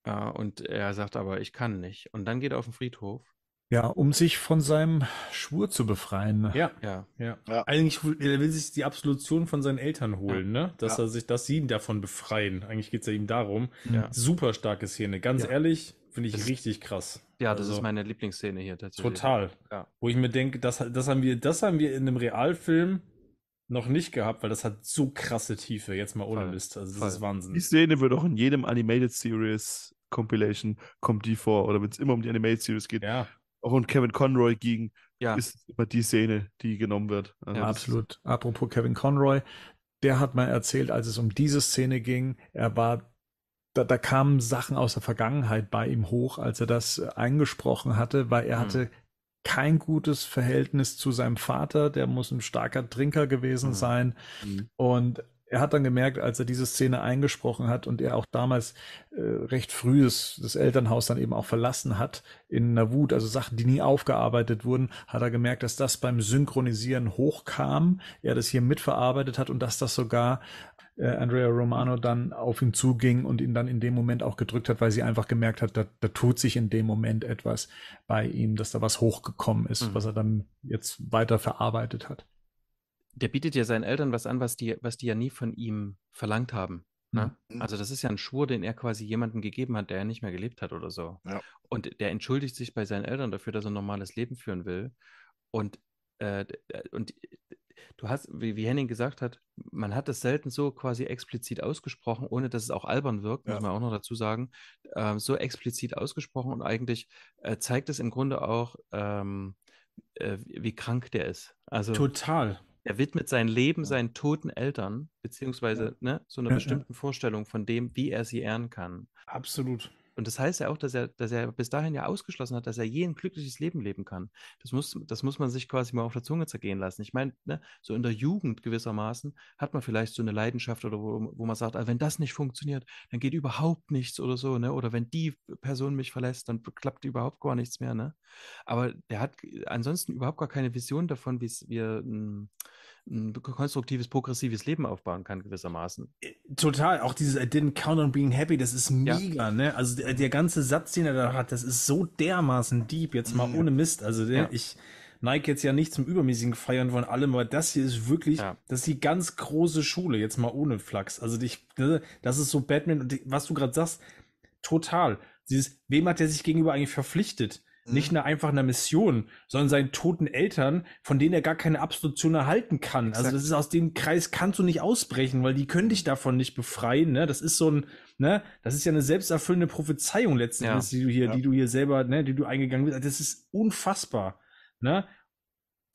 Äh, und er sagt aber, ich kann nicht. Und dann geht er auf den Friedhof ja, um sich von seinem Schwur zu befreien. Ja, ja, ja. ja. Eigentlich will er will sich die Absolution von seinen Eltern holen, ja. ne? Dass ja. er sich, dass sie ihn davon befreien. Eigentlich geht's ja ihm darum. Ja. Super starke Szene. Ganz ehrlich, finde ich das, richtig krass. Ja, das also, ist meine Lieblingsszene hier tatsächlich. Total. Ja. Wo ich mir denke, das, das haben wir, das haben wir in einem Realfilm noch nicht gehabt, weil das hat so krasse Tiefe. Jetzt mal ohne Mist. Also das Fall. ist Wahnsinn. Die Szene wird auch in jedem Animated Series Compilation kommt die vor oder wenn es immer um die Animated Series geht, ja auch und Kevin Conroy gegen, ja. ist immer die Szene, die genommen wird. Also ja, absolut. Apropos Kevin Conroy, der hat mal erzählt, als es um diese Szene ging, er war, da, da kamen Sachen aus der Vergangenheit bei ihm hoch, als er das äh, eingesprochen hatte, weil er mhm. hatte kein gutes Verhältnis zu seinem Vater, der muss ein starker Trinker gewesen mhm. sein. Mhm. Und er hat dann gemerkt, als er diese Szene eingesprochen hat und er auch damals äh, recht frühes das Elternhaus dann eben auch verlassen hat in einer Wut, also Sachen, die nie aufgearbeitet wurden, hat er gemerkt, dass das beim Synchronisieren hochkam, er das hier mitverarbeitet hat und dass das sogar äh, Andrea Romano dann auf ihn zuging und ihn dann in dem Moment auch gedrückt hat, weil sie einfach gemerkt hat, da, da tut sich in dem Moment etwas bei ihm, dass da was hochgekommen ist, mhm. was er dann jetzt weiter verarbeitet hat der bietet ja seinen Eltern was an, was die, was die ja nie von ihm verlangt haben. Ne? Mhm. mhm. Also das ist ja ein Schwur, den er quasi jemandem gegeben hat, der ja nicht mehr gelebt hat oder so. Ja. Und der entschuldigt sich bei seinen Eltern dafür, dass er ein normales Leben führen will. Und, äh, und äh, du hast, wie, wie, Henning gesagt hat, man hat das selten so quasi explizit ausgesprochen, ohne dass es auch albern wirkt, ja. muss man auch noch dazu sagen, äh, so explizit ausgesprochen und eigentlich äh, zeigt es im Grunde auch, ähm, äh, wie krank der ist. Also, Total. Er widmet sein Leben seinen toten Eltern, beziehungsweise ja. ne, so einer ja, bestimmten Vorstellung von dem, wie er sie ehren kann. Absolut. Und das heißt ja auch, dass er, dass er bis dahin ja ausgeschlossen hat, dass er je ein glückliches Leben leben kann. Das muss, das muss man sich quasi mal auf der Zunge zergehen lassen. Ich meine, ne, so in der Jugend gewissermaßen hat man vielleicht so eine Leidenschaft oder wo, wo man sagt, ah, wenn das nicht funktioniert, dann geht überhaupt nichts oder so, ne? Oder wenn die Person mich verlässt, dann klappt überhaupt gar nichts mehr, ne? Aber der hat ansonsten überhaupt gar keine Vision davon, wie es wir hm, ein konstruktives, progressives Leben aufbauen kann, gewissermaßen. Äh, total. Auch dieses I didn't count on being happy, das ist mega, ja. ne? Also der, der, ganze Satz, den er da hat, das ist so dermaßen deep, jetzt mal mhm. ohne Mist. Also der, ne, ja. ich neige jetzt ja nicht zum übermäßigen Feiern von allem, aber das hier ist wirklich, ja. das ist die ganz große Schule, jetzt mal ohne Flachs. Also ich, ne, das ist so Batman und was du gerade sagst, total. Dieses, wem hat der sich gegenüber eigentlich verpflichtet? Mhm. Nicht nur einfach einer Mission, sondern seinen toten Eltern, von denen er gar keine Absolution erhalten kann. Also Exakt. Also das ist aus dem Kreis kannst du nicht ausbrechen, weil die können dich davon nicht befreien. Ne? Das ist so ein, ne, das ist ja eine selbsterfüllende Prophezeiung letzten ja. Endes, die du hier, ja. die du hier selber, ne, die du eingegangen bist. Also das ist unfassbar. Ne?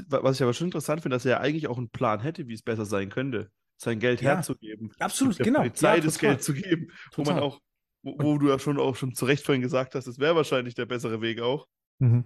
Was ich aber schon interessant finde, dass er ja eigentlich auch einen Plan hätte, wie es besser sein könnte, sein Geld ja. herzugeben. Absolut, genau. Polizei ja, das Geld zu geben, total. wo man auch, wo du ja schon auch schon zu Recht vorhin gesagt hast, das wäre wahrscheinlich der bessere Weg auch. Mhm.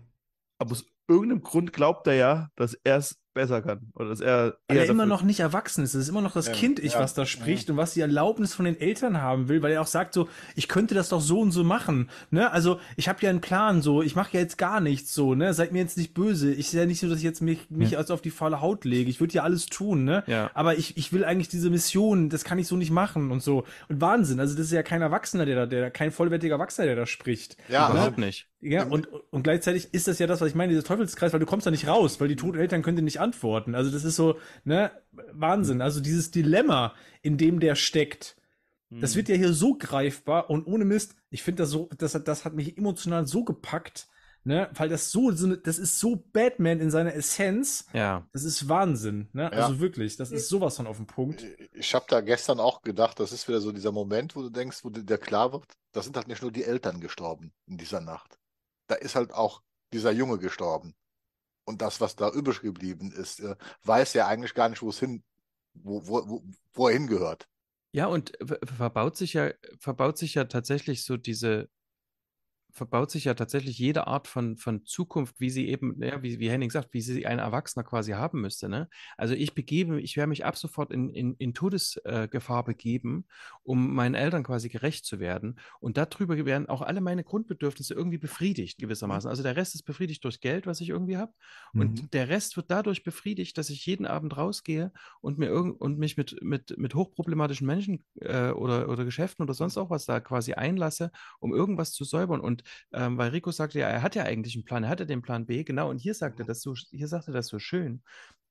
Aber aus irgendeinem Grund glaubt er ja, dass er es besser kann. Oder dass er. Weil er immer noch nicht erwachsen ist. Es ist immer noch das ja, Kind-Ich, ja, was da spricht ja. und was die Erlaubnis von den Eltern haben will, weil er auch sagt so, ich könnte das doch so und so machen. Ne? Also ich habe ja einen Plan so, ich mache ja jetzt gar nichts so, ne? Seid mir jetzt nicht böse. Ich sehe ja nicht so, dass ich jetzt mich, mich als auf die faule Haut lege. Ich würde ja alles tun, ne? Ja. Aber ich, ich will eigentlich diese Mission, das kann ich so nicht machen und so. Und Wahnsinn, also das ist ja kein Erwachsener, der da, der, kein vollwertiger Erwachsener, der da spricht. Ja, überhaupt also nicht. Ja, und, und gleichzeitig ist das ja das, was ich meine, dieser Teufelskreis, weil du kommst da nicht raus, weil die toten Eltern können dir nicht an beantworten. Also das ist so, ne, Wahnsinn. Also dieses Dilemma, in dem der steckt, das wird ja hier so greifbar und ohne Mist, ich finde das so, das, das hat mich emotional so gepackt, ne, weil das so, das ist so Batman in seiner Essenz. Ja. Das ist Wahnsinn, ne? Ja. Also wirklich, das ist sowas von auf dem Punkt. Ich habe da gestern auch gedacht, das ist wieder so dieser Moment, wo du denkst, wo dir klar wird, da sind halt nicht nur die Eltern gestorben in dieser Nacht. Da ist halt auch dieser Junge gestorben und das, was da übrig geblieben ist, äh, weiß ja eigentlich gar nicht, wo es hin, wo, wo, wo er hingehört. Ja, und verbaut sich ja, verbaut sich ja tatsächlich so diese, verbaut sich ja tatsächlich jede Art von, von Zukunft, wie sie eben, ja, wie, wie Henning sagt, wie sie ein Erwachsener quasi haben müsste. Ne? Also ich begebe, ich werde mich ab sofort in, in, in Todesgefahr äh, begeben, um meinen Eltern quasi gerecht zu werden. Und darüber werden auch alle meine Grundbedürfnisse irgendwie befriedigt, gewissermaßen. Mhm. Also der Rest ist befriedigt durch Geld, was ich irgendwie habe. Mhm. Und der Rest wird dadurch befriedigt, dass ich jeden Abend rausgehe und mir irgend und mich mit, mit, mit hochproblematischen Menschen äh, oder, oder Geschäften oder sonst auch was da quasi einlasse, um irgendwas zu säubern. Und und ähm, weil Rico sagte ja, er hat ja eigentlich einen Plan, er hatte den Plan B, genau. Und hier sagt er das so, hier sagt das so schön.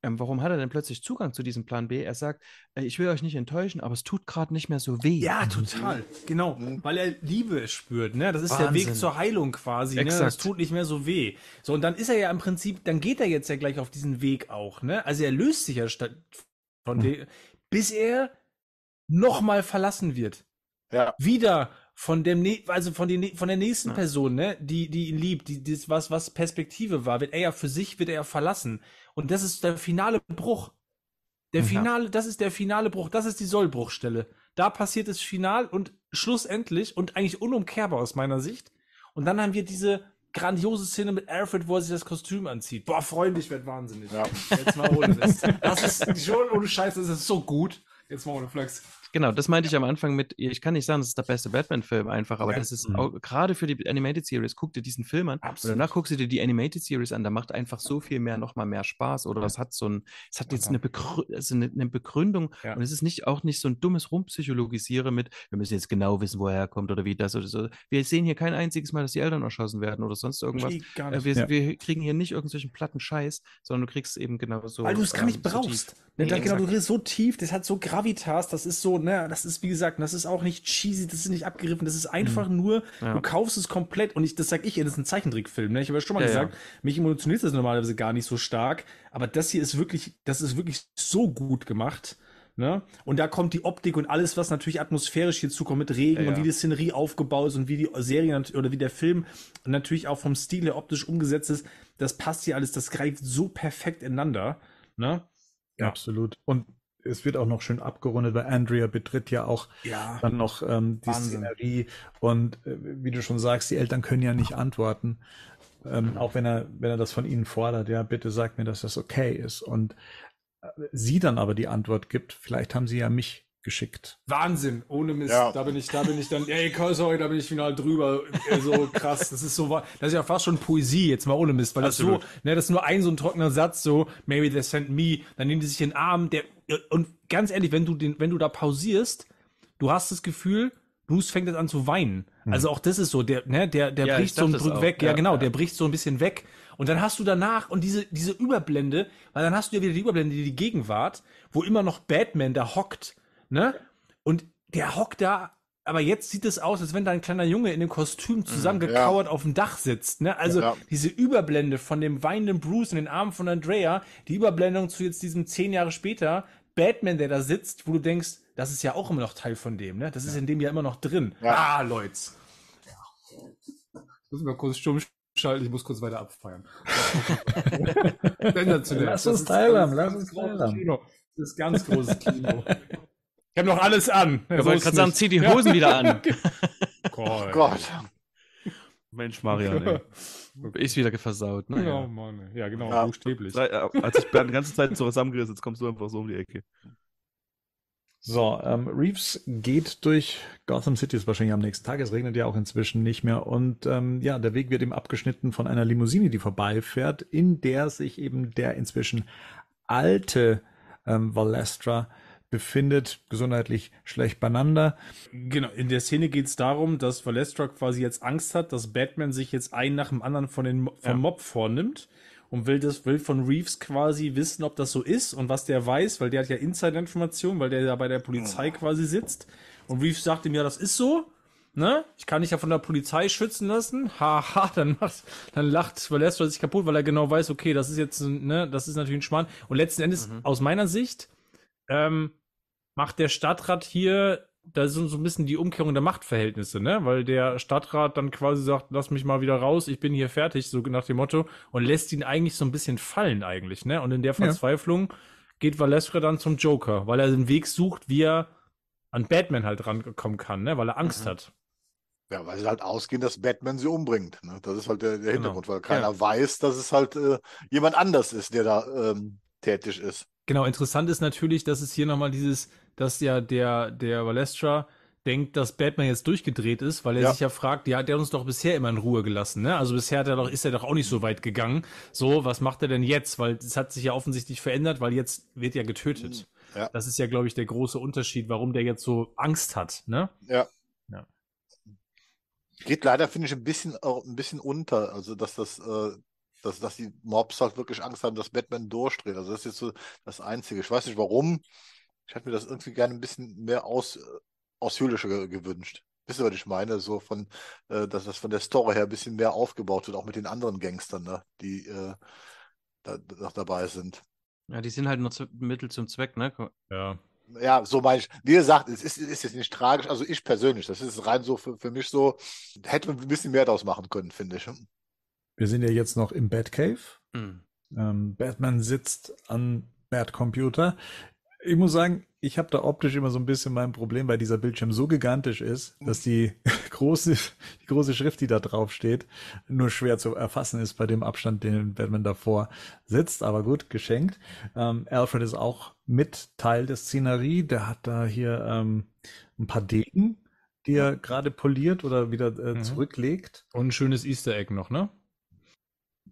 Ähm, warum hat er denn plötzlich Zugang zu diesem Plan B? Er sagt, äh, ich will euch nicht enttäuschen, aber es tut gerade nicht mehr so weh. Ja, mhm. total. Genau, mhm. weil er Liebe spürt. Ne? Das ist Wahnsinn. der Weg zur Heilung quasi. Ne? Exakt. tut nicht mehr so weh. So, und dann ist er ja im Prinzip, dann geht er jetzt ja gleich auf diesen Weg auch. Ne? Also er löst sich ja von mhm. bis er nochmal verlassen wird. Ja. Wieder von dem also von den von der nächsten ja. Person, ne, die die ihn liebt, die das was was Perspektive war, wird er ja für sich wird er ja verlassen und das ist der finale Bruch. Der finale, ja. das ist der finale Bruch, das ist die Sollbruchstelle. Da passiert es final und schlussendlich und eigentlich unumkehrbar aus meiner Sicht. Und dann haben wir diese grandiose Szene mit Alfred, wo er sich das Kostüm anzieht. Boah, freundlich, ich werd wahnsinnig. Ja. Jetzt mal ohne das. Das ist schon ohne Scheiße, das ist so gut. Jetzt mal ohne Flex. Genau, das meinte ich am Anfang mit, ich kann nicht sagen, das ist der beste Batman-Film einfach, aber ja. das ist mhm. auch, gerade für die Animated Series, guck dir diesen Film an Absolut. und danach guckst du dir die Animated Series an, da macht einfach so viel mehr, nochmal mehr Spaß oder das hat so ein, es hat jetzt eine, Begrü also eine, eine Begründung ja. und es ist nicht auch nicht so ein dummes Rumpsychologisiere mit, wir müssen jetzt genau wissen, woher er kommt oder wie das oder so. Wir sehen hier kein einziges Mal, dass die Eltern erschossen werden oder sonst irgendwas. Äh, wir, ja. wir, kriegen hier nicht irgendwelchen platten Scheiß, sondern du kriegst eben genau so. Weil du es gar ähm, nicht ähm, brauchst. So ne, nee, genau, du redest so tief, das hat so Gravitas, das ist so so, ne, das ist wie gesagt, das ist auch nicht cheesy, das ist nicht abgeriffen, das ist einfach mhm. nur, ja. du kaufst es komplett und ich, das sag ich, das ist ein Zeichentrickfilm, ne? Ich habe ja schon mal ja, gesagt, ja. mich emotioniert das normalerweise gar nicht so stark, aber das hier ist wirklich, das ist wirklich so gut gemacht. Ne? Und da kommt die Optik und alles, was natürlich atmosphärisch hierzu kommt mit Regen ja, und wie die Szenerie aufgebaut ist und wie die Serie oder wie der Film natürlich auch vom Stil her optisch umgesetzt ist, das passt hier alles, das greift so perfekt ineinander. Ne? Ja. Absolut. Und es wird auch noch schön abgerundet, weil Andrea betritt ja auch ja. dann noch ähm, die Wahnsinn. Szenerie. Und äh, wie du schon sagst, die Eltern können ja nicht antworten. Ähm, mhm. auch wenn er, wenn er das von ihnen fordert, ja, bitte sag mir, dass das okay ist. Und äh, sie dann aber die Antwort gibt, vielleicht haben sie ja mich geschickt. Wahnsinn, ohne Mist. Ja. Da bin ich, da bin ich dann, ey, sorry, da bin ich final drüber. Äh, so krass, das ist so, das ist ja fast schon Poesie jetzt mal ohne Mist, weil Absolut. das so, ne, das ist nur ein so ein trockener Satz, so, maybe they sent me, dann nehmen die sich den Arm, der, und ganz ehrlich, wenn du den, wenn du da pausierst, du hast das Gefühl, Bruce fängt jetzt an zu weinen. Hm. Also auch das ist so, der, ne, der, der ja, bricht so ein Drück weg, ja, ja genau, ja. der bricht so ein bisschen weg. Und dann hast du danach und diese, diese Überblende, weil dann hast du ja wieder die Überblende, die Gegenwart, wo immer noch Batman da hockt Ne? Und der hockt da, aber jetzt sieht es aus, als wenn da ein kleiner Junge in dem Kostüm mhm, zusammengekauert ja. auf dem Dach sitzt. Ne? Also ja. diese Überblende von dem weinenden Bruce in den Armen von Andrea, die Überblendung zu jetzt diesem zehn Jahre später Batman, der da sitzt, wo du denkst, das ist ja auch immer noch Teil von dem, ne? Das ist in dem ja immer noch drin. Ah, Leute. Ich muss mal kurz stumm schalten, ich muss kurz weiter abfeiern. Lass uns teilhaben, lass uns teilhaben. Das ist ganz großes Kino. Ich habe noch alles an. Ja, wollte gerade sagen, zieh die Hosen ja. wieder an. oh Gott. Mensch, Marianne. ey. Ist wieder versaut. Ne? Ja, Mann. Ja, genau, ja, buchstäblich. Äh, als ich Bernd die ganze Zeit zusammengerissen, jetzt kommst du einfach so um die Ecke. So, ähm, Reeves geht durch Gotham City, ist wahrscheinlich am nächsten Tag. Es regnet ja auch inzwischen nicht mehr. Und ähm, ja, der Weg wird ihm abgeschnitten von einer Limousine, die vorbeifährt, in der sich eben der inzwischen alte ähm, Valestra befindet, gesundheitlich schlecht beieinander. Genau, in der Szene geht es darum, dass Valestra quasi jetzt Angst hat, dass Batman sich jetzt einen nach dem anderen von den, vom ja. Mob vornimmt und will das will von Reeves quasi wissen, ob das so ist und was der weiß, weil der hat ja Insider-Informationen, weil der ja bei der Polizei quasi sitzt. Und Reeves sagt ihm ja, das ist so. Ne? Ich kann dich ja von der Polizei schützen lassen. Haha, ha, dann macht, dann lacht Valestra sich kaputt, weil er genau weiß, okay, das ist jetzt, ne, das ist natürlich ein Schmarrn. Und letzten Endes, mhm. aus meiner Sicht, ähm, macht der Stadtrat hier, da sind so ein bisschen die Umkehrung der Machtverhältnisse, ne? Weil der Stadtrat dann quasi sagt, lass mich mal wieder raus, ich bin hier fertig, so nach dem Motto, und lässt ihn eigentlich so ein bisschen fallen eigentlich, ne? Und in der Verzweiflung ja. geht Valeska dann zum Joker, weil er den Weg sucht, wie er an Batman halt rankommen kann, ne? Weil er Angst mhm. hat. Ja, weil sie halt ausgehen, dass Batman sie umbringt. Ne? Das ist halt der, der genau. Hintergrund, genau. weil keiner ja. weiß, dass es halt äh, jemand anders ist, der da ähm, tätig ist. Genau, interessant ist natürlich, dass es hier nochmal dieses dass ja der, der Valestra denkt, dass Batman jetzt durchgedreht ist, weil er ja. sich ja fragt, ja, der hat uns doch bisher immer in Ruhe gelassen, ne? Also bisher er doch, ist er doch auch nicht so weit gegangen. So, was macht er denn jetzt? Weil es hat sich ja offensichtlich verändert, weil jetzt wird ja getötet. Mhm. Ja. Das ist ja, glaube ich, der große Unterschied, warum der jetzt so Angst hat, ne? Ja. ja. Geht leider, finde ich, ein bisschen, auch ein bisschen unter, also dass das, äh, dass, dass die Mobs halt wirklich Angst haben, dass Batman durchdreht. Also das ist jetzt so das Einzige. Ich weiß nicht warum. Ich hätte mir das irgendwie gerne ein bisschen mehr aus, äh, ausführlicher gewünscht. Wisst ihr, was ich meine? So von, äh, dass das von der Story her ein bisschen mehr aufgebaut wird, auch mit den anderen Gangstern, ne? die äh, da, noch dabei sind. Ja, die sind halt nur zu, Mittel zum Zweck, ne? Ja. Ja, so meine ich. Wie gesagt, es ist, ist jetzt nicht tragisch. Also ich persönlich, das ist rein so für, für mich so, hätte man ein bisschen mehr daraus machen können, finde ich. Wir sind ja jetzt noch im Batcave. Mhm. Ähm, Batman sitzt an Batcomputer. Ich muss sagen, ich habe da optisch immer so ein bisschen mein Problem, weil dieser Bildschirm so gigantisch ist, dass die große, die große Schrift, die da drauf steht, nur schwer zu erfassen ist bei dem Abstand, den Batman davor sitzt. Aber gut, geschenkt. Ähm, Alfred ist auch mit Teil der Szenerie. Der hat da hier ähm, ein paar Degen, die er gerade poliert oder wieder äh, mhm. zurücklegt. Und ein schönes Easter Egg noch, ne?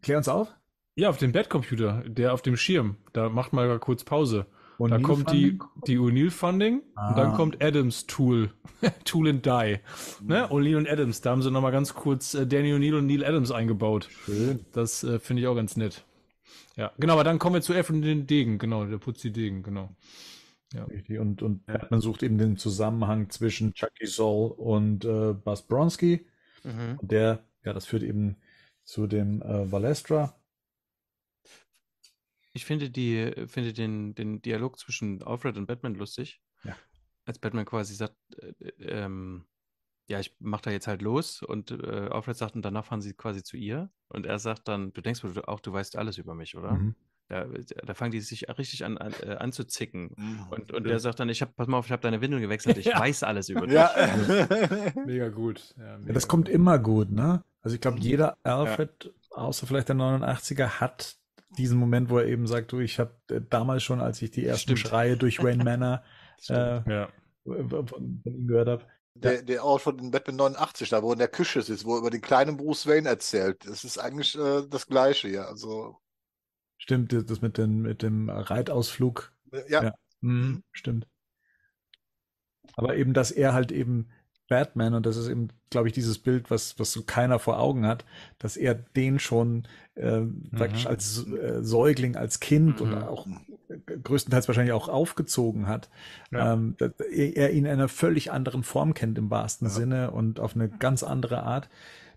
Klär uns auf. Ja, auf dem Bettcomputer, der auf dem Schirm. Da macht mal kurz Pause. Und da kommt die, die O'Neill Funding ah. und dann ah. kommt Adams Tool. Tool and Die. Ne? O'Neill und Adams, da haben sie nochmal ganz kurz äh, Danny O'Neill und Neil Adams eingebaut. Schön. Das äh, finde ich auch ganz nett. Ja, genau, aber dann kommen wir zu F und den Degen, genau, der Putzi Degen, genau. Ja. Richtig, und, und Batman sucht eben den Zusammenhang zwischen Chucky Soul und äh, Buzz Bronski. Mhm. der, ja, das führt eben zu dem äh, Valestra, ich finde, die, finde den, den Dialog zwischen Alfred und Batman lustig. Ja. Als Batman quasi sagt, äh, äh, ähm, ja, ich mach da jetzt halt los und äh, Alfred sagt, und danach fahren sie quasi zu ihr. Und er sagt dann, du denkst wohl auch, du weißt alles über mich, oder? Mhm. Da, da, fangen die sich richtig an, an äh, anzuzicken. Mhm. Und, und ja. er sagt dann, ich hab, pass mal auf, ich habe deine Windel gewechselt, ich ja. weiß alles über dich. Ja. mega gut. Ja, mega das gut. kommt immer gut, ne? Also ich glaube, mhm. jeder Alfred, außer vielleicht der 89er, hat diesen Moment, wo er eben sagt, du, ich habe äh, damals schon, als ich die ersten Stimmt. Schreie durch Wayne Manor äh, ja. von, ihm gehört habe. Der, der Ort von Batman 89, da wo in der Küche sitzt, wo er über den kleinen Bruce Wayne erzählt. Das ist eigentlich äh, das Gleiche, ja. Also Stimmt, das mit, den, mit dem Reitausflug. Ja. ja. Mhm, stimmt. Aber eben, dass er halt eben Batman und das ist eben, glaube ich, dieses Bild, was, was so keiner vor Augen hat, dass er den schon äh, mhm. praktisch als äh, Säugling, als Kind mhm. und auch äh, größtenteils wahrscheinlich auch aufgezogen hat, ja. ähm, er ihn in einer völlig anderen Form kennt im wahrsten ja. Sinne und auf eine ganz andere Art.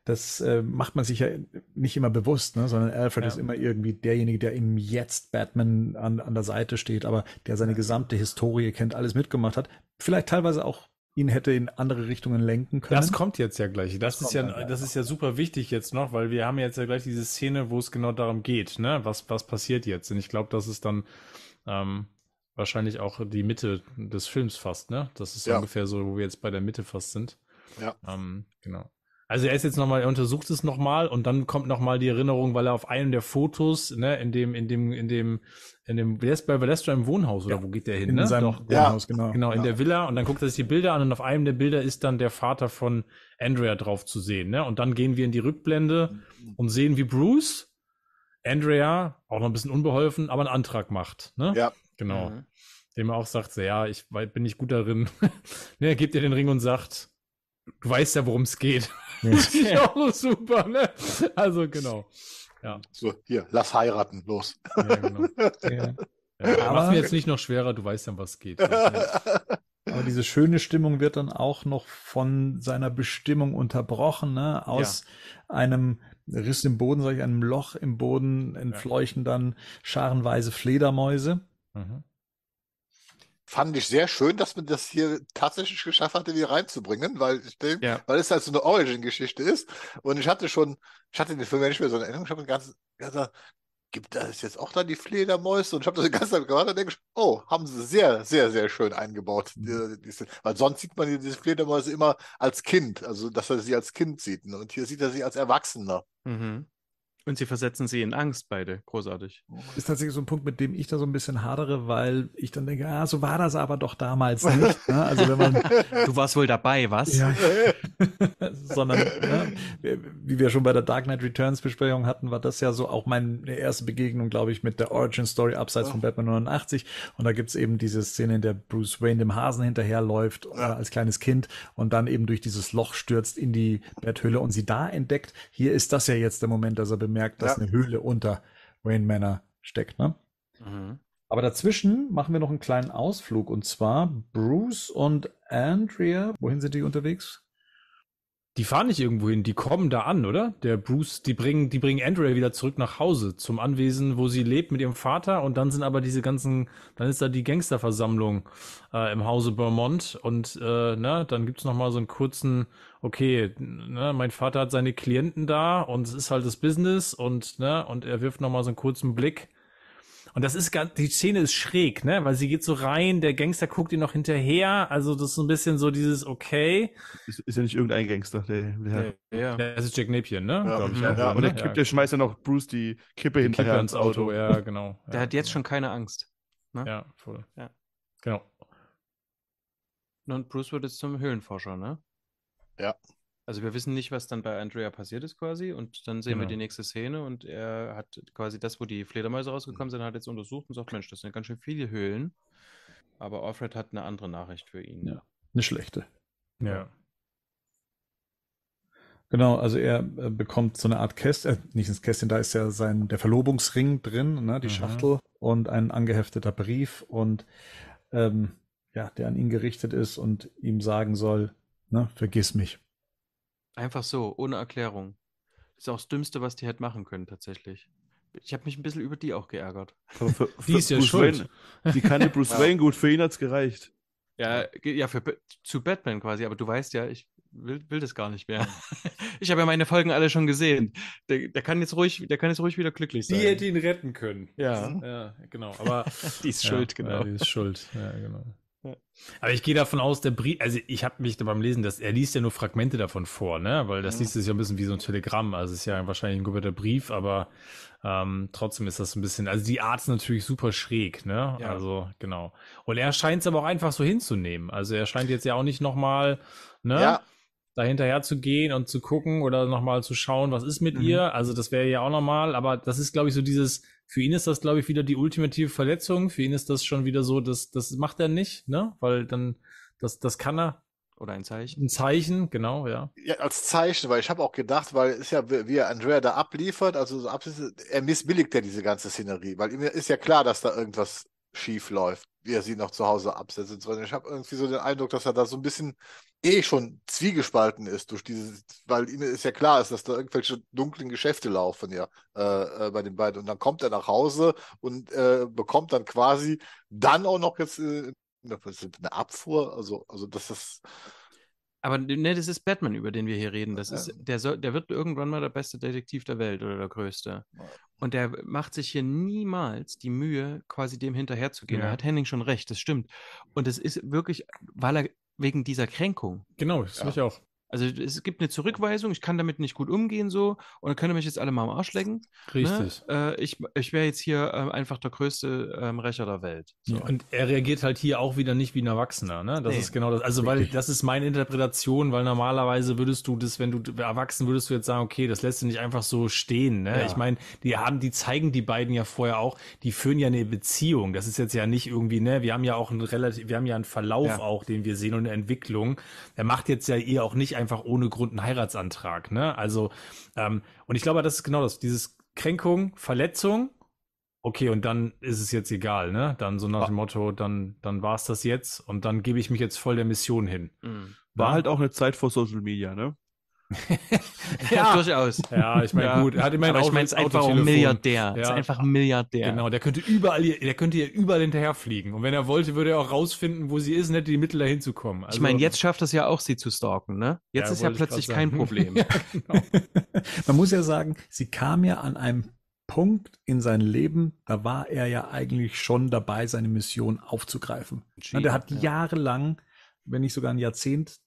Das äh, macht man sich ja nicht immer bewusst, ne? sondern Alfred ja. ist immer irgendwie derjenige, der ihm jetzt Batman an, an der Seite steht, aber der seine gesamte Historie kennt, alles mitgemacht hat. Vielleicht teilweise auch ihn hätte in andere Richtungen lenken können. Das kommt jetzt ja gleich. Das, das ist ja, das ist ja super wichtig jetzt noch, weil wir haben jetzt ja gleich diese Szene, wo es genau darum geht, ne? Was, was passiert jetzt? Und ich glaube, das ist dann ähm, wahrscheinlich auch die Mitte des Films fast, ne? Das ist ja. ungefähr so, wo wir jetzt bei der Mitte fast sind. Ja. Ähm, genau. Also er ist jetzt nochmal, er untersucht es nochmal und dann kommt nochmal die Erinnerung, weil er auf einem der Fotos, ne, in dem, in dem, in dem, in dem, bei Valestra im Wohnhaus, oder ja. wo geht der hin? In ne? seinem Doch, Wohnhaus, genau. ja. genau. Genau, in ja. der Villa und dann guckt er sich die Bilder an und auf einem der Bilder ist dann der Vater von Andrea drauf zu sehen, ne? Und dann gehen wir in die Rückblende mhm. und sehen, wie Bruce Andrea, auch noch ein bisschen unbeholfen, aber einen Antrag macht, ne? Ja. Genau. Mhm. Dem er auch sagt, so, ja, ich bin nicht gut darin. ne, er gibt ihr den Ring und sagt, du weißt ja, worum es geht. Ja. das ist ja auch super, ne? Also genau. Ja. So, hier, lass heiraten, los. Ja, genau. ja. Ja, mach mir jetzt nicht noch schwerer, du weißt ja, was geht. Aber diese schöne Stimmung wird dann auch noch von seiner Bestimmung unterbrochen, ne? Aus ja. einem Riss im Boden, sag ich, einem Loch im Boden entfleuchen dann scharenweise Fledermäuse. Mhm fand ich sehr schön, dass man das hier tatsächlich geschafft hatte, wieder reinzubringen, weil, ich den, ja. weil es halt so eine Origin-Geschichte ist. Und ich hatte schon, ich hatte den Film ja nicht mehr so eine Erinnerung, ich habe den ganzen, ganzen gibt das jetzt auch da die Fledermäuse? Und ich habe das die ganze Zeit gewartet und denke, oh, haben sie sehr, sehr, sehr schön eingebaut. Die, mhm. äh, weil sonst sieht man diese Fledermäuse immer als Kind, also dass er sie als Kind sieht. Ne? Und hier sieht er sie als Erwachsener. Mhm. Und sie versetzen sie in Angst, beide. Großartig. Oh, ist tatsächlich so ein Punkt, mit dem ich da so ein bisschen hadere, weil ich dann denke, ah, so war das aber doch damals nicht. Ne? Also wenn man, du warst wohl dabei, was? Ja. Sondern, ne? wie wir schon bei der Dark Knight Returns Besprechung hatten, war das ja so auch meine erste Begegnung, glaube ich, mit der Origin Story abseits oh. von Batman 89. Und da gibt es eben diese Szene, in der Bruce Wayne dem Hasen hinterherläuft äh, als kleines Kind und dann eben durch dieses Loch stürzt in die Betthöhle und sie da entdeckt. Hier ist das ja jetzt der Moment, dass er bemerkt, dass ja. eine Höhle unter Rain Manor steckt. Ne? Mhm. Aber dazwischen machen wir noch einen kleinen Ausflug und zwar Bruce und Andrea. Wohin sind die unterwegs? Die fahren nicht irgendwo hin, die kommen da an, oder? Der Bruce, die bringen, die bringen Andrea wieder zurück nach Hause zum Anwesen, wo sie lebt mit ihrem Vater. Und dann sind aber diese ganzen, dann ist da die Gangsterversammlung äh, im Hause Beaumont. Und äh, na, dann gibt es nochmal so einen kurzen, okay, ne, mein Vater hat seine Klienten da und es ist halt das Business und, ne, und er wirft nochmal so einen kurzen Blick. Und das ist ganz, die Szene ist schräg, ne, weil sie geht so rein, der Gangster guckt ihr noch hinterher, also das ist so ein bisschen so dieses, okay. Ist, ist ja nicht irgendein Gangster, der, der, ja, ja. Das ist Jack Napier, ne? Ja, ich, ja. ja. Und der, kippt, ne? der schmeißt ja noch Bruce die Kippe die hinterher Kippe ins Auto. Ja, genau. Der hat jetzt genau. schon keine Angst. Ne? Ja, voll. Ja. Genau. Und Bruce wird jetzt zum Höhlenforscher, ne? Ja. Also wir wissen nicht, was dann bei Andrea passiert ist quasi und dann sehen genau. wir die nächste Szene und er hat quasi das, wo die Fledermäuse rausgekommen mhm. sind, hat jetzt untersucht und sagt, Mensch, das sind ganz schön viele Höhlen. Aber Alfred hat eine andere Nachricht für ihn. Ja, eine schlechte. Ja. Genau, also er äh, bekommt so eine Art Kästchen, äh, nicht ins Kästchen, da ist ja sein, der Verlobungsring drin, ne, die mhm. Schachtel und ein angehefteter Brief und ähm, ja, der an ihn gerichtet ist und ihm sagen soll, Ne? Vergiss mich. Einfach so, ohne Erklärung. Das ist auch das Dümmste, was die hätte machen können, tatsächlich. Ich habe mich ein bisschen über die auch geärgert. Für, für die ist ja Bruce schuld. Wayne, die kannte Bruce Wayne gut, für ihn hat es gereicht. Ja, ja für, zu Batman quasi, aber du weißt ja, ich will, will das gar nicht mehr. Ich habe ja meine Folgen alle schon gesehen. Der, der, kann jetzt ruhig, der kann jetzt ruhig wieder glücklich sein. Die hätte ihn retten können. Ja, ja genau. Aber die ist ja, schuld, genau. die ist schuld, ja, genau. Aber ich gehe davon aus, der Brief, also ich habe mich beim Lesen, dass er liest ja nur Fragmente davon vor, ne? Weil das ja. liest es ja ein bisschen wie so ein Telegramm, also es ist ja wahrscheinlich ein guter Brief, aber ähm, trotzdem ist das ein bisschen, also die Art ist natürlich super schräg, ne? Ja. Also genau. Und er scheint es aber auch einfach so hinzunehmen. Also er scheint jetzt ja auch nicht nochmal, ne? Ja da zu gehen und zu gucken oder nochmal zu schauen, was ist mit mhm. ihr. Also das wäre ja auch nochmal, aber das ist, glaube ich, so dieses, für ihn ist das, glaube ich, wieder die ultimative Verletzung. Für ihn ist das schon wieder so, dass das macht er nicht, ne? Weil dann, das, das kann er. Oder ein Zeichen. Ein Zeichen, genau, ja. Ja, als Zeichen, weil ich habe auch gedacht, weil es ja, wie er Andrea da abliefert, also so er missbilligt ja diese ganze Szenerie, weil ihm ist ja klar, dass da irgendwas schief läuft, wie er sie noch zu Hause absetzt. Und ich habe irgendwie so den Eindruck, dass er da so ein bisschen eh schon zwiegespalten ist durch dieses, weil ihm ist ja klar ist, dass da irgendwelche dunklen Geschäfte laufen ja äh, äh, bei den beiden und dann kommt er nach Hause und äh, bekommt dann quasi dann auch noch jetzt äh, eine Abfuhr, also also das ist aber ne, das ist Batman, über den wir hier reden. Das ist, der, soll, der wird irgendwann mal der beste Detektiv der Welt oder der größte. Und der macht sich hier niemals die Mühe, quasi dem hinterherzugehen. Ja. Da hat Henning schon recht, das stimmt. Und es ist wirklich, weil er wegen dieser Kränkung. Genau, das ja. ich auch. Also es gibt eine Zurückweisung, ich kann damit nicht gut umgehen so und dann können mich jetzt alle mal am Arsch lecken. Ne? Richtig. Ne? Äh, ich ich wäre jetzt hier äh, einfach der größte ähm, Rächer der Welt. So. und er reagiert halt hier auch wieder nicht wie ein Erwachsener. Ne? Das nee. ist genau das. Also weil das ist meine Interpretation, weil normalerweise würdest du das, wenn du erwachsen würdest du jetzt sagen, okay, das lässt du nicht einfach so stehen. Ne? Ja. Ich meine, die haben, die zeigen die beiden ja vorher auch, die führen ja eine Beziehung. Das ist jetzt ja nicht irgendwie, ne, wir haben ja auch einen relativ, wir haben ja einen Verlauf ja. auch, den wir sehen und eine Entwicklung. Er macht jetzt ja ihr auch nicht einfach ohne Grund einen Heiratsantrag. Ne? Also, ähm, und ich glaube, das ist genau das. Dieses Kränkung, Verletzung, okay, und dann ist es jetzt egal, ne? Dann so nach dem Motto, dann, dann war es das jetzt und dann gebe ich mich jetzt voll der Mission hin. Mhm. War halt auch eine Zeit vor Social Media, ne? ja, durchaus. Ja, ich meine, ja. gut. Er hat immerhin Aber ich meine, es ist einfach ein Milliardär. Ja. Ist einfach ein Milliardär. Genau, der könnte überall, der könnte ihr überall hinterherfliegen. Und wenn er wollte, würde er auch rausfinden, wo sie ist und hätte die Mittel dahin zu kommen. Also, ich meine, jetzt schafft es ja auch, sie zu stalken, ne? Jetzt ja, ist ja plötzlich kein Problem. ja, genau. Man muss ja sagen, sie kam ja an einem Punkt in seinem Leben, da war er ja eigentlich schon dabei, seine Mission aufzugreifen. Und er hat jahrelang, wenn nicht sogar ein Jahrzehnt,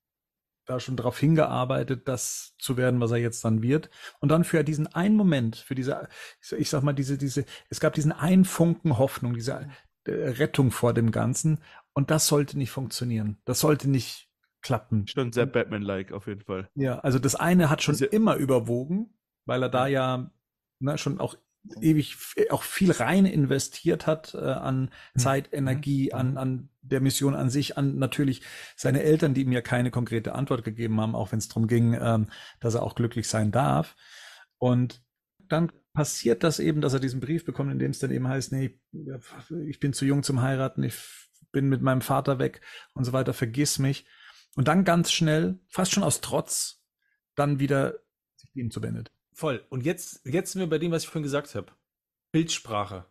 da schon darauf hingearbeitet, das zu werden, was er jetzt dann wird. Und dann für diesen einen Moment, für diese, ich sag mal, diese, diese, es gab diesen einen Funken Hoffnung, diese äh, Rettung vor dem Ganzen. Und das sollte nicht funktionieren. Das sollte nicht klappen. Schon sehr Batman-like auf jeden Fall. Ja, also das eine hat schon diese immer überwogen, weil er da ja na, ne, schon auch ewig äh, auch viel rein investiert hat äh, an mhm. Zeit, Energie, mhm. an, an der Mission an sich, an natürlich seine Eltern, die ihm ja keine konkrete Antwort gegeben haben, auch wenn es darum ging, ähm, dass er auch glücklich sein darf. Und dann passiert das eben, dass er diesen Brief bekommt, in dem es dann eben heißt, nee, ich bin zu jung zum Heiraten, ich bin mit meinem Vater weg und so weiter, vergiss mich. Und dann ganz schnell, fast schon aus Trotz, dann wieder sich dem zuwendet. Voll. Und jetzt, jetzt sind wir bei dem, was ich vorhin gesagt habe. Bildsprache.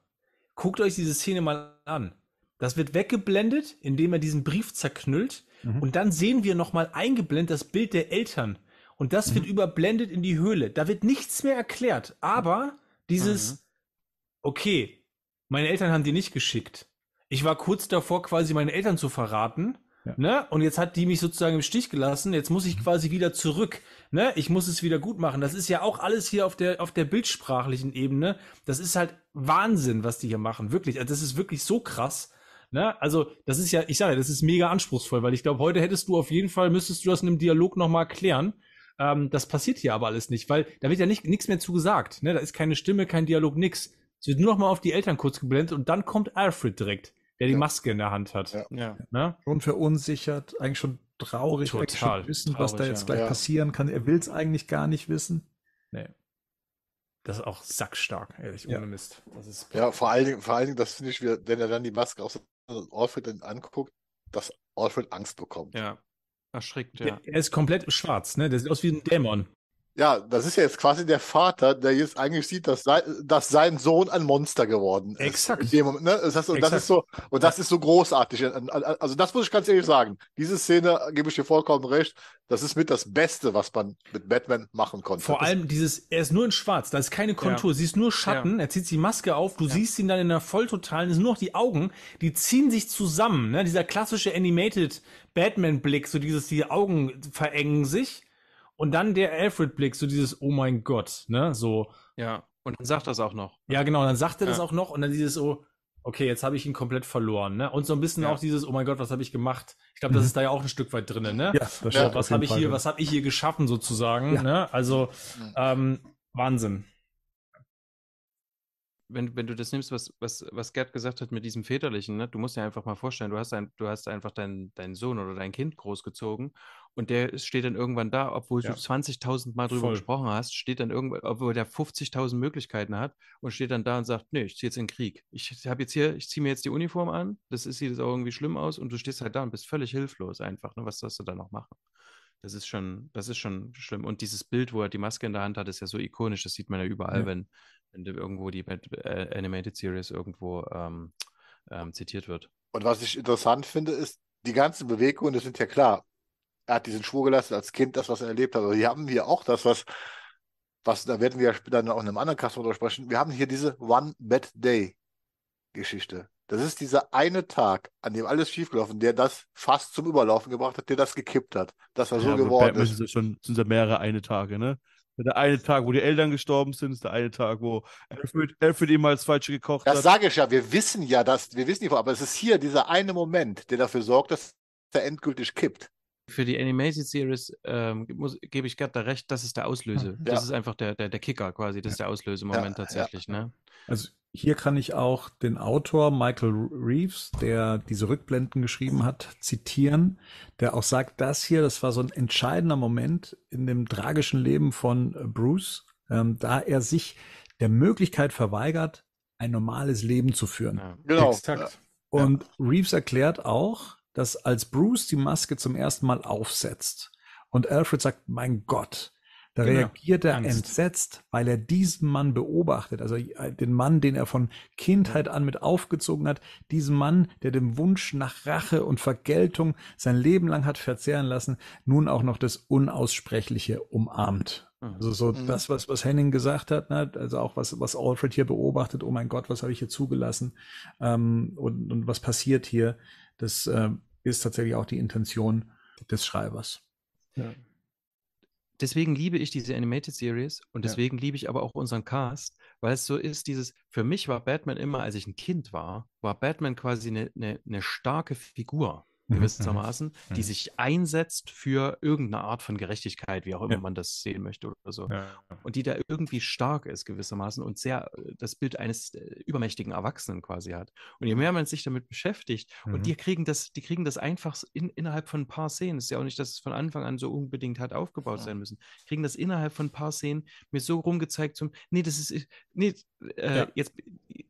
Guckt euch diese Szene mal an. Das wird weggeblendet, indem er diesen Brief zerknüllt. Mhm. Und dann sehen wir nochmal eingeblendet das Bild der Eltern. Und das mhm. wird überblendet in die Höhle. Da wird nichts mehr erklärt. Aber dieses, mhm. okay, meine Eltern haben die nicht geschickt. Ich war kurz davor, quasi meine Eltern zu verraten. Ja. Ne? Und jetzt hat die mich sozusagen im Stich gelassen. Jetzt muss ich mhm. quasi wieder zurück ne, ich muss es wieder gut machen. Das ist ja auch alles hier auf der, auf der bildsprachlichen Ebene. Das ist halt Wahnsinn, was die hier machen. Wirklich. Also das ist wirklich so krass. Ne? Also, das ist ja, ich sage ja, das ist mega anspruchsvoll, weil ich glaube, heute hättest du auf jeden Fall, müsstest du das in einem Dialog nochmal klären. Ähm, das passiert hier aber alles nicht, weil da wird ja nicht, nichts mehr zugesagt. Ne? Da ist keine Stimme, kein Dialog, nix. Es wird nur nochmal auf die Eltern kurz geblendet und dann kommt Alfred direkt, der die ja. Maske in der Hand hat. Ja. ja. Ne? Schon verunsichert, eigentlich schon traurig, Total wissen, traurig, was da jetzt ja. gleich ja. passieren kann. Er will es eigentlich gar nicht wissen. Nee. Das ist auch sackstark, ehrlich, ohne ja. Mist. ja, vor allen Dingen, vor allen Dingen das finde ich, wenn er dann die Maske auf Alfred dann anguckt, dass Alfred Angst bekommt. Ja. Erschrickt, ja. Der, er ist komplett schwarz, ne? Der sieht aus wie ein Dämon. Ja, das ist ja jetzt quasi der Vater, der jetzt eigentlich sieht, dass, dass sein Sohn ein Monster geworden ist. Exakt. In dem Moment, ne? das heißt, und, Exakt. Das ist so, und das ist so großartig. Also, das muss ich ganz ehrlich sagen. Diese Szene, äh, gebe ich dir vollkommen recht, das ist mit das Beste, was man mit Batman machen konnte. Vor allem dieses, er ist nur in Schwarz, da ist keine Kontur, ja. ist nur Schatten, ja. er zieht die Maske auf, du ja. siehst ihn dann in der Volltotalen, es sind nur noch die Augen, die ziehen sich zusammen. Ne? Dieser klassische Animated Batman-Blick, so dieses, die Augen verengen sich und dann der Alfred-Blick, so dieses, oh mein Gott, ne, so. Ja, und dann sagt er das auch noch. Ja, genau, dann sagt er ja. das auch noch und dann dieses, oh, okay, jetzt habe ich ihn komplett verloren, ne? Und so ein bisschen ja. auch dieses, oh mein Gott, was habe ich gemacht? Ich glaube, das mhm. ist da ja auch ein Stück weit drin, ne? Ja, das ja, was habe ich hier, was habe ich hier geschaffen sozusagen, ja. ne? Also mhm. ähm, Wahnsinn. Wenn, wenn du das nimmst, was, was, was Gerd gesagt hat mit diesem Väterlichen, ne? du musst dir einfach mal vorstellen, du hast, ein, du hast einfach deinen dein Sohn oder dein Kind großgezogen und der steht dann irgendwann da, obwohl ja. du 20.000 Mal drüber Voll. gesprochen hast, steht dann irgendwann, obwohl der 50.000 Möglichkeiten hat und steht dann da und sagt, nee, ich ziehe jetzt in den Krieg. Ich habe jetzt hier, ich ziehe mir jetzt die Uniform an, das ist, sieht jetzt auch irgendwie schlimm aus und du stehst halt da und bist völlig hilflos einfach. Ne? Was sollst du da noch machen? Das ist schon, das ist schon schlimm. Und dieses Bild, wo er die Maske in der Hand hat, ist ja so ikonisch, das sieht man ja überall, ja. Wenn, wenn irgendwo die äh, Animated Series irgendwo ähm, ähm, zitiert wird. Und was ich interessant finde, ist, die ganzen Bewegungen, das sind ja klar er hat diesen Schwur gelassen als Kind, das, was er erlebt hat. Also hier haben wir auch das, was, was da werden wir ja später auch in einem anderen Kasten drüber sprechen. Wir haben hier diese One-Bad-Day-Geschichte. Das ist dieser eine Tag, an dem alles schiefgelaufen, der das fast zum Überlaufen gebracht hat, der das gekippt hat. Das war ja, so geworden. Das Sind schon sind ja mehrere eine Tage, ne? Der eine Tag, wo die Eltern gestorben sind, ist der eine Tag, wo Alfred, Alfred ihm als Falsche gekocht das hat. Das sage ich ja. Wir wissen ja, dass wir wissen nicht, aber es ist hier dieser eine Moment, der dafür sorgt, dass er endgültig kippt für die Animated Series ähm, gebe ich Gerd da recht, das ist der Auslöser. Hm, ja. Das ist einfach der, der, der Kicker quasi, das ist der Auslösemoment ja, tatsächlich. Ja. Ne? Also hier kann ich auch den Autor Michael Reeves, der diese Rückblenden geschrieben hat, zitieren, der auch sagt, das hier, das war so ein entscheidender Moment in dem tragischen Leben von Bruce, ähm, da er sich der Möglichkeit verweigert, ein normales Leben zu führen. Genau. Exakt. Und Reeves erklärt auch, dass als Bruce die Maske zum ersten Mal aufsetzt und Alfred sagt, mein Gott, da genau. reagiert er Angst. entsetzt, weil er diesen Mann beobachtet, also äh, den Mann, den er von Kindheit an mit aufgezogen hat, diesen Mann, der dem Wunsch nach Rache und Vergeltung sein Leben lang hat verzehren lassen, nun auch noch das Unaussprechliche umarmt. Mhm. Also so mhm. das, was, was Henning gesagt hat, ne? also auch was, was Alfred hier beobachtet, oh mein Gott, was habe ich hier zugelassen ähm, und, und was passiert hier, das äh, ist tatsächlich auch die Intention des Schreibers. Ja. Deswegen liebe ich diese Animated Series und deswegen ja. liebe ich aber auch unseren Cast, weil es so ist, dieses, für mich war Batman immer, als ich ein Kind war, war Batman quasi eine, eine, eine starke Figur. Mhm. gewissermaßen, mhm. die sich einsetzt für irgendeine Art von Gerechtigkeit, wie auch immer ja. man das sehen möchte oder so. Ja. Und die da irgendwie stark ist gewissermaßen und sehr äh, das Bild eines äh, übermächtigen Erwachsenen quasi hat. Und je mehr man sich damit beschäftigt, mhm. und die mhm. kriegen das, die kriegen das einfach in, innerhalb von ein paar Szenen, ist ja auch nicht, dass es von Anfang an so unbedingt hat aufgebaut ja. sein müssen, kriegen das innerhalb von ein paar Szenen mir so rumgezeigt zum, nee, das ist, äh, nee, äh, jetzt,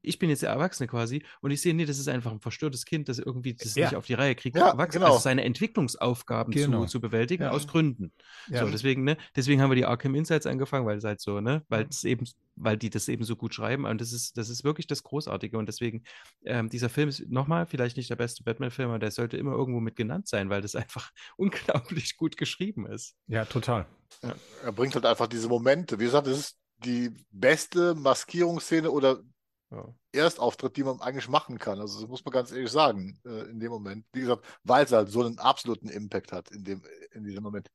ich bin jetzt der Erwachsene quasi und ich sehe, nee, das ist einfach ein verstörtes Kind, das irgendwie das nicht auf die Reihe kriegt. Ja ja, wachsen, genau. also seine Entwicklungsaufgaben genau. zu, zu bewältigen, ja. aus Gründen. Ja. So, deswegen, ne, deswegen haben wir die Arkham Insights angefangen, weil es halt so, ne, weil es eben, weil die das eben so gut schreiben. Und das ist, das ist wirklich das Großartige. Und deswegen, ähm, dieser Film ist nochmal vielleicht nicht der beste Batman-Film, aber der sollte immer irgendwo mit genannt sein, weil das einfach unglaublich gut geschrieben ist. Ja, total. Ja. Er bringt halt einfach diese Momente. Wie gesagt, das ist die beste Maskierungsszene oder ja. Erstauftritt, die man eigentlich machen kann. Also das muss man ganz ehrlich sagen, äh, in dem Moment. Wie gesagt, weil es halt so einen absoluten Impact hat in, dem, in diesem Moment.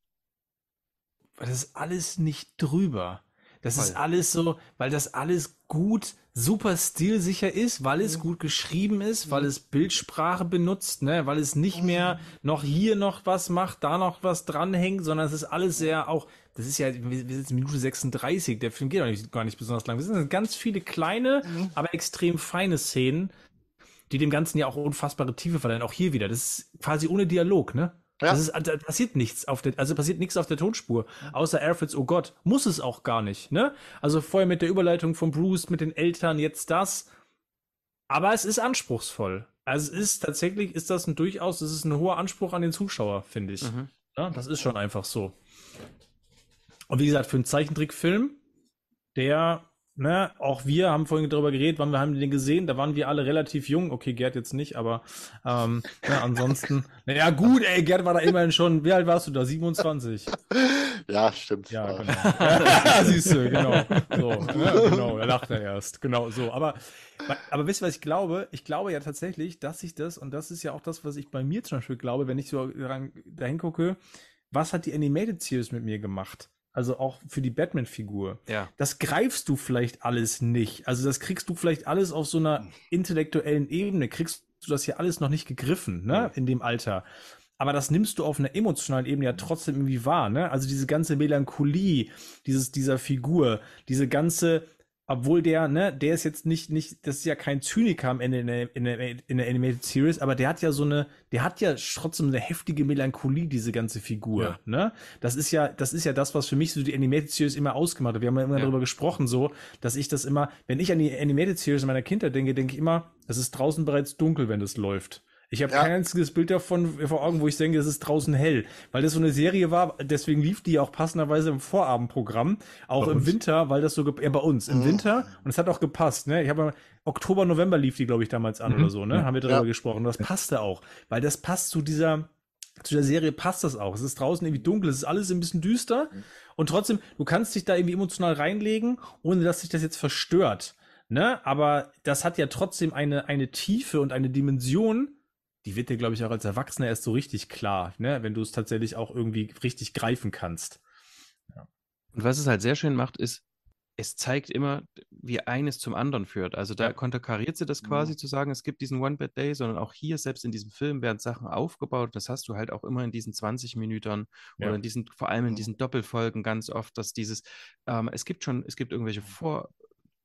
Das ist alles nicht drüber. Das ist alles so, weil das alles gut, super stilsicher ist, weil es mhm. gut geschrieben ist, weil mhm. es Bildsprache benutzt, ne, weil es nicht mehr mhm. noch hier noch was macht, da noch was dranhängt, sondern es ist alles sehr auch das ist ja, wir sind in Minute 36, der Film geht auch nicht, gar nicht besonders lang. Wir sind ganz viele kleine, mhm. aber extrem feine Szenen, die dem Ganzen ja auch unfassbare Tiefe verleihen. Auch hier wieder. Das ist quasi ohne Dialog, ne? Ja. Das ist, da passiert nichts auf der, also passiert nichts auf der Tonspur. Außer Alfreds, oh Gott, muss es auch gar nicht, ne? Also vorher mit der Überleitung von Bruce, mit den Eltern, jetzt das. Aber es ist anspruchsvoll. Also es ist tatsächlich, ist das ein durchaus, es ist ein hoher Anspruch an den Zuschauer, finde ich. Mhm. Ja, das ist schon einfach so. Und wie gesagt, für einen Zeichentrickfilm, der, ne, auch wir haben vorhin darüber geredet, wann wir haben den gesehen, da waren wir alle relativ jung. Okay, Gerd jetzt nicht, aber ähm, na, ansonsten, naja, gut, ey, Gerd war da immerhin schon, wie alt warst du da? 27. Ja, stimmt. Ja, genau. ja, siehst du, genau. So, ne, genau, da lacht er erst. Genau, so. Aber, aber wisst ihr, was ich glaube? Ich glaube ja tatsächlich, dass ich das, und das ist ja auch das, was ich bei mir zum Beispiel glaube, wenn ich so dahin gucke, was hat die Animated Series mit mir gemacht? Also auch für die Batman-Figur. Ja. Das greifst du vielleicht alles nicht. Also das kriegst du vielleicht alles auf so einer hm. intellektuellen Ebene. Kriegst du das hier alles noch nicht gegriffen, ne? Hm. In dem Alter. Aber das nimmst du auf einer emotionalen Ebene ja hm. trotzdem irgendwie wahr, ne? Also diese ganze Melancholie dieses, dieser Figur, diese ganze, obwohl der, ne, der ist jetzt nicht, nicht, das ist ja kein Zyniker am Ende in der, in der, in der Animated Series, aber der hat ja so eine, der hat ja trotzdem eine heftige Melancholie, diese ganze Figur, ja. ne? Das ist ja, das ist ja das, was für mich so die Animated Series immer ausgemacht hat. Wir haben ja immer ja. darüber gesprochen, so, dass ich das immer, wenn ich an die Animated Series meiner Kindheit denke, denke ich immer, es ist draußen bereits dunkel, wenn es läuft. Ich habe ja. kein einziges Bild davon vor Augen, wo ich denke, es ist draußen hell. Weil das so eine Serie war, deswegen lief die auch passenderweise im Vorabendprogramm, auch im Winter, weil das so, ja, bei uns, im mhm. Winter. Und es hat auch gepasst, ne? Ich habe Oktober, November lief die, glaube ich, damals an mhm. oder so, ne? Haben wir darüber ja. gesprochen. das passte auch. Weil das passt zu dieser, zu der Serie passt das auch. Es ist draußen irgendwie dunkel, es ist alles ein bisschen düster. Mhm. Und trotzdem, du kannst dich da irgendwie emotional reinlegen, ohne dass sich das jetzt verstört. Ne? Aber das hat ja trotzdem eine, eine Tiefe und eine Dimension, die wird dir, glaube ich, auch als Erwachsener erst so richtig klar, ne? wenn du es tatsächlich auch irgendwie richtig greifen kannst. Ja. Und was es halt sehr schön macht, ist, es zeigt immer, wie eines zum anderen führt. Also da ja. konterkariert sie das mhm. quasi mhm. zu sagen, es gibt diesen one bad day sondern auch hier, selbst in diesem Film, werden Sachen aufgebaut. Das hast du halt auch immer in diesen 20 Minütern ja. oder in diesen, vor allem in mhm. diesen Doppelfolgen ganz oft, dass dieses, ähm, es gibt schon, es gibt irgendwelche mhm. vor,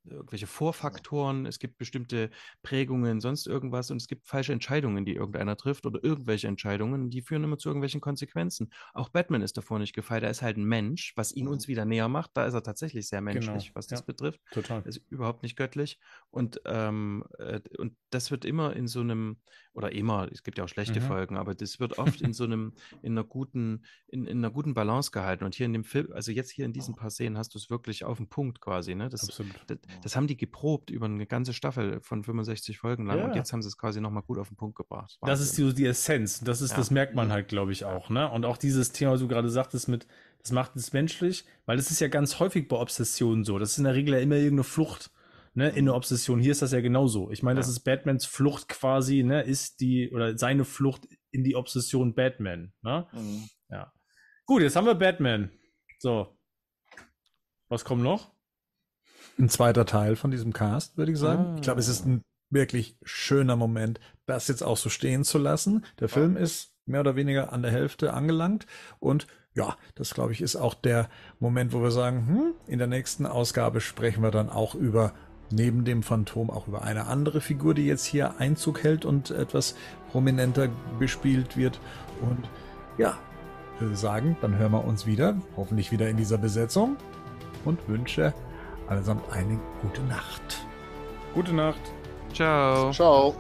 irgendwelche Vorfaktoren, es gibt bestimmte Prägungen, sonst irgendwas und es gibt falsche Entscheidungen, die irgendeiner trifft oder irgendwelche Entscheidungen, die führen immer zu irgendwelchen Konsequenzen. Auch Batman ist davor nicht gefeit, er ist halt ein Mensch, was ihn uns wieder näher macht, da ist er tatsächlich sehr menschlich, genau. was das ja. betrifft. Total. ist überhaupt nicht göttlich und, ähm, äh, und das wird immer in so einem oder immer, es gibt ja auch schlechte mhm. Folgen, aber das wird oft in so einem, in einer guten, in, in einer guten Balance gehalten. Und hier in dem Film, also jetzt hier in diesen paar Szenen hast du es wirklich auf den Punkt quasi, ne? Das, Absolut. Das, das, haben die geprobt über eine ganze Staffel von 65 Folgen lang ja. und jetzt haben sie es quasi nochmal gut auf den Punkt gebracht. Wahnsinn. Das ist so die Essenz. Das ist, ja. das merkt man mhm. halt, glaube ich, auch, ne? Und auch dieses Thema, was du gerade sagtest, mit, das macht es menschlich, weil das ist ja ganz häufig bei Obsessionen so. Das ist in der Regel ja immer irgendeine Flucht ne, in der mhm. Obsession. Hier ist das ja genauso. Ich meine, ja. das ist Batmans Flucht quasi, ne, ist die, oder seine Flucht in die Obsession Batman, ne? Mhm. Ja. Gut, jetzt haben wir Batman. So. Was kommt noch? Ein zweiter Teil von diesem Cast, würde ich sagen. Ah. Ich glaube, es ist ah. ein wirklich schöner Moment, das jetzt auch so stehen zu lassen. Der ja. Film ist mehr oder weniger an der Hälfte angelangt und ja, das glaube ich ist auch der Moment, wo wir sagen, hm, in der nächsten Ausgabe sprechen wir dann auch über neben dem Phantom auch über eine andere Figur, die jetzt hier Einzug hält und etwas prominenter bespielt wird. Und ja, würde sagen, dann hören wir uns wieder, hoffentlich wieder in dieser Besetzung und wünsche allesamt eine gute Nacht. Gute Nacht. Ciao. Ciao.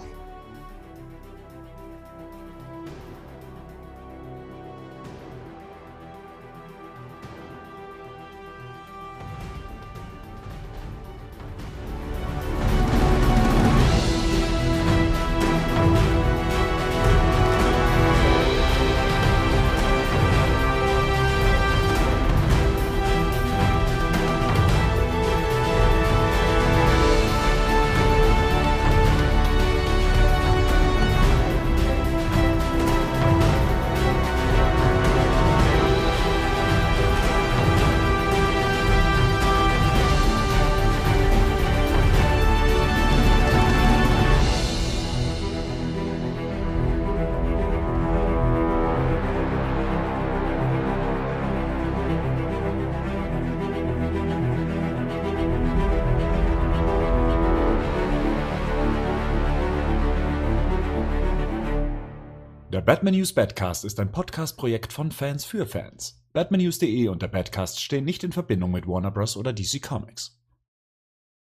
Batman News Badcast ist ein Podcast-Projekt von Fans für Fans. Batman News.de und der Badcast stehen nicht in Verbindung mit Warner Bros. oder DC Comics.